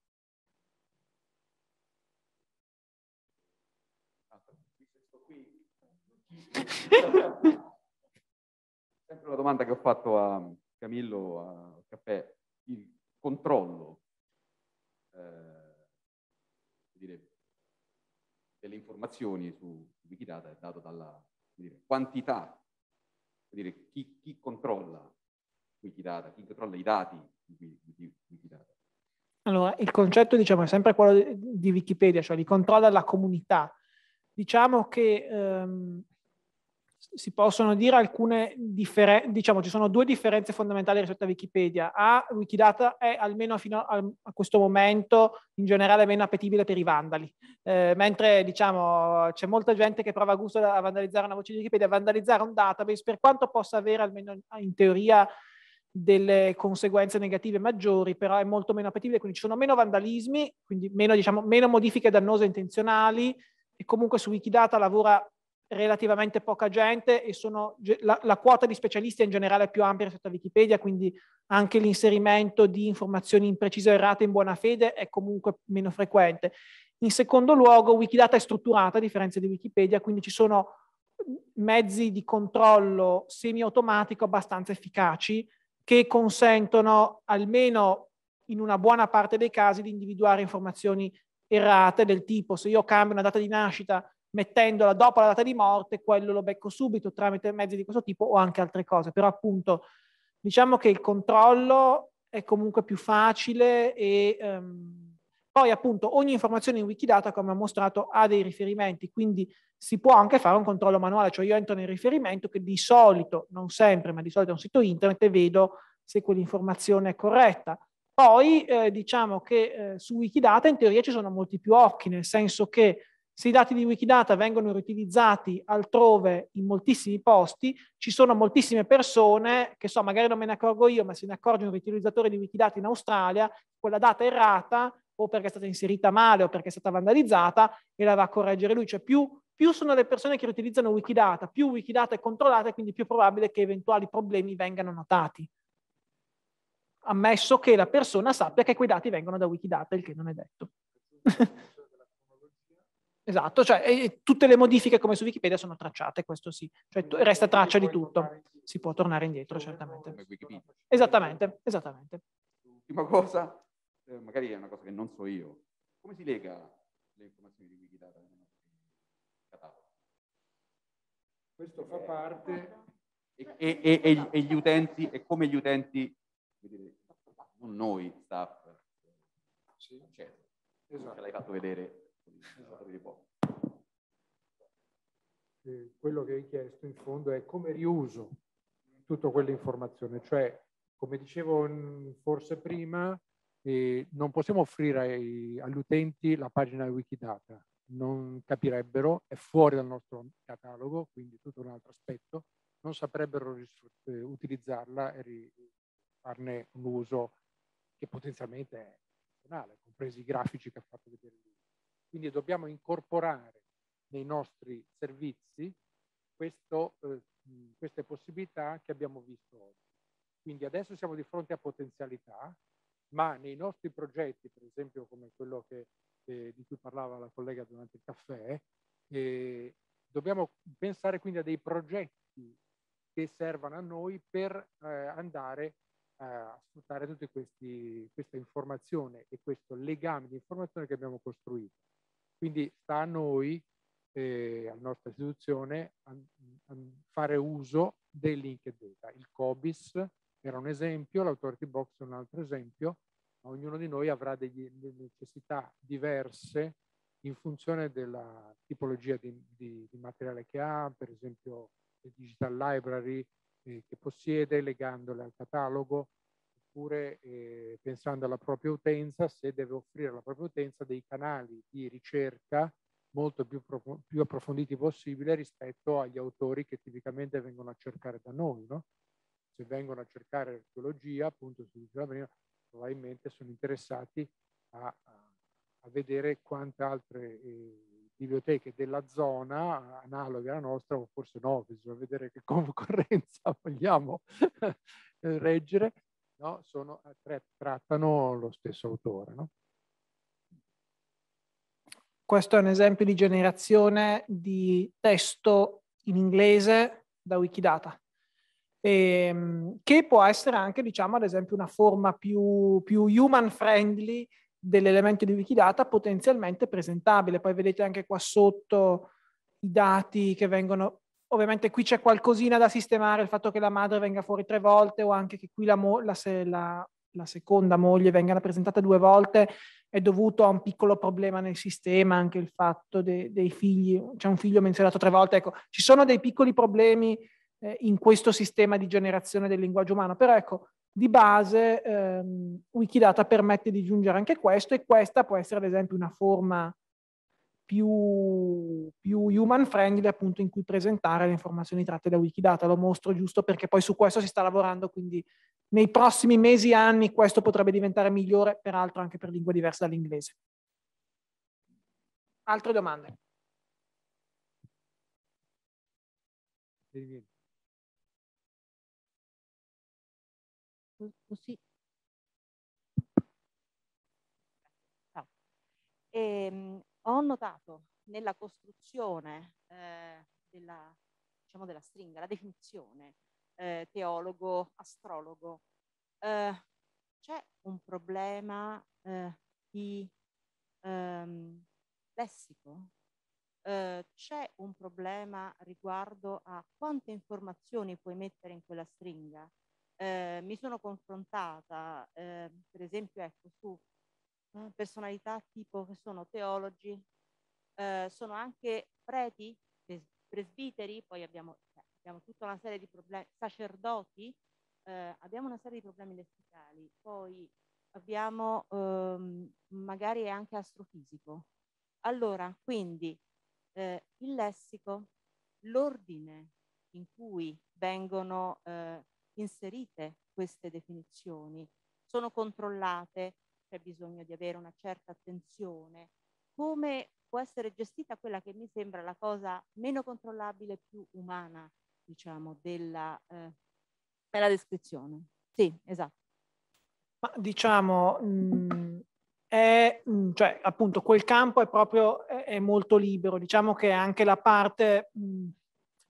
Sempre una domanda che ho fatto a Camillo a Caffè, il controllo eh, dire, delle informazioni su Wikidata è dato dalla dire, quantità, dire, chi, chi, controlla Wikidata, chi controlla i dati di, di Wikidata. Allora, il concetto diciamo, è sempre quello di Wikipedia, cioè li controlla la comunità. Diciamo che ehm, si possono dire alcune differenze, diciamo ci sono due differenze fondamentali rispetto a Wikipedia. A, Wikidata è almeno fino a, a questo momento in generale meno appetibile per i vandali, eh, mentre diciamo c'è molta gente che prova a gusto a vandalizzare una voce di Wikipedia, a vandalizzare un database per quanto possa avere almeno in teoria delle conseguenze negative maggiori, però è molto meno appetibile, quindi ci sono meno vandalismi, quindi meno, diciamo, meno modifiche dannose intenzionali e comunque su Wikidata lavora relativamente poca gente e sono, la, la, quota di specialisti in generale è più ampia rispetto a Wikipedia, quindi anche l'inserimento di informazioni imprecise o errate in buona fede è comunque meno frequente. In secondo luogo, Wikidata è strutturata a differenza di Wikipedia, quindi ci sono mezzi di controllo semi-automatico abbastanza efficaci che consentono almeno in una buona parte dei casi di individuare informazioni errate del tipo se io cambio una data di nascita mettendola dopo la data di morte, quello lo becco subito tramite mezzi di questo tipo o anche altre cose. Però appunto diciamo che il controllo è comunque più facile e ehm, poi appunto ogni informazione in Wikidata, come ho mostrato, ha dei riferimenti, quindi si può anche fare un controllo manuale, cioè io entro nel riferimento che di solito, non sempre, ma di solito è un sito internet e vedo se quell'informazione è corretta. Poi eh, diciamo che eh, su Wikidata in teoria ci sono molti più occhi, nel senso che se i dati di Wikidata vengono riutilizzati altrove in moltissimi posti, ci sono moltissime persone che so, magari non me ne accorgo io, ma se ne accorge un riutilizzatore di Wikidata in Australia, quella data è errata o perché è stata inserita male o perché è stata vandalizzata e la va a correggere lui. Cioè più, più sono le persone che riutilizzano Wikidata, più Wikidata è controllata e quindi più probabile che eventuali problemi vengano notati ammesso che la persona sappia che quei dati vengono da Wikidata, il che non è detto. [LAUGHS] Esatto, cioè e, tutte le modifiche come su Wikipedia sono tracciate, questo sì, cioè resta traccia di tutto, si può tornare indietro certamente. Esattamente, esattamente. L'ultima cosa, eh, magari è una cosa che non so io, come si lega le informazioni di Wikidata ai nostri cataloghi? Questo fa parte... E, e, e, e, gli utenti, e come gli utenti, non noi, staff, sì. Cioè, esatto. ce l'hai fatto vedere arrivo. quello che hai chiesto in fondo è come riuso tutta quell'informazione, cioè come dicevo forse prima, eh, non possiamo offrire ai, agli utenti la pagina Wikidata, non capirebbero, è fuori dal nostro catalogo, quindi tutto un altro aspetto, non saprebbero eh, utilizzarla e farne un uso che potenzialmente è funzionale, compresi i grafici che ha fatto vedere lui. Quindi dobbiamo incorporare nei nostri servizi questo, eh, queste possibilità che abbiamo visto oggi. Quindi adesso siamo di fronte a potenzialità, ma nei nostri progetti, per esempio come quello che, eh, di cui parlava la collega durante il caffè, eh, dobbiamo pensare quindi a dei progetti che servano a noi per eh, andare a sfruttare tutte queste, questa informazione e questo legame di informazione che abbiamo costruito. Quindi sta a noi, eh, alla nostra istituzione, a, a fare uso dei link data. Il COBIS era un esempio, l'Authority Box è un altro esempio, ognuno di noi avrà degli, delle necessità diverse in funzione della tipologia di, di, di materiale che ha, per esempio le digital library eh, che possiede, legandole al catalogo, oppure eh, pensando alla propria utenza, se deve offrire alla propria utenza dei canali di ricerca molto più, più approfonditi possibile rispetto agli autori che tipicamente vengono a cercare da noi. No? Se vengono a cercare archeologia, appunto, si diceva prima, probabilmente sono interessati a, a vedere quante altre eh, biblioteche della zona analoghe alla nostra, o forse no, bisogna vedere che [LAUGHS] concorrenza vogliamo eh, reggere, no? Sono, eh, trattano lo stesso autore. No? Questo è un esempio di generazione di testo in inglese da Wikidata, ehm, che può essere anche, diciamo, ad esempio, una forma più, più human friendly dell'elemento di Wikidata potenzialmente presentabile. Poi vedete anche qua sotto i dati che vengono Ovviamente qui c'è qualcosina da sistemare, il fatto che la madre venga fuori tre volte o anche che qui la, mo- la, se- la, la seconda moglie venga rappresentata due volte è dovuto a un piccolo problema nel sistema, anche il fatto de- dei figli, c'è un figlio menzionato tre volte, ecco, ci sono dei piccoli problemi eh, in questo sistema di generazione del linguaggio umano, però ecco, di base ehm, Wikidata permette di giungere anche questo e questa può essere ad esempio una forma più, più human friendly appunto in cui presentare le informazioni tratte da Wikidata. Lo mostro giusto perché poi su questo si sta lavorando, quindi nei prossimi mesi e anni questo potrebbe diventare migliore, peraltro anche per lingue diverse dall'inglese. Altre domande? Così. Ah. E, ehm, ho notato nella costruzione eh, della, diciamo della, stringa, la definizione eh, teologo, astrologo, eh, c'è un problema eh, di ehm, lessico, eh, c'è un problema riguardo a quante informazioni puoi mettere in quella stringa. Eh, mi sono confrontata, per esempio, ecco, su Mm, personalità tipo che sono teologi, eh, sono anche preti, presbiteri, poi abbiamo, eh, abbiamo tutta una serie di problemi, sacerdoti, eh, abbiamo una serie di problemi lessicali, poi abbiamo ehm, magari anche astrofisico. Allora, quindi eh, il lessico, l'ordine in cui vengono eh, inserite queste definizioni, sono controllate, c'è bisogno di avere una certa attenzione, come può essere gestita quella che mi sembra la cosa meno controllabile, più umana, diciamo, della, eh, della descrizione. Sì, esatto. Ma diciamo, mh, mm, è, mh, mm, cioè, appunto, quel campo è proprio, è, è molto libero, diciamo che anche la parte... Mh, mm,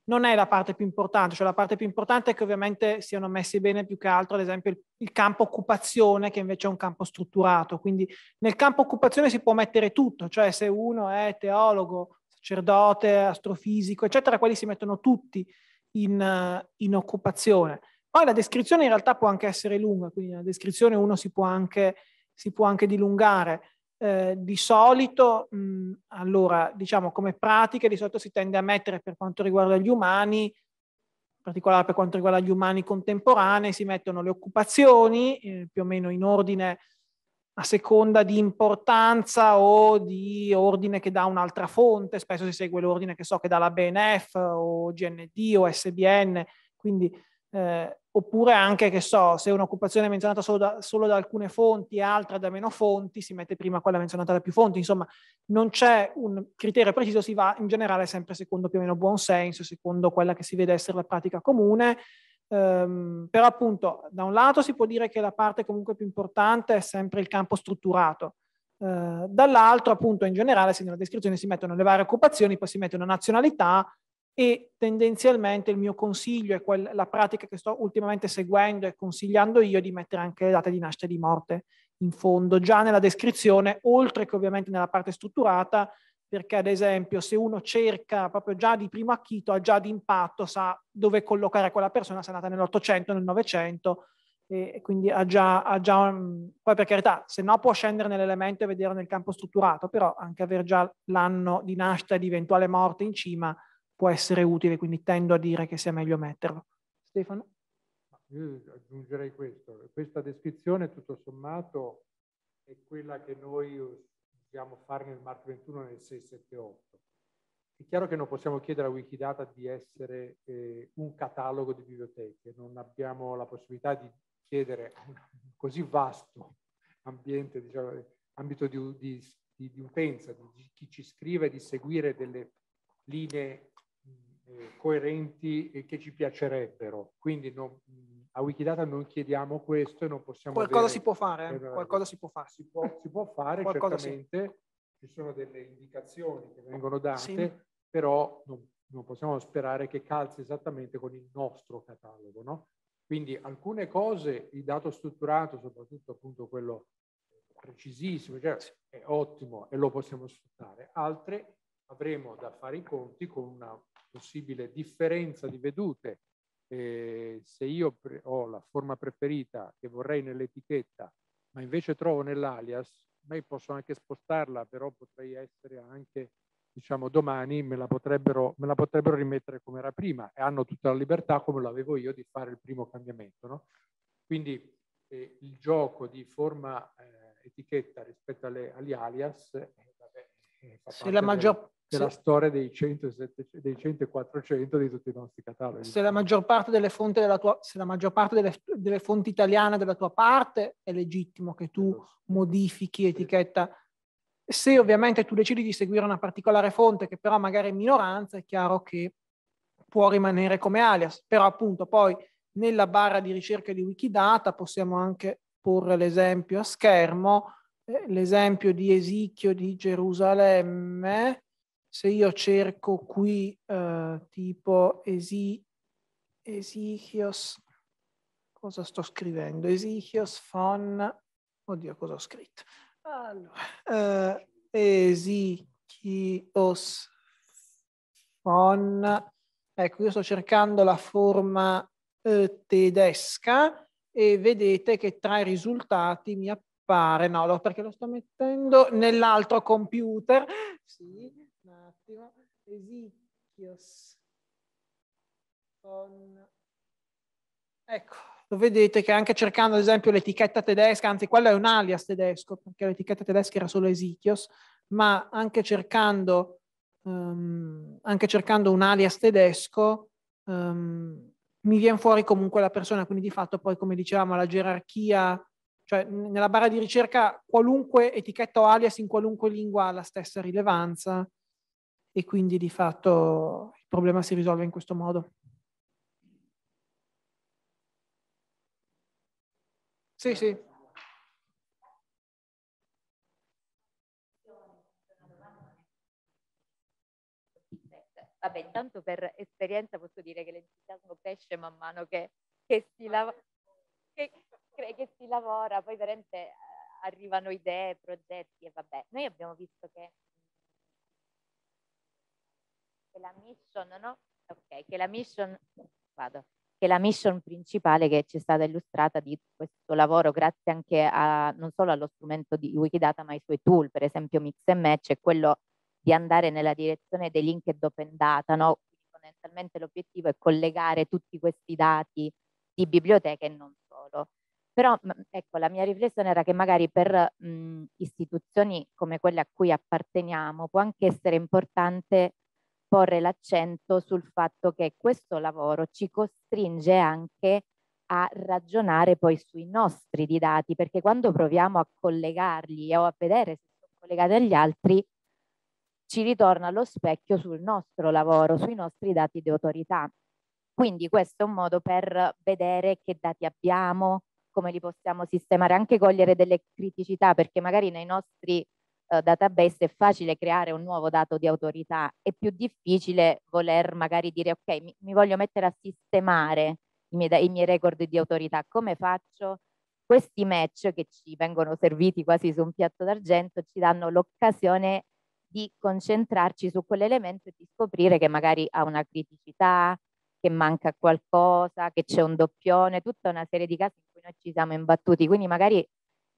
non è la parte più importante, cioè la parte più importante è che ovviamente siano messi bene più che altro ad esempio il, il, campo occupazione che invece è un campo strutturato, quindi nel campo occupazione si può mettere tutto, cioè se uno è teologo, sacerdote, astrofisico, eccetera, quelli si mettono tutti in, eh, in occupazione. Poi la descrizione in realtà può anche essere lunga, quindi la descrizione uno si può anche, si può anche dilungare. Eh, di solito, mh, allora, diciamo come pratica, di solito si tende a mettere per quanto riguarda gli umani, in particolare per quanto riguarda gli umani contemporanei, si mettono le occupazioni eh, più o meno in ordine a seconda di importanza o di ordine che dà un'altra fonte, spesso si segue l'ordine che so che dà la BNF o GND o SBN, quindi eh, oppure anche, che so, se un'occupazione è menzionata solo da, solo da alcune fonti e altra da meno fonti, si mette prima quella menzionata da più fonti, insomma non c'è un criterio preciso, si va in generale sempre secondo più o meno buon senso, secondo quella che si vede essere la pratica comune, ehm, però appunto da un lato si può dire che la parte comunque più importante è sempre il campo strutturato, eh, dall'altro appunto in generale se nella descrizione si mettono le varie occupazioni, poi si mette una nazionalità, e tendenzialmente il mio consiglio e quella, la pratica che sto ultimamente seguendo e consigliando io di mettere anche le date di nascita e di morte in fondo, già nella descrizione, oltre che ovviamente nella parte strutturata, perché ad esempio se uno cerca proprio già di primo acchito, ha già d'impatto, sa dove collocare quella persona, se è nata nell'Ottocento, nel Novecento, e quindi ha già, ha già um, poi per carità, se no può scendere nell'elemento e vedere nel campo strutturato, però anche aver già l'anno di nascita e di eventuale morte in cima può essere utile, quindi tendo a dire che sia meglio metterlo. Stefano? Io aggiungerei questo, questa descrizione tutto sommato è quella che noi dobbiamo fare nel Mark 21 nel 678. È chiaro che non possiamo chiedere a Wikidata di essere eh, un catalogo di biblioteche, non abbiamo la possibilità di chiedere a un [LAUGHS] così vasto ambiente, diciamo, ambito di, di, di, di utenza, di chi ci scrive, di seguire delle linee eh, coerenti e che ci piacerebbero. Quindi non, a Wikidata non chiediamo questo e non possiamo... Qualcosa si può fare, eh? qualcosa si può fare. Si può, si può fare, qualcosa certamente. Sì. Ci sono delle indicazioni che vengono date, sì. però non, non, possiamo sperare che calzi esattamente con il nostro catalogo, no? Quindi alcune cose, il dato strutturato, soprattutto appunto quello precisissimo, cioè è ottimo e lo possiamo sfruttare, altre avremo da fare i conti con una possibile differenza di vedute. Eh, se io ho la forma preferita che vorrei nell'etichetta, ma invece trovo nell'alias, ma posso anche spostarla, però potrei essere anche, diciamo, domani me la potrebbero, me la potrebbero rimettere come era prima e hanno tutta la libertà, come l'avevo io, di fare il primo cambiamento. No? Quindi eh, il gioco di forma eh, etichetta rispetto alle, agli alias se la maggior della se, storia dei 100, 700, dei 100 e 400 di tutti i nostri cataloghi. Se la maggior parte delle fonti, tua, se la maggior parte delle, delle, fonti italiane della tua parte è legittimo che tu modifichi etichetta. Se ovviamente tu decidi di seguire una particolare fonte che però magari è minoranza, è chiaro che può rimanere come alias, però appunto poi nella barra di ricerca di Wikidata possiamo anche porre l'esempio a schermo eh, l'esempio di Esichio di Gerusalemme, se io cerco qui eh, tipo Esi, Esichios, cosa sto scrivendo? Esichios von, oddio cosa ho scritto? Allora, eh, Esichios von, ecco io sto cercando la forma eh, tedesca e vedete che tra i risultati mi appare pare, no, lo, perché lo sto mettendo nell'altro computer. Sì, un attimo. Esichios. Con... Ecco, lo vedete che anche cercando ad esempio l'etichetta tedesca, anzi quello è un alias tedesco, perché l'etichetta tedesca era solo Esichios, ma anche cercando, um, anche cercando un alias tedesco um, mi viene fuori comunque la persona, quindi di fatto poi come dicevamo la gerarchia cioè nella barra di ricerca qualunque etichetta o alias in qualunque lingua ha la stessa rilevanza e quindi di fatto il problema si risolve in questo modo. Sì, sì. Vabbè, intanto per esperienza posso dire che l'entusiasmo cresce man mano che, che si lava, che si lavora, poi veramente eh, arrivano idee, progetti e vabbè. Noi abbiamo visto che, che la mission, no? Ok, che la mission, vado, che la mission principale che ci è stata illustrata di questo lavoro, grazie anche a, non solo allo strumento di Wikidata, ma ai suoi tool, per esempio Mix and Match, è quello di andare nella direzione dei linked open data, no? Fondamentalmente l'obiettivo è collegare tutti questi dati di biblioteche e non solo. Però ecco, la mia riflessione era che magari per mh, mhmm, istituzioni come quelle a cui apparteniamo può anche essere importante porre l'accento sul fatto che questo lavoro ci costringe anche a ragionare poi sui nostri didati, perché quando proviamo a collegarli o a vedere se sono collegati agli altri, ci ritorna lo specchio sul nostro lavoro, sui nostri dati di autorità. Quindi questo è un modo per vedere che dati abbiamo, come li possiamo sistemare, anche cogliere delle criticità, perché magari nei nostri eh, database è facile creare un nuovo dato di autorità, è più difficile voler magari dire ok, mi, mi voglio mettere a sistemare i miei, i miei record di autorità, come faccio? Questi match che ci vengono serviti quasi su un piatto d'argento ci danno l'occasione di concentrarci su quell'elemento e di scoprire che magari ha una criticità, che manca qualcosa, che c'è un doppione, tutta una serie di casi noi ci siamo imbattuti, quindi magari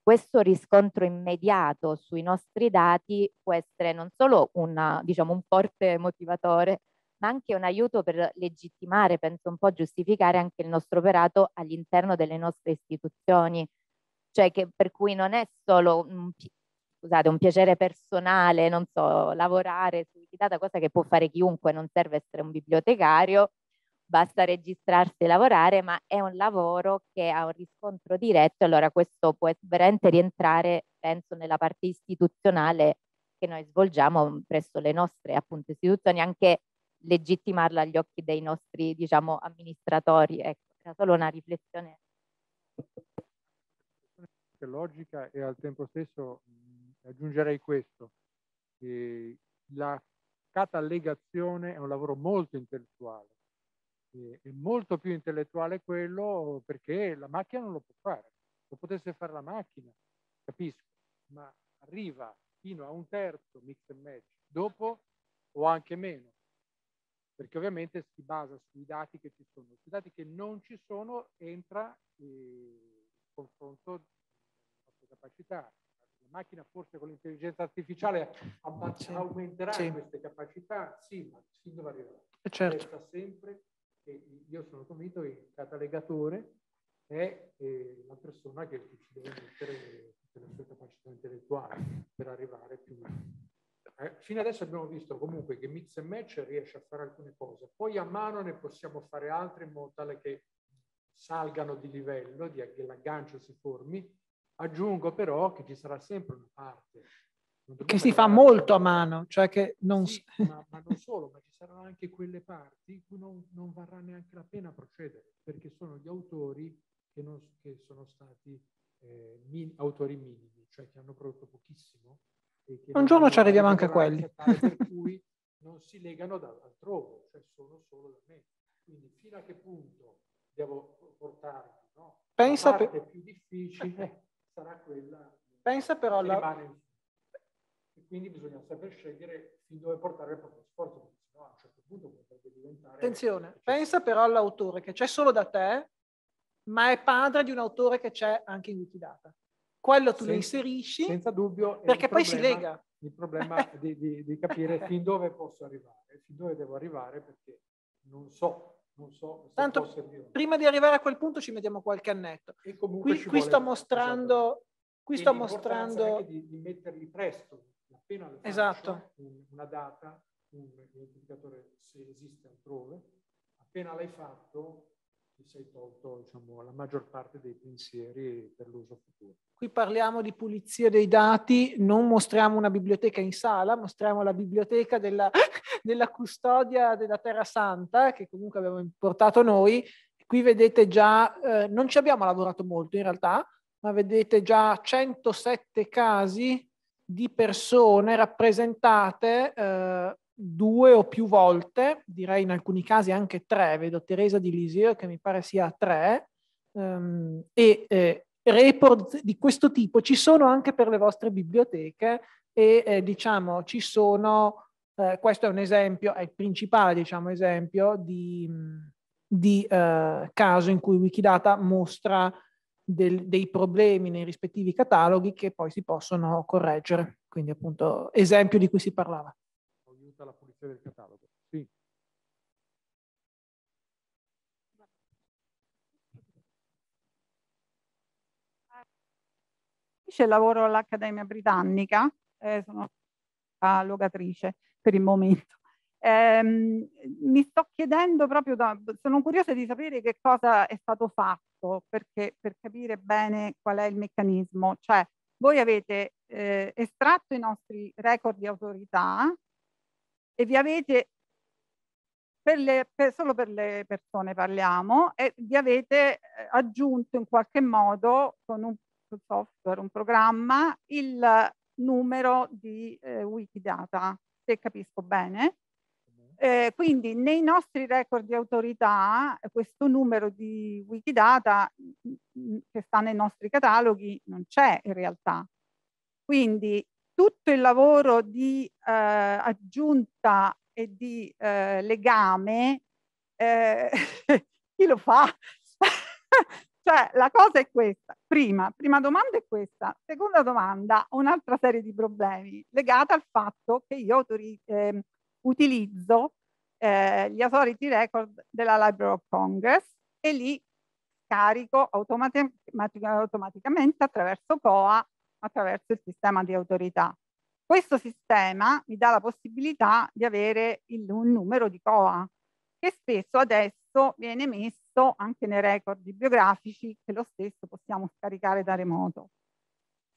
questo riscontro immediato sui nostri dati può essere non solo una, diciamo, un forte motivatore, ma anche un aiuto per legittimare, penso un po' giustificare anche il nostro operato all'interno delle nostre istituzioni, cioè che per cui non è solo un, scusate, un piacere personale, non so, lavorare su Wikidata, cosa che può fare chiunque, non serve essere un bibliotecario, basta registrarsi e lavorare, ma è un lavoro che ha un riscontro diretto, allora questo può veramente rientrare, penso, nella parte istituzionale che noi svolgiamo presso le nostre appunto istituzioni, anche legittimarla agli occhi dei nostri, diciamo, amministratori. Ecco, era solo una riflessione. Logica e al tempo stesso mh, aggiungerei questo, che la catallegazione è un lavoro molto intellettuale, è molto più intellettuale quello perché la macchina non lo può fare, lo potesse fare la macchina, capisco, ma arriva fino a un terzo mix e match, dopo o anche meno, perché ovviamente si basa sui dati che ci sono, sui dati che non ci sono entra il confronto delle nostre capacità. La macchina forse con l'intelligenza artificiale aumenterà sì. queste capacità, sì, ma fin dove arriverà? Eh, certo. Resta sempre io sono convinto che il catalegatore è eh, la persona che ci deve mettere tutte le sue capacità intellettuali per arrivare più in eh, fino adesso abbiamo visto comunque che mix and match riesce a fare alcune cose, poi a mano ne possiamo fare altre in modo tale che salgano di livello, che l'aggancio si formi. Aggiungo però che ci sarà sempre una parte che si fa molto a mano, cioè che non... Sì, ma, ma, non solo, ma ci saranno anche quelle parti in cui non, non varrà neanche la pena procedere, perché sono gli autori che, non, che sono stati eh, min, autori minimi, cioè che hanno prodotto pochissimo. Un giorno ci arriviamo anche a quelli. Per [LAUGHS] cui non si legano da altrove, cioè sono solo da me. Quindi fino a che punto devo portarmi? No? Pensa la parte pe... più difficile [LAUGHS] sarà quella... Pensa però alla e quindi bisogna saper scegliere fin dove portare il proprio sforzo, perché sennò a un certo punto potrebbe diventare... Attenzione, pensa però all'autore che c'è solo da te, ma è padre di un autore che c'è anche in Wikidata. Quello tu senza, lo inserisci senza dubbio, perché poi problema, si lega. Il problema di, di, di capire [LAUGHS] fin dove posso arrivare, fin dove devo arrivare perché non so non so Tanto prima di arrivare a quel punto ci mettiamo qualche annetto. E Qui, qui sto mostrando... Esatto. Qui sto mostrando... Di, di metterli presto appena lo faccio, esatto. un, una data, un identificatore se esiste altrove, appena l'hai fatto ti sei tolto diciamo, la maggior parte dei pensieri per l'uso futuro. Qui parliamo di pulizia dei dati, non mostriamo una biblioteca in sala, mostriamo la biblioteca della, [LAUGHS] della custodia della Terra Santa, che comunque abbiamo importato noi. Qui vedete già, eh, non ci abbiamo lavorato molto in realtà, ma vedete già 107 casi di persone rappresentate eh, due o più volte, direi in alcuni casi anche tre, vedo Teresa di Lisieux che mi pare sia tre, ehm, e eh, report di questo tipo ci sono anche per le vostre biblioteche e eh, diciamo ci sono, eh, questo è un esempio, è il principale diciamo esempio di, di eh, caso in cui Wikidata mostra del, dei problemi nei rispettivi cataloghi che poi si possono correggere. Quindi appunto esempio di cui si parlava. Aiuta la pulizia del catalogo. Sì. C'è lavoro all'Accademia Britannica, eh, sono a locatrice per il momento Ehm, mi sto chiedendo proprio, da, sono curiosa di sapere che cosa è stato fatto perché, per capire bene qual è il meccanismo. Cioè, voi avete eh, estratto i nostri record di autorità e vi avete, per le, per, solo per le persone parliamo, e vi avete eh, aggiunto in qualche modo con un software, un programma, il numero di eh, Wikidata, se capisco bene. Eh, quindi nei nostri record di autorità questo numero di Wikidata mm, mm, che sta nei nostri cataloghi non c'è in realtà. Quindi tutto il lavoro di eh, aggiunta e di eh, legame, eh, [LAUGHS] chi lo fa? [LAUGHS] cioè la cosa è questa, prima, prima domanda è questa, seconda domanda, un'altra serie di problemi legata al fatto che io autorizzo ehm, utilizzo eh, gli authority record della Library of Congress e li carico automatic automaticamente attraverso COA, attraverso il sistema di autorità. Questo sistema mi dà la possibilità di avere il, un numero di COA, che spesso adesso viene messo anche nei record bibliografici che lo stesso possiamo scaricare da remoto.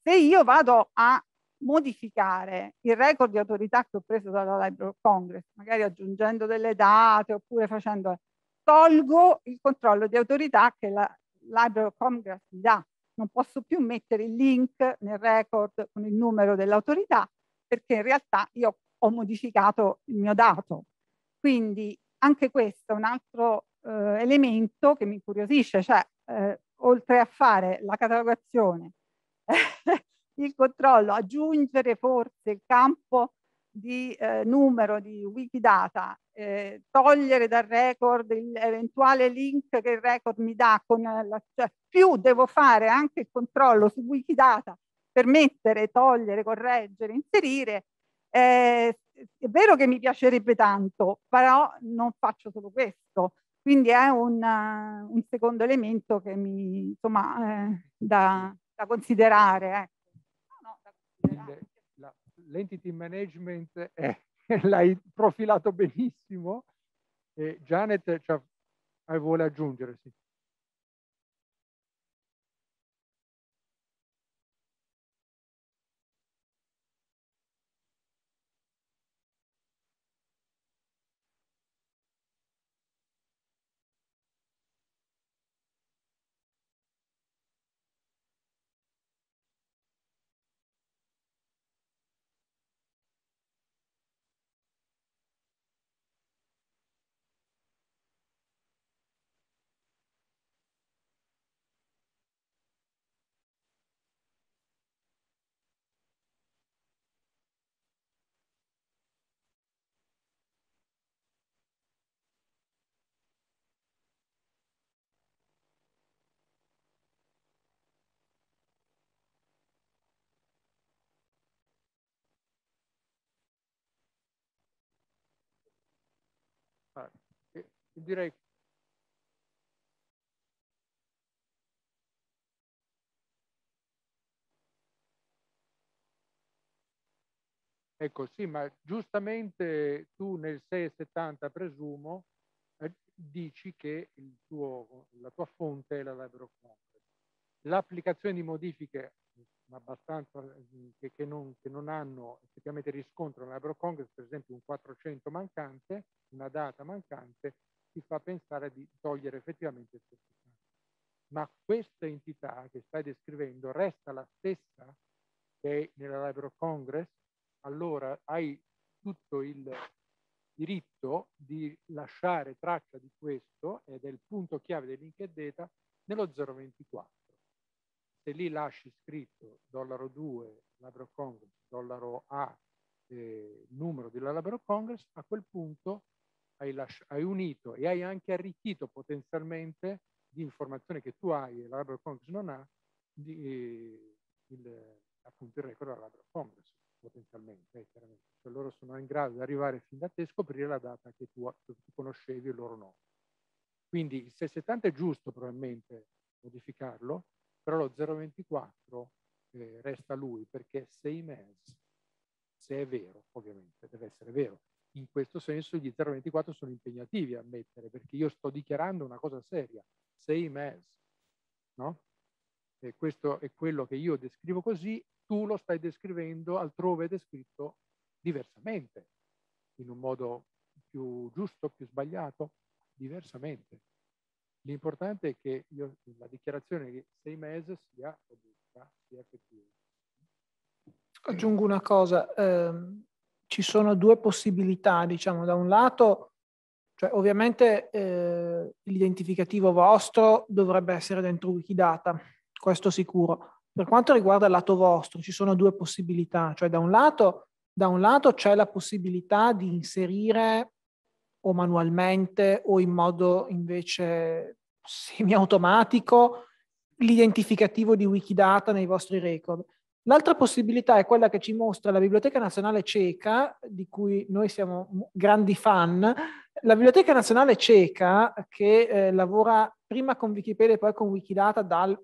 Se io vado a modificare il record di autorità che ho preso dalla Library Congress, magari aggiungendo delle date oppure facendo, tolgo il controllo di autorità che la Library Congress mi dà. Non posso più mettere il link nel record con il numero dell'autorità perché in realtà io ho modificato il mio dato. Quindi anche questo è un altro eh, elemento che mi incuriosisce, cioè eh, oltre a fare la catalogazione [LAUGHS] il controllo, aggiungere forse il campo di eh, numero di Wikidata, eh, togliere dal record l'eventuale link che il record mi dà, con la, cioè, più devo fare anche il controllo su Wikidata per mettere, togliere, correggere, inserire. Eh, è vero che mi piacerebbe tanto, però non faccio solo questo. Quindi è un, un secondo elemento che mi insomma eh, da, da considerare. Eh l'azienda, la, l'entity management è, eh. [LAUGHS] l'hai profilato benissimo. E Janet cioè, vuole aggiungere, sì. Ah, direi Ecco, sì, ma giustamente tu nel 670, presumo, eh, dici che tuo, la tua fonte è la LibreOffice. L'applicazione di modifiche ma abbastanza mm, che, che, non, che non hanno effettivamente riscontro nell'Abro Congress, per esempio un 400 mancante, una data mancante, ti fa pensare di togliere effettivamente il certificato. Ma questa entità che stai descrivendo resta la stessa che è nell'Abro Congress, allora hai tutto il diritto di lasciare traccia di questo ed è il punto chiave dei linked data nello 024 se lì lasci scritto dollaro 2 Labor Congress, dollaro A eh, numero della Labor Congress, a quel punto hai, hai, unito e hai anche arricchito potenzialmente di informazioni che tu hai e la Labor Congress non ha, di, eh, il, appunto il record della Labor Congress potenzialmente, eh, chiaramente. Cioè loro sono in grado di arrivare fin da te e scoprire la data che tu, che tu conoscevi e loro no. Quindi il 670 è giusto probabilmente modificarlo, però lo 0,24 eh, resta lui perché same as, se è vero, ovviamente deve essere vero. In questo senso gli 0,24 sono impegnativi a mettere perché io sto dichiarando una cosa seria, se as, no? E questo è quello che io descrivo così, tu lo stai descrivendo altrove descritto diversamente, in un modo più giusto, più sbagliato, diversamente. L'importante è che io, la dichiarazione di sei mesi sia robusta, sia effettiva. Aggiungo una cosa, eh, ci sono due possibilità, diciamo, da un lato, cioè ovviamente eh, l'identificativo vostro dovrebbe essere dentro Wikidata, questo sicuro. Per quanto riguarda il lato vostro, ci sono due possibilità, cioè da un lato, da un lato c'è la possibilità di inserire o manualmente o in modo invece semiautomatico l'identificativo di Wikidata nei vostri record. L'altra possibilità è quella che ci mostra la Biblioteca Nazionale Ceca, di cui noi siamo grandi fan. La Biblioteca Nazionale Ceca, che eh, lavora prima con Wikipedia e poi con Wikidata dal,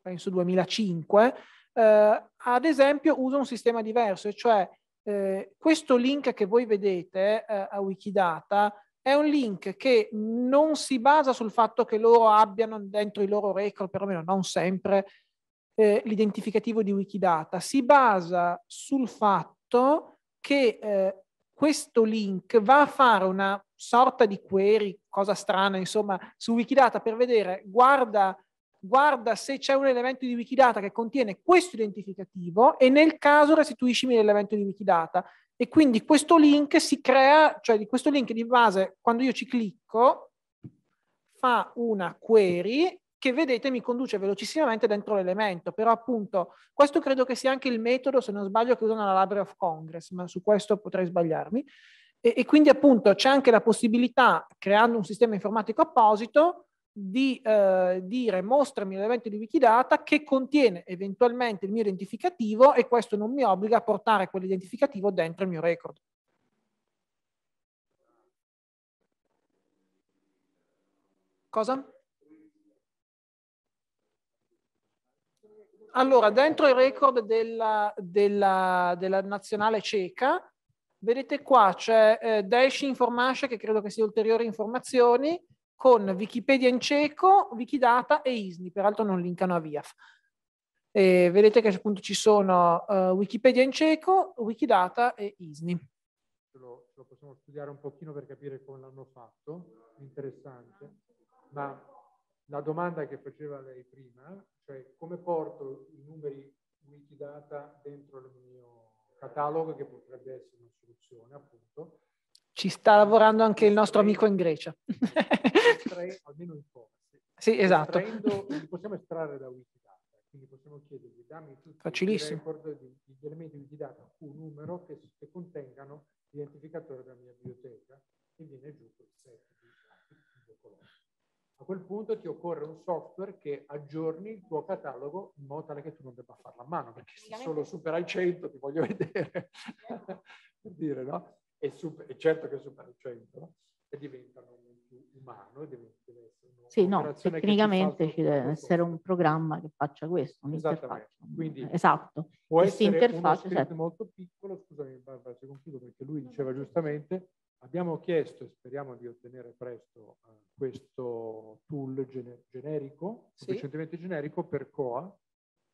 penso, 2005, eh, ad esempio usa un sistema diverso, cioè eh, questo link che voi vedete eh, a Wikidata è un link che non si basa sul fatto che loro abbiano dentro i loro record, perlomeno non sempre, eh, l'identificativo di Wikidata, si basa sul fatto che eh, questo link va a fare una sorta di query, cosa strana, insomma, su Wikidata per vedere, guarda guarda se c'è un elemento di Wikidata che contiene questo identificativo e nel caso restituiscimi l'elemento di Wikidata. E quindi questo link si crea, cioè di questo link di base, quando io ci clicco, fa una query che vedete mi conduce velocissimamente dentro l'elemento, però appunto questo credo che sia anche il metodo, se non sbaglio, che usano la Library of Congress, ma su questo potrei sbagliarmi. E, e quindi appunto c'è anche la possibilità, creando un sistema informatico apposito, di eh, dire mostrami l'elemento di Wikidata che contiene eventualmente il mio identificativo e questo non mi obbliga a portare quell'identificativo dentro il mio record. Cosa? Allora, dentro il record della, della, della nazionale cieca, vedete qua c'è eh, Dash Information, che credo che sia ulteriori informazioni, con Wikipedia in cieco, Wikidata e ISNI, peraltro non linkano a VIAF. E vedete che appunto ci sono uh, Wikipedia in cieco, Wikidata e ISNI. Lo, lo, possiamo studiare un pochino per capire come l'hanno fatto, interessante. Ma la domanda che faceva lei prima, cioè come porto i numeri Wikidata dentro il mio catalogo, che potrebbe essere una soluzione appunto, ci sta lavorando anche il nostro amico in Grecia. Tre, almeno in forse. Sì, esatto. Prendo, li possiamo estrarre da Wikidata, quindi possiamo chiedergli dammi tutti i record di, gli elementi Wikidata un numero che, che contengano l'identificatore della mia biblioteca e viene giù col set di due A quel punto ti occorre un software che aggiorni il tuo catalogo in modo tale che tu non debba farlo a mano, perché se solo supera il 100 ti voglio [LAUGHS] vedere, per dire, no? e, super, e certo che supera il 100 e diventano più umano. Diventano sì, no, tecnicamente ci, ci deve essere un programma che faccia questo, un'interfaccia. Quindi, esatto. Può Questa interfaccia certo. molto piccolo, scusami Barbara, se concludo perché lui diceva giustamente, abbiamo chiesto e speriamo di ottenere presto uh, questo tool gener generico, sì. sufficientemente generico per COA,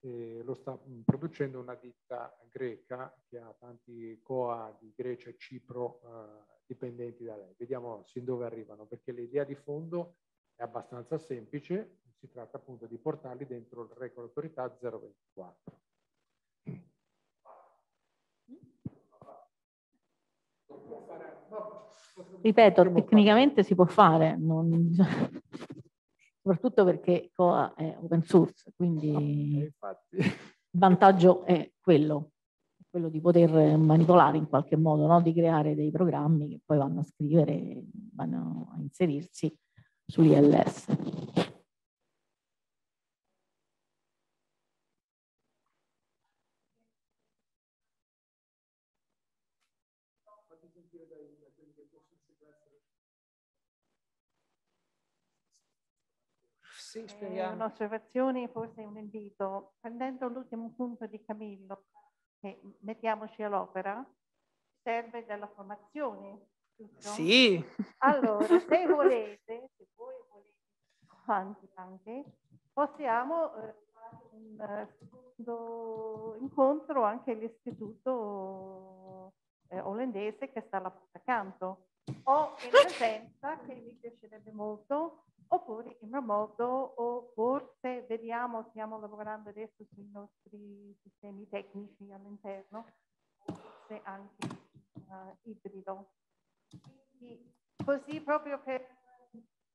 eh, lo sta producendo una ditta greca che ha tanti COA di Grecia e Cipro eh, dipendenti da lei. Vediamo sin dove arrivano, perché l'idea di fondo è abbastanza semplice, si tratta appunto di portarli dentro il record autorità 024. Ripeto, tecnicamente si può fare. Non soprattutto perché COA è open source, quindi ah, eh, [LAUGHS] il vantaggio è quello, quello di poter manipolare in qualche modo, no? di creare dei programmi che poi vanno a scrivere, vanno a inserirsi sull'ILS. Sì, speriamo. Eh, un'osservazione forse un invito. Prendendo l'ultimo punto di Camillo, che mettiamoci all'opera, serve della formazione. Giusto? Sì. Allora, [LAUGHS] se volete, se voi volete, quanti anche, possiamo eh, fare un eh, secondo incontro anche all'istituto eh, olandese che sta là accanto o in ah! presenza, che mi piacerebbe molto, oppure in remoto o forse vediamo, stiamo lavorando adesso sui nostri sistemi tecnici all'interno, forse anche uh, ibrido. Quindi, così proprio per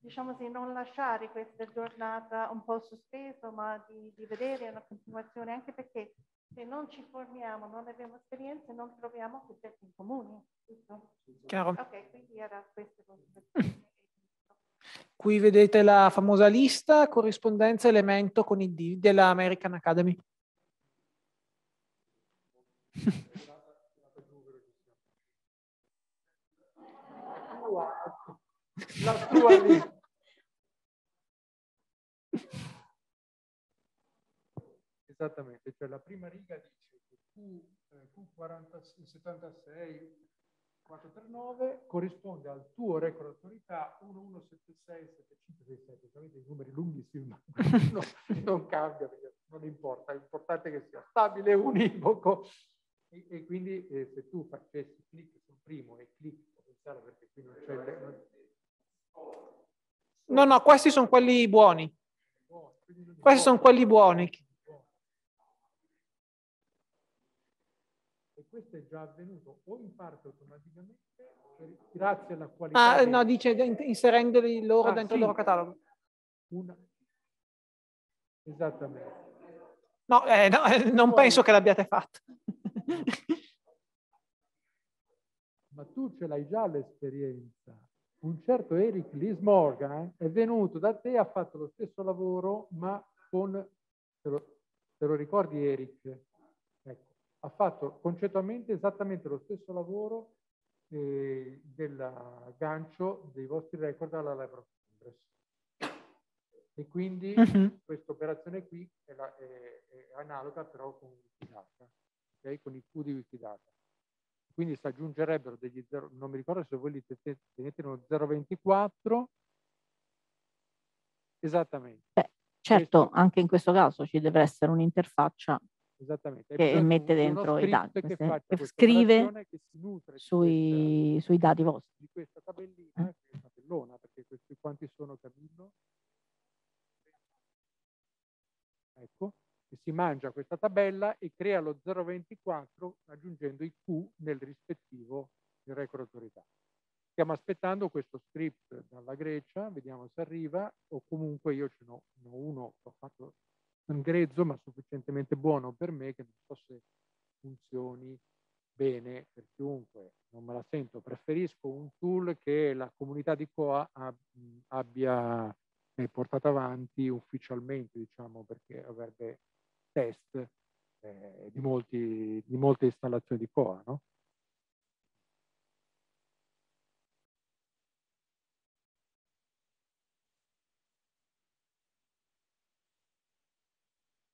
diciamo di non lasciare questa giornata un po' sospesa, ma di, di vedere una continuazione, anche perché se non ci formiamo, non abbiamo esperienze, non troviamo concetti in comune. Chiaro. Ok, quindi era questo. [LAUGHS] Qui vedete la famosa lista corrispondenza elemento con il D American Academy. La sua lista. [LAUGHS] Esattamente, cioè la prima riga dice che Q, eh, Q76 439 corrisponde al tuo record autorità 11767567, solamente i numeri lunghi sì, [LAUGHS] no, non cambia, non importa, l'importante è che sia stabile, univoco e, e quindi eh, se tu facessi clic sul primo e clic potenziale perché qui non c'è... Le... No, no, questi sono quelli buoni. Questi sono quelli buoni. già avvenuto o in parte automaticamente grazie alla qualità... Ah, no, dice inserendoli loro ah, dentro sì. il loro catalogo. Una... Esattamente. No, eh, no eh, non Poi... penso che l'abbiate fatto. [LAUGHS] Ma tu ce l'hai già l'esperienza. Un certo Eric Lis Morgan è venuto da te, ha fatto lo stesso lavoro, ma con... Te lo, te lo ricordi Eric? ha fatto concettualmente esattamente lo stesso lavoro eh, del gancio dei vostri record alla Live E quindi uh mm-hmm. -huh. questa operazione qui è, la, è, è, analoga però con Wikidata, okay? con il Q di Wikidata. Quindi si aggiungerebbero degli 0, non mi ricordo se voi li tenete uno 0,24. Esattamente. Beh, certo, questo... anche in questo caso ci deve essere un'interfaccia Esattamente. che mette dentro i dati, che, eh, che scrive che sui, questa, sui, dati vostri. Di questa tabellina, eh. che è una tellona, perché questi quanti sono Camillo? Ecco, che si mangia questa tabella e crea lo 0,24 aggiungendo i Q nel rispettivo il record autorità. Stiamo aspettando questo script dalla Grecia, vediamo se arriva, o comunque io ce n'ho uno, ho fatto un grezzo ma sufficientemente buono per me che non so se funzioni bene per chiunque, non me la sento, preferisco un tool che la comunità di Coa abbia eh, portato avanti ufficialmente, diciamo, perché avrebbe test eh, di, molti, di molte installazioni di Coa, no?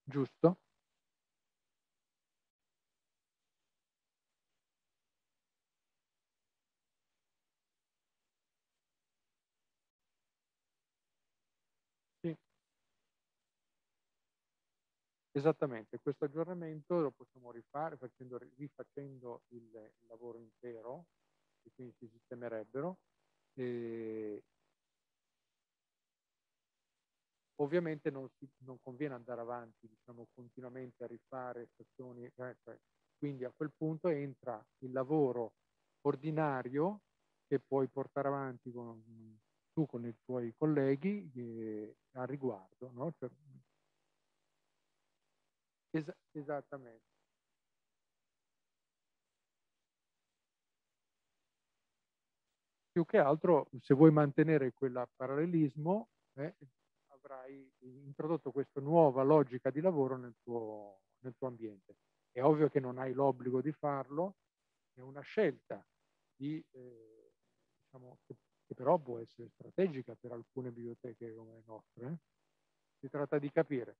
giusto? Sì. Esattamente, questo aggiornamento lo possiamo rifare facendo, rifacendo il, lavoro intero e quindi si sistemerebbero. E Ovviamente non, si, non conviene andare avanti diciamo, continuamente a rifare stazioni, eh, cioè, quindi a quel punto entra il lavoro ordinario che puoi portare avanti con, tu con i tuoi colleghi eh, a riguardo. No? Cioè, es esattamente. Più che altro, se vuoi mantenere quel parallelismo, eh, avrai introdotto questa nuova logica di lavoro nel tuo, nel tuo ambiente. È ovvio che non hai l'obbligo di farlo, è una scelta di, eh, diciamo, che, che, però può essere strategica per alcune biblioteche come le nostre. Eh. Si tratta di capire.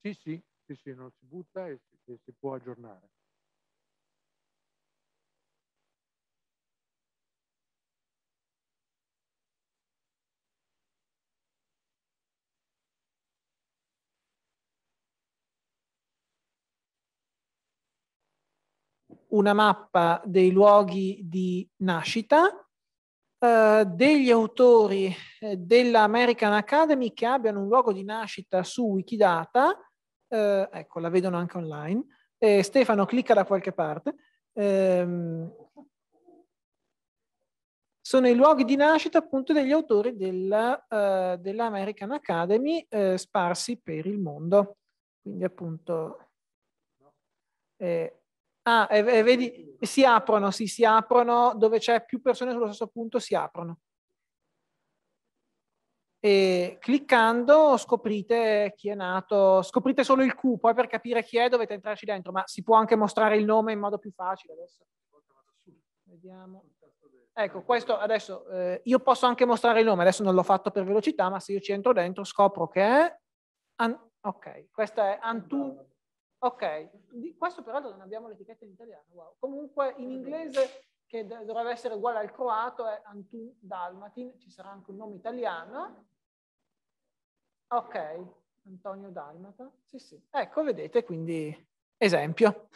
Sì, sì, sì, sì non si butta e si, e si può aggiornare. una mappa dei luoghi di nascita eh, degli autori eh, dell'American Academy che abbiano un luogo di nascita su Wikidata, eh, ecco la vedono anche online, Stefano clicca da qualche parte, ehm, sono i luoghi di nascita appunto degli autori della, eh, dell'American Academy eh, sparsi per il mondo. Quindi appunto Ah, e, e vedi, si aprono, sì, si aprono, dove c'è più persone sullo stesso punto si aprono. E cliccando scoprite chi è nato, scoprite solo il Q, poi per capire chi è dovete entrarci dentro, ma si può anche mostrare il nome in modo più facile adesso. Vediamo. Ecco, questo adesso, eh, io posso anche mostrare il nome, adesso non l'ho fatto per velocità, ma se io ci entro dentro scopro che è... An ok, questa è Antu Ok, di questo peraltro non abbiamo l'etichetta in italiano, wow. Comunque in inglese, che dovrebbe essere uguale al croato, è Antun Dalmatin, ci sarà anche un nome italiano. Ok, Antonio Dalmata, sì sì. Ecco, vedete, quindi esempio.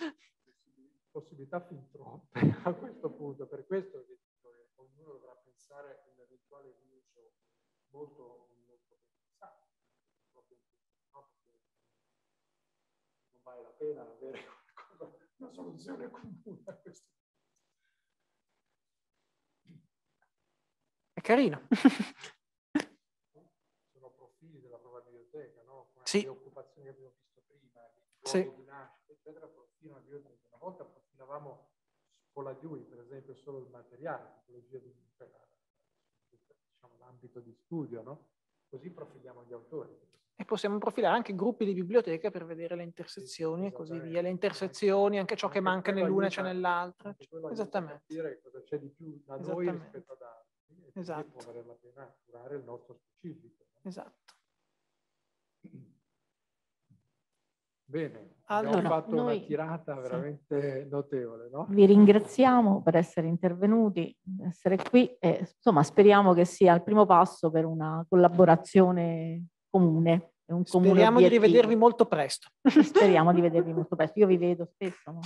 Possibilità fin troppe [LAUGHS] a questo punto, per questo che ognuno dovrà pensare a un eventuale inizio molto vale la pena avere qualcosa, una soluzione comune a questo. È carino. Sono profili della prova biblioteca, no? Come sì. le occupazioni che abbiamo visto prima, sì. di nascita, eccetera, profilano la biblioteca. Una volta profilavamo Poladiui, per esempio, solo il materiale, tipologia di, cioè, diciamo, l'ambito di studio, no? Così profiliamo gli autori e possiamo profilare anche gruppi di biblioteche per vedere le intersezioni e così via, le intersezioni, anche ciò che manca nell'una c'è nell'altra. Esattamente. Capire cosa c'è di più da noi rispetto ad altri. Esatto. Può la pena curare il nostro specifico. Esatto. Bene, abbiamo allora, fatto una tirata veramente sì. notevole. No? Vi ringraziamo per essere intervenuti, per essere qui e insomma speriamo che sia il primo passo per una collaborazione comune. È un comune Speriamo obiettivo. di rivedervi molto presto. Speriamo di [LAUGHS] vedervi molto presto. Io vi vedo spesso. No?